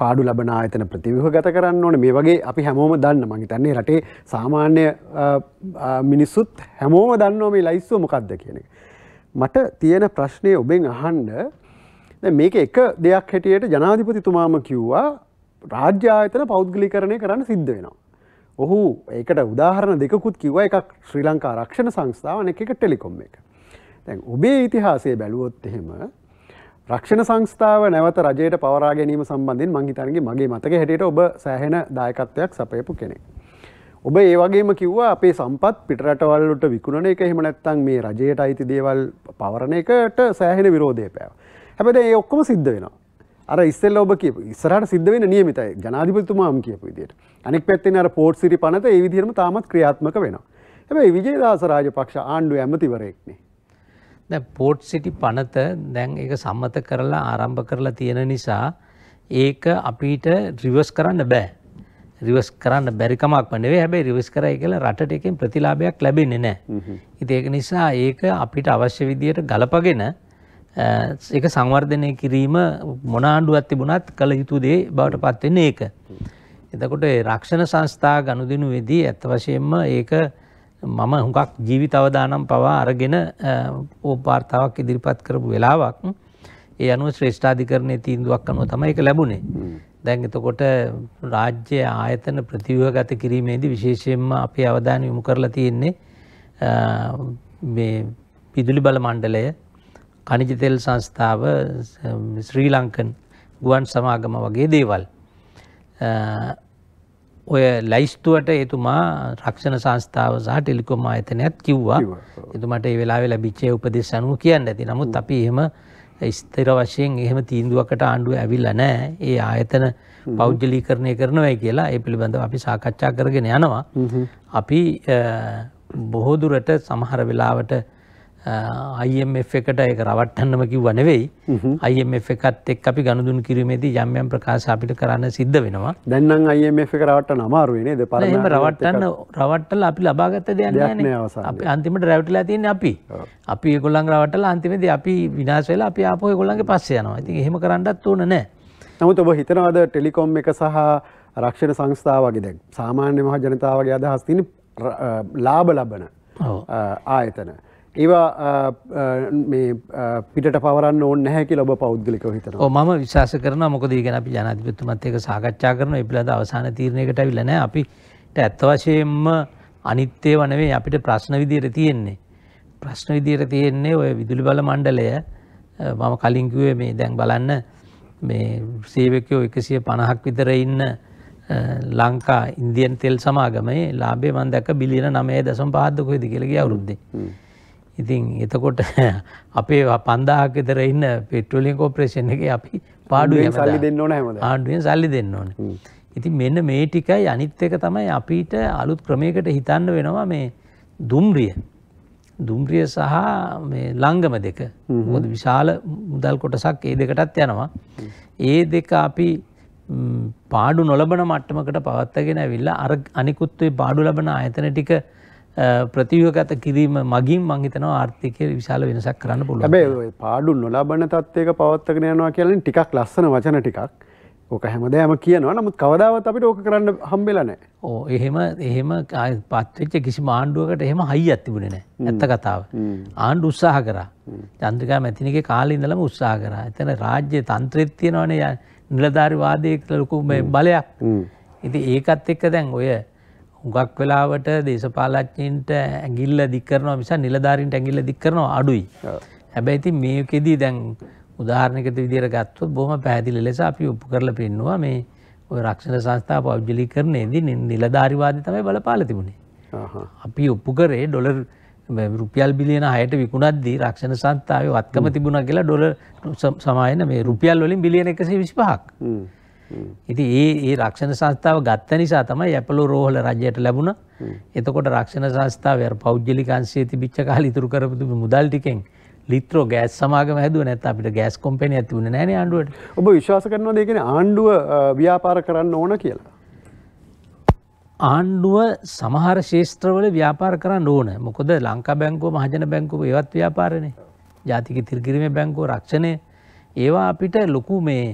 පාඩු ලබන ආයතන ප්‍රතිවිහ ගත කරන්න ඕන මේ වගේ අපි හැමෝම දන්න මගේ තන්නේ රටේ සාමාන්‍ය මිනිස්සුත් හැමෝම දන්නෝ මේ ලයිස්සෝ මොකක්ද කියන එක. මට තියෙන ප්‍රශ්නය ඔබෙන් අහන්ඩ මේක එක දෙයක් හැටියට ජනාධිපතිතුමාම කිව්වා රාජ්‍ය ආයතන පෞද්ගලිකරණය කරන්න සිද්ධ වෙනවා. ඔහු ඒකට උදාහරණ දෙකුත් කිව එකක් ශ්‍රී ලංකා රක්ෂණ සංස්ථාව එක ටෙලිකොම් එක. තැන් ඔබේ ඉතිහාසේ බැලුවොත් එහෙම රක්ෂණ සංස්ථාව නැවත රජයට පවරා ගැනීම සම්බන්ධින් මංහිතරන්ගේ මගේ මතක හැටියට ඔබ සෑහෙන දායකත්වයක් සපයපු කෙනෙක්. ඔබ ඒ වගේම කිව්වා අපේ සම්පත් පිටරටවල්ලට විකුණන එක එහෙම නැත්තං මේ රජයට අයිති දේවල් පවරණ එකට සෑහෙන විරෝධය පැව. හැබැද ඒ ඔක්කොම සිද්ධ වෙනවා අර ඉස්සෙල් ඔබ කිය ඉස්සරහට සිද්ධ වෙන නියමිතයි ජනාධිපතිතුමාම කියපු විදියට අනෙක් පැත්තෙන් අර පෝට් සිරි පනත ඒ විදිහටම තාමත් ක්‍රියාත්මක වෙනවා හැබැයි විජේදාස රාජපක්ෂ ආණ්ඩුවේ ඇමතිවරයෙක්නේ දැන් පෝට් සිටි පනත දැන් ඒක සම්මත කරලා ආරම්භ කරලා තියෙන නිසා ඒක අපිට රිවර්ස් කරන්න බෑ රිවස් කරන්න බැරිකමක් නෙවේ හැබැයි රිවස් කරයි කියලා රටට එකෙන් ප්‍රතිලාභයක් ලැබෙන්නේ නැහැ. ඉතින් ඒක නිසා ඒක අපිට අවශ්‍ය විදියට ගලපගෙන එක සංවර්ධනය කිරීම මොනාණ්ඩුවත් තිබුණත් කළ යුතු දේ බවට පත්වෙන ඒක. එතකොට රක්ෂණ සංස්ථා ගනුදිනු වෙදී ඇත්ත වශයෙන්ම ඒක මම හුඟක් ජීවිත අවදානම් පවා අරගෙන ඕපාර්තාවක් ඉදිරිපත් කරපු වෙලාවක් ඒ අනුව ශ්‍රේෂ්ඨාධිකරණය තීන්දුවක් අනුව තම එක ලැබුණේ. දැන් එතකොට රාජ්‍ය ආයතන ප්‍රතිවගත කිරීමේදී විශේෂයෙන්ම අපි අවධානය යොමු කරලා තියෙන්නේ මේ විදුලි බල මණ්ඩලය කනිජතෙල් සංස්ථාව ශ්‍රී ලංකන් ගුවන් සමාගම වගේ දේවල්. ඔය ලයිස්තුවට එතුමා රක්ෂණ සංස්ථාව සහ ටෙලිකොම් ආයතනයත් කිව්වා එතුමට ඒ වෙලාවෙ ලැබිච්චේ උපදෙස් අනුව කියන්න ඇති නමුත් අපි එහෙම ස්ථිර වශයෙන් එහෙම තීන්දුවකට ආණ්ඩුව ඇවිල්ලා නෑ ඒ ආයතන පෞද්ගලීකරණය කරනවයි කියලා ඒ පිළිබඳව අපි සාකච්ඡා කරගෙන යනවා අපි බොහෝදුරට සමහර වෙලාවට අයිF එකට එක රවට්ටන්නම කිව්ව නෙවෙයි අයිF එකත් එක් අපි ගණුදුන් කිරීමේදී යම්යම් ප්‍රකාශ අපිට කරන්න සිද්ධ වෙනවා දැන්නම් අයිF එක රවට්ට නමාරුවනේ දෙ පරම රවට්ටන්න රවට්ටල අපි ලබාගත්ත දෙයන්න අපි අන්තිමට රැවටලා තියන්න අපි අපි ගොල්ලන් රවටල අන්තිමේද අපි විනාශවෙලා අපි අපය ගොල්ලන්ගේ පස්ස යනවා ඉති එහෙම කරන්නත් ඕන නෑ නමුත් ඔබ හිතනවද ටෙලිකොම් එක සහ රක්ෂණ සංස්ථාවගේ දැන් සාමාන්‍ය මහ ජනතාවගේ අදහස්තින ලාබ ලබන ආයතන. ඒවා පිට පවරන්න ඕන්න හැකි ලබ පෞද්ගලික හිතන මම විශවාස කරන මොකද ගැන අපි ජනාතිපතුමත් එක සාකච්ඡා කරන එපිලද අවසාන තීරණයකට විලන අපිට ඇත්තවශයෙන්ම අනිත්‍යය වනවේ අපිට ප්‍රශ්න විදියට තියෙන්නේ. ප්‍රශ්න විදියට තියෙන්නේ ඔය විදුලි බල මණ්ඩලය මම කලින්කිවේ මේ දැන් බලන්න මේ සේවකයෝ එකසිය පණහක් විතර ඉන්න ලංකා ඉන්දියන් තෙල් සමාගමේ ලාබේ මන්දක බිලියන නමය දසම් පාදකොයිද කියලගේ අවුරුද්දේ. ඉතින් එතකොට අපේ පන්දාහක් විතර ඉන්න පෙට්‍රෝලියම් කෝපරේෂන් එකේ අපි පාඩුවෙන් සල්ලි දෙන්න ඕන හැමදාම. ආණ්ඩුවෙන් සල්ලි දෙන්න ඕන. ඉතින් මෙන්න මේ ටිකයි අනිත් එක තමයි අපිට අලුත් ක්‍රමයකට හිතන්න වෙනවා මේ දුම්රිය. දුම්රිය සහ මේ ලංගම දෙක. මොකද විශාල මුදල් කොටසක් ඒ දෙකටත් යනවා. ඒ දෙක අපි පාඩු නොලබන මට්ටමකට පවත්වාගෙන ඇවිල්ලා අර අනිකුත් පාඩු ලබන ආයතන ටික ප්‍රතිවගත කිරීම මගින් මංහිතන ආර්ථිකය විශාල වෙනසක් කරන්න පුළ බේ පාඩු නොලාබන තත්වයක පවත්තගෙන යනවා කියලින් ටිකක් ලස්සන වචන ටිකක් ඕක හැමදෑම කියනවා නමුත් කවදාවත් අපිට ඕක කරන්න හම්බෙලනෑ ඕ එහෙම එහෙම පත්වෙච්ච කිසි ආණ්ඩුවකට එහෙම හයි අත්තිබුණ නෑ ඇත්ත කතාව ආණ්ඩු උත්සාහ කර චන්ද්‍රකා මැතිනගේ කාල ඉඳලම උත්සාහ කර එතන රාජ්‍ය තන්ත්‍රත්තියනවනේ නිලධාරිවාදයක ලොකු බලයක් ඉති ඒකත් එක්ක දැන් ඔය හුඟක් වෙලාවට දේශපාලච්චින්ට ඇගිල්ල දික්කරනවා මිසා නිලධාරින්ට ඇගිල්ල දික්කරනවා අඩුයි. හැබැයිති මේකෙදී දැන් උදාහරණකත විදිර ගත්ව බොහම පැදිලි ලෙස අපි උප්පු කරල පෙන්නවා මේ ඔය රක්ෂණ සංස්ථා පෞද්ජලි කරනයේද නිලධාරිවාද තමයි බලපාල තිබුණේ. අපි ඔප්පු කරේ ඩොලර් රුපියල් බිලියන හයට විකුණද්දී රක්ෂණ සංස්ථාව වත්කම තිබුණ කියලා ඩොල සමායන මේ රුපියල් වලින් බිලියන එකසේ විසිපහක්. ඉති ඒ ඒ රක්ෂණ සංස්ථාව ගත්ත නිසා තමයි ඇපලු රෝහල රජයට ලැබුණ එතකොට රක්ෂණ සංස්ථාවය පෞද්ජලිකන්සේ තිබිච්ච කාල ඉතුරු කරපතු මුදල් ටිකෙන් ලිත්‍රෝ ගෑස් සමාගම හැදුව නැත් අපිට ගෑස් කොම්පෙන ඇතිවුණ නෑන ආණ්ඩුවට ඔබ විශ්වාස කරනවා දෙගෙන ආණ්ඩුව ව්‍යාපාර කරන්න ඕන කියලා. ආණ්ඩුව සමහර ශේෂත්‍රවල ව්‍යාපාර කරන්න ඕන මොකද ලංකා බැංකෝ මහජන බැංකුව ඒවත් ව්‍යාපාරණය ජාතික තිරකිරීම බැංකෝ රක්ෂණය ඒවා අපිට ලොකු මේ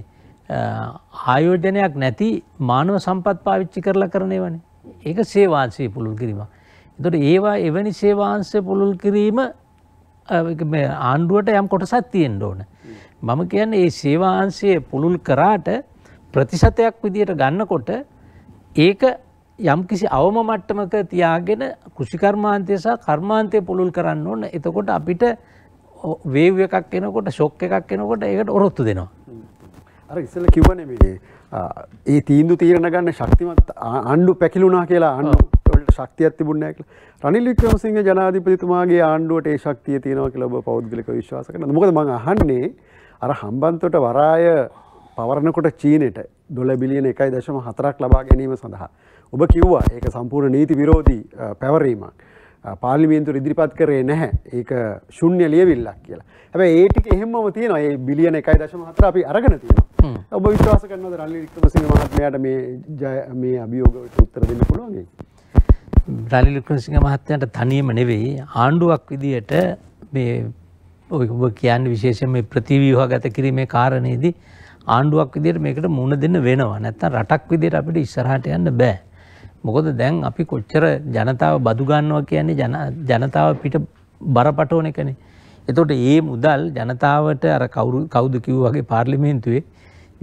ආයෝජනයක් නැති මානව සම්පත් පාවිච්චි කරලා කරනේ වනේ. ඒක සේවාන්සේ පුළුල් කිරීම. එතොට ඒවා එවැනි සේවාන්සේ පුළුල් කිරීම ආණ්ඩුවට යම් කොටසත් තියෙන් ඕන. මම කියන්න ඒ සේවාන්සේ පුළුල් කරාට ප්‍රතිශතයක් විදියට ගන්නකොට ඒක යම් කිසි අවම මට්ටමක තියාගෙන කෘෂිකර්මාන්තය සහ කර්මාන්තය පුළුල් කරන්න ඕන එතකොට අපිට වේව එකක් එනකොට ශොක් එකක් එනකොට ඒකට ඔරොත්තු දෙනවා. අර ඉස්සල කිව්වන මේ ඒ තීන්දු තීරණ ගන්න ශක්තිමත් ආණ්ඩු පැකිලුණා කියලා ආණ්ඩුවලට ශක්තියක් තිබුණේ නැහැ කියලා. රනිල් වික්‍රමසිංහ ජනාධිපතිතුමාගේ ආණ්ඩුවට ඒ ශක්තිය තියෙනවා කියලා ඔබ පෞද්ගලිකව විශ්වාස කරනවද? මොකද මම අහන්නේ අර හම්බන්තොට වරාය පවරනකොට චීනෙට ඩොල බිලියන 1.4ක් ලබා ගැනීම සඳහා ඔබ කිව්වා ඒක සම්පූර්ණ නීති විරෝධී පැවරීමක්. පාලිමේන්තුර ඉදිරිපත් කරේ නැහැ ඒක ශුන්්‍ය ලියවිල්ලක් කියලා හැබැයි ඒ ටික එහෙමම තියෙනවා ඒ බිලියන 1.4 අපි අරගෙන තියෙනවා ඔබ විශ්වාස කරනවද රනිල් වික්‍රමසිංහ මහත්මයාට මේ මේ අභියෝගවලට උත්තර දෙන්න පුළුවන් රනිල් වික්‍රමසිංහ මහත්මයාට තනියම නෙවෙයි ආණ්ඩුවක් විදියට මේ ඔබ කියන්න විශේෂයෙන් මේ ප්‍රතිව්‍යුහගත කිරීමේ කාරණේදී ආණ්ඩුවක් විදියට මේකට මුණ දෙන්න වෙනවා නැත්නම් රටක් විදියට අපිට ඉස්සරහට යන්න බෑ මොකද දැන් අපි කොච්චර ජනතාව බදුගන්නවා කියන්නේ ජනතාව පිට බරපටෝන එකනේ. එතොට ඒ මුදල් ජනතාවට අර කවුරු කෞුද කිව් වගේ පාර්ලිමේන්තුවේ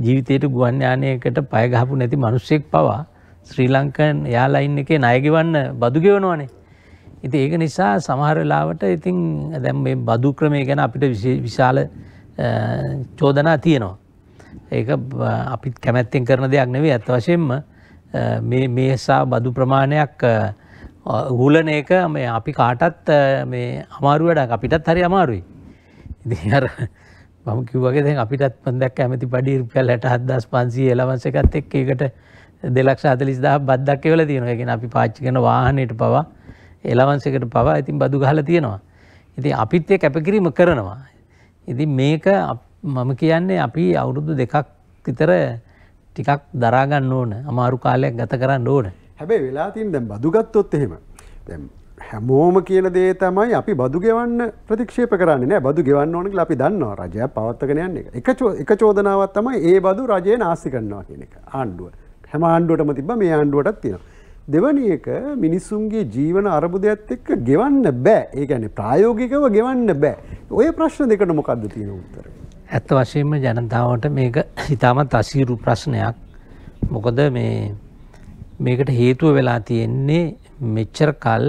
ජීවිතයට ගුවන් යානයකට පයගහපු නැති මනුස්සෙක් පවා ශ්‍රී ලංකන් යාලයින් එකේ නයගෙවන්න බදුගෙවනවානේ. ඉති ඒක නිසා සමහරලාවට ඉතිං දැම් මේ බදු ක්‍රමය ගැන අපිට විශාල චෝදනා තියෙනවා. ඒක අපිත් කැමැත්තෙන් කරන දෙයක් නෙවේ ඇත්වශයෙන්ම මේ නිසා බදු ප්‍රමාණයක් හූලන එක මේ අපි කාටත් මේ අමාරුවඩක් අපිටත් හරි අමාරුයි. ඉදිහර මම කිව්වගේ දැන් අපිටත් පොන්දක් ඇමති පඩි රුපියල් 67500 පන්සිය එලවන්සකත් එක්ක ඒකට දෙලක්ෂ 40000 බද්දක් කියලා තියෙනවා. ඒ කියන්නේ අපි පාවිච්චි කරන වාහනයට පවා එලවන්ස් එකට පවා ඉතින් බදු ගහලා තියෙනවා. ඉතින් අපිත් ඒ කැපකිරීම කරනවා. ඉතින් මේක මම කියන්නේ අපි අවුරුදු දෙකක් විතර ටිකක් දරාගන්න ඕන අමාරු කාලයක් ගත කරන්න ඕන හැබැයි වෙලා තින් දැම් බදුගත්තොත් එහෙම දැම් හැමෝම කියන දේ තමයි අපි බදු ගෙවන්න ප්‍රතික්ෂේප කරන්න නෑ බදු ගෙවන්න ඕනෙක අපි දන්නවා රජය පවත්තගෙන යන්න එක එක චෝදනාවත් තමයි ඒ බදු රජය නාස්ති කරනවා කියන එක ආණ්ඩුව හැම ආණ්ඩුවටම තිබ මේ ආණ්ඩුවටත් තියෙනවා දෙවනියක මිනිස්සුන්ගේ ජීවන අරබුදයක්ත් එක්ක ගෙවන්න බෑ ඒගැන ප්‍රායෝගිකව ගෙවන්න බෑ ඔය ප්‍රශ්න දෙකට මොකක්ද තියෙන උත්තර ඇත්ත වශයෙන්ම ජනතාවට මේක ඉතාමත් අසීරු ප්‍රශ්නයක් මොකද මේ මේකට හේතුව වෙලා තියෙන්නේ මෙච්චර කල්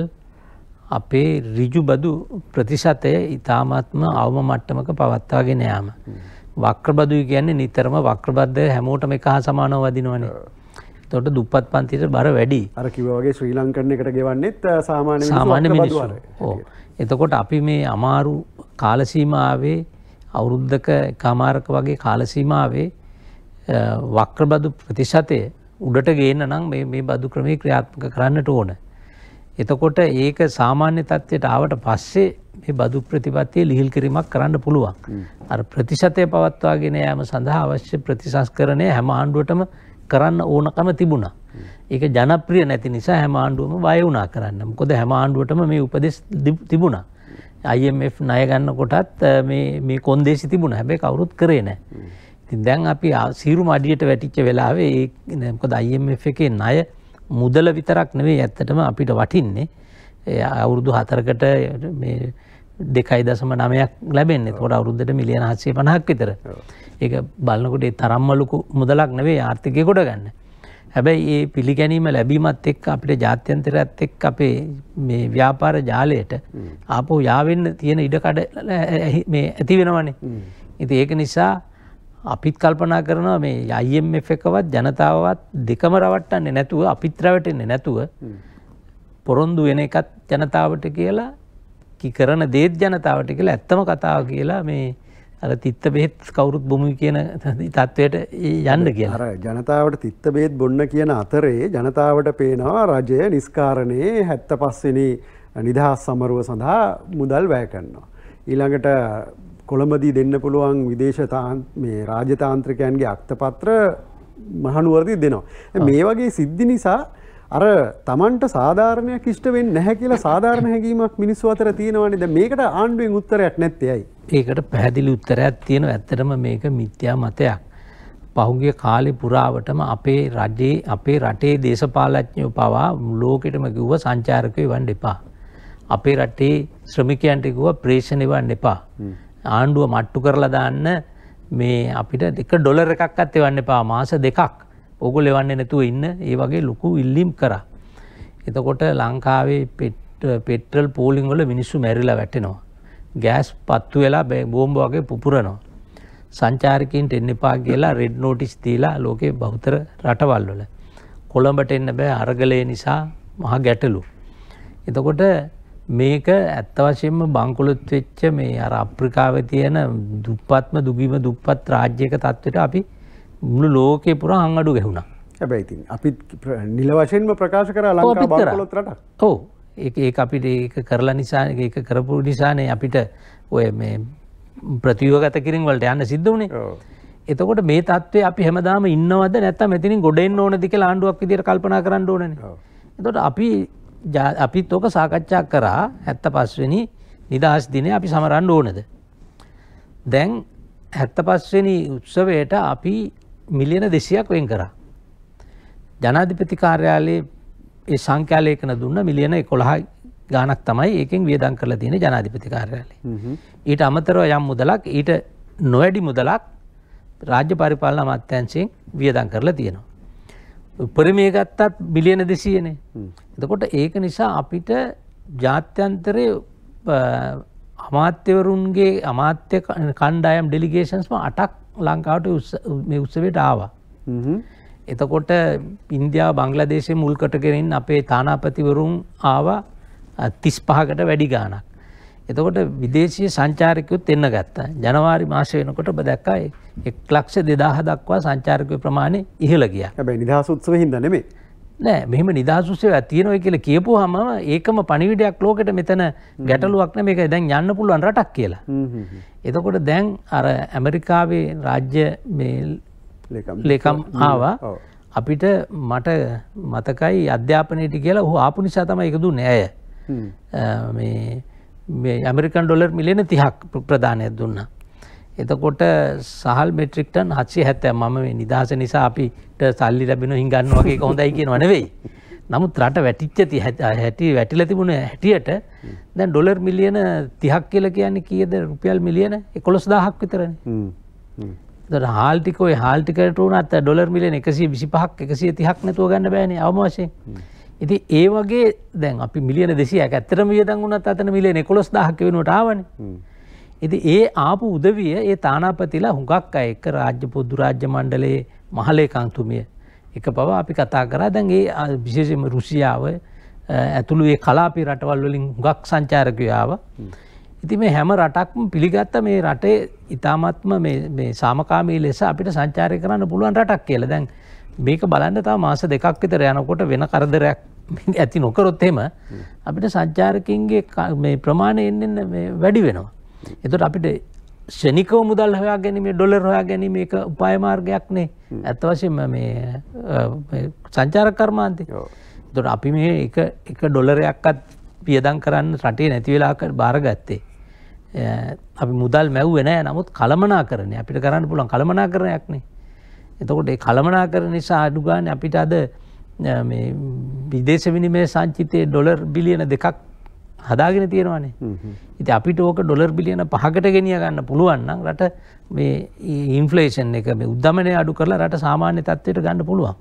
අපේ රිජු බදු ප්‍රතිශතය ඉතාමත්ම අවම මට්ටමක පවත්වාගෙන යාම. වක්‍රබදුයි කියන්නේ නිතරම වක්‍රබද්ධ හැමෝටම එක හා සමානව වදිනවනේ. තොට දුපත් පන්තිට බර වැඩි අර කිවගේ ශ්‍රී ලංකරන එකට ගෙවන්නෙත් සාමාන්‍ය සාමාන්‍ය මිනිස්සු එතකොට අපි මේ අමාරු කාලසීමාවේ අවුරුද්ධක කමාරක වගේ කාලසීමාවේ වක්‍රබදු ප්‍රතිශතය උඩට ගේන්න නම් මේ බදු ක්‍රමේ ක්‍රියාත්මක කරන්නට ඕන. එතකොට ඒක සාමාන්‍ය තත්ත්වයට ආවට පස්සේ මේ බදු ප්‍රතිපත්තිය ලිහිල් කිරීමක් කරන්න පුළුවන්. අර ප්‍රතිශතය පවත්වාගෙන යාම සඳහා අවශ්‍ය ප්‍රතිසංස්කරණය හැම ආණ්ඩුවටම කරන්න ඕනකම තිබුණා. ඒක ජනප්‍රිය නැති නිසා හැම ආණ්ඩුවම වය වුණා කරන්න. මොකද හැම ආණ්ඩුවටම මේ උපදෙස් තිබුණා. IMF ණය ගන්නකොටත් මේ කොන්දේසි තිබුණා. හැබැයි කවුරුත් කරේ නැහැ. ඉතින් දැන් අපි සීරුම අඩියට වැටිච්ච වෙලාවේ ඒ මොකද IMF එකේ ණය මුදල විතරක් නෙවෙයි ඇත්තටම අපිට වටින්නේ අවුරුදු 4කට මේ 2.9ක් ලැබෙන්නේ. ඒකට අවුරුද්දට මිලියන 750ක් විතර. ඒක බලනකොට ඒ තරම්ම ලොකු මුදලක් නෙවෙයි ආර්ථිකය ගොඩ ගන්න. හැබැයි ඒ පිළිගැනීම ලැබීමත් එක් අපිට ජාත්‍යන්තරත් එක් අපේ මේ ව්‍යාපාර ජාලයට ආපෝ යාවෙන්න තියෙන ඉඩකඩ ඇති වෙනවනේ. ඉති ඒක නිසා අපිත් කල්පනා කරනවා මේ අයිම් එකවත් ජනතාවත් දෙකම රවට්ටන්නේ නැතුව අපිත්‍රවටන්නේ නැතුව පොරොන්දු වෙන එකත් ජනතාවට කියලා කරන දේත් ජනතාවට කියලා ඇත්තම කතාව කියලා මේ අර තිත්ත බෙත් කවුරුත් බොමු කියන තත්ත්වයට යන්න කිය අර ජනතාවට තිත්ත බේත් බොන්න කියන අතරේ ජනතාවට පේනවා රජය නිස්කාරණයේ හැත්ත පස්සෙන නිදහස් සමරුව සඳහා මුදල් වැය කරන්නවා. ඊළඟට කොළඹදී දෙන්න පුළුවන් විදේශ මේ රාජතාන්ත්‍රිකයන්ගේ අක්තපත්‍ර මහනුවරදි දෙනවා. මේ වගේ සිද්ධි නිසා අර තමන්ට සාධාරණයක් ඉෂ්ට වෙන් නැහැ කියලා සාධාරණ හැකීමක් මිනිස්සු අතර තියෙනවානේ දැන් මේකට ආණ්ඩුවෙන් උත්තරයක් නැත්තේයි. ඒකට පැහැදිලි උත්තරයක් තියෙනවා. ඇත්තටම මේක මිත්‍යා මතයක්. පහුගිය කාලේ පුරාවටම අපේ රජයේ අපේ රටේ දේශපාලඥයෝ පවා ලෝකෙටම කිව්වා සංචාරකයෝ එවන්න එපා. අපේ රටේ ශ්‍රමිකයන්ට කිව්වා ප්‍රේෂණ එවන්න එපා. ආණ්ඩුව මට්ටු කරලා දාන්න මේ අපිට 1 ඩොලර් එකක්වත් එවන්න එපා මාස දෙකක්. ඕගොල් එවන්නේ නැතුව ඉන්න ඒ වගේ ලොකු ඉල්ලිම් කරා. එතකොට ලංකාවේ පෙට්‍රල් පෝලිංවල මිනිස්සු මැරිලා වැටෙනවා. ගෑස් පත්තු වෙලා බෝම්බ වගේ පුපුරනවා. සංචාරකින්ට එන්න එපා කියලා රෙඩ් නෝටිස් දීලා ලෝකේ බහුතර රටවල් වල. කොළඹට එන්න බෑ අරගලය නිසා මහා ගැටලු. එතකොට මේක ඇත්ත වශයෙන්ම බංකොලොත් වෙච්ච මේ අර අප්‍රිකාව තියෙන දුප්පත්ම දුගීම දුප්පත් රාජ්‍යක තත්ත්වයට අපි මුළු ලෝකේ පුරා අංගඩු ගැහුණා. හැබැයි ඉතින් අපි නිල වශයෙන්ම ප්‍රකාශ කරා ලංකාව බංකොලොත් රටක්. ඔව්. ඒක ඒක අපිට ඒක කරලා නිසා ඒක කරපු නිසානේ අපිට ඔය මේ ප්‍රතිවගත කිරීම වලට යන්න සිද්ධ වුණේ. එතකොට මේ தત્ත්වය අපි හැමදාම ඉන්නවද නැත්නම් මෙතනින් ගොඩ එන්න ඕනද කියලා ආණ්ඩුවක් විදියට කල්පනා කරන්න ඕනනේ. එතකොට අපි අපිත් ඕක සාකච්ඡා කරා 75 වෙනි නිදහස් දිනේ අපි සමරන්න ඕනද. දැන් හැත්ත පස්වෙනි උත්සවයට අපි මිලියන දෙසියක් වෙන් කරා. ජනාධිපති කාර්යාලයේ ඒ සංඛ්‍යාලේකන දුන්න මිලියන එකොළහ ගානක් තමයි ඒකෙන් වියදං කරලා තියෙන ජනාධිපති කාර්යාලේ. ඊට අමතරව යම් මුදලක් ඊට නොවැඩි මුදලක් රාජ්‍ය පරිපාලන අමාත්‍යංශයෙන් වියදං කරලා තියෙනවා. උපරිමය ගත්තත් බිලියන දෙසියනේ. එතකොට ඒක නිසා අපිට ජාත්‍යන්තරයේ අමාත්‍යවරුන්ගේ අමාත්‍ය කණ්ඩායම් ඩෙලිගේෂන්ස්ම අටක් ලංකාවට මේ උත්සවයට ආවා. එතකොට ඉන්දයා බංගලදේශය මුල්කට කෙරෙන් අපේ තානාපතිවරුන් ආවා තිස් පහකට වැඩි ගානක්. එතකොට විදේශය සංචාරකයුත් එන්න ගත්තා ජනවාරි මාස වෙනකොට ඔබ දැක්කයි එක් ලක්ෂ දෙදාහ දක්වා සංචාරකය ප්‍රමාණය ඉහළ ගිය. හැබැයි නිදහසුත්සව හින්දා නෙමෙයි. නෑ මෙහම නිදහසුසය ඇතියනොය කියල කියපු හම ඒකම පනිවිඩයක් ලෝකට මෙතන ගැටලුවක්න මේක දැන් යන්න පුළුවන් රටක් කියලා. එතකොට දැන් අර ඇමරිකාවේ රාජ්‍ය ලේකම් ආවා අපිට මට මතකයි අධ්‍යාපනයට කියලා හෝ ආපු නිසා තම එකදු නෑය ඇමරිකන් ඩොලර් මිලෙන තිහක් ප්‍රධානයක් දුන්නා. එතකොට සහල් මෙට්‍රික්ටන් හත්සේ හැත්තෑ මම නිදහස නිසා අපිට සල්ලි ලැබෙන හිඟන්න වගේ කොඳයි කියෙන වනවෙයි. නමුත් රට වැටිච්චති හැටි වැටිල තිබුණ හැටියට දැන් ඩොලර් මිලියන තිහක් කියල කියන්නේ කියද රුපියල් මිලියන එකොළොස් දාහක් විතරන. හාල්ටිකෝ හාල්ටිකට වනත් ඩොර් මිලියන එකසි විසි පහක් එකසිය තිහක් නැතුව ගන්න බෑන අවමශය. ඉති ඒ වගේ දැන් අපි මිලියන දෙසිය ඇත්තරම වියදන් වුණත් අතන මිලියන එකොළොස් දාහක් වෙනටාවන. එති ඒ ආපු උදවිය ඒ තානාපතිලා හුඟක් අය එක රාජ්‍ය පොද්දු රාජ්‍ය මණ්ඩලයේ මහලේකංතුමිය එක බව අපි කතා කරා දැන් ඒ විශේෂම රුසියාව ඇතුළු ඒ කලාපි රටවල් වලින් හුඟක් සංචාරකයාව ඉති මේ හැම රටක්ම පිළිගත්ත මේ රටේ ඉතාමත්ම මේ සාමකාමී ලෙස අපිට සංචාරය කරන්න පුළුවන් රටක් කියල දැන් මේක බලන්න තා මාස දෙකක් විතර යනකොට වෙන කරදරයක් ඇති නොකරොත් එම අපිට සංචාරකින්ගේ ප්‍රමාණය එන්න වැඩි වෙනවා එතොට අපිට ෂණිකව මුදල් හොයා ගැනීමේ ඩොලර් හොයා ගැනීම එක උපායමාර්ගයක් නේ ඇත්ත වශයෙන් මේ සංචාර කර්මාන්තය තොට අපි මේ එක ඩොලරයක්ත් පියදන් කරන්න රටේ නැතිවෙලාකට බාරගත්තේ අපි මුදල් මැව්ව නෑ නමුත් කළමනා කරන අපිට කරන්න පුළන් කළමනා කරනයක්නේ එතකොට ඒ කළමනා කරන නිසා අඩුගාන අපිට අද විදේශ විනිමේ සංචිතය ඩොලර් බිලියන දෙකක් හදාගෙන තියෙනවානේ. ඉතින් අපිට ඕක ඩොලර් බිලියන 5කට ගෙනිය ගන්න පුළුවන් නම් රට මේ ඉන්ෆ්ලේෂන් එක මේ උද්දමනය අඩු කරලා රට සාමාන්‍ය තත්ත්වයට ගන්න පුළුවන්.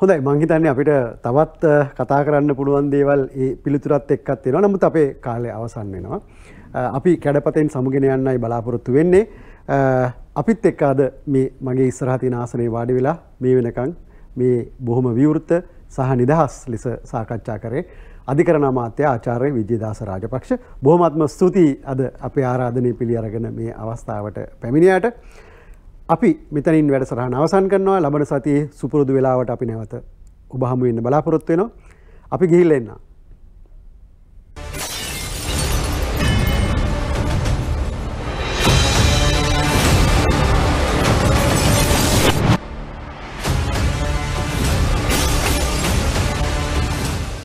හොඳයි මං හිතන්නේ අපිට තවත් කතා කරන්න පුළුවන් දේවල් ඒ පිළිතුරත් එක්කත් වෙනවා. නමුත් අපේ කාලය අවසන් වෙනවා. අපි කැඩපතෙන් සමුගෙන යන්නයි බලාපොරොත්තු වෙන්නේ. අපිත් එක්ක අද මේ මගේ ඉස්සරහ තියෙන ආසනේ වාඩි වෙලා මේ වෙනකන් මේ බොහොම විවෘත සහ නිදහස් ලෙස සාකච්ඡා කරේ. අධිකරණ අමාත්‍ය ආචාර්ය විජේදාස රාජපක්ෂ බොහොමත්ම ස්තුතියි අද අපේ ආරාධනය පිළි අරගෙන මේ අවස්ථාවට පැමිණියට. අපි මෙතනින් වැඩසටහන අවසන් කරනවා ලබන සතියේ සුපුරුදු වෙලාවට අපි නැවත ඔබ හමුවෙන්න බලාපොරොත්තු වෙනවා. අපි ගිහිල්ලා එන්නම්.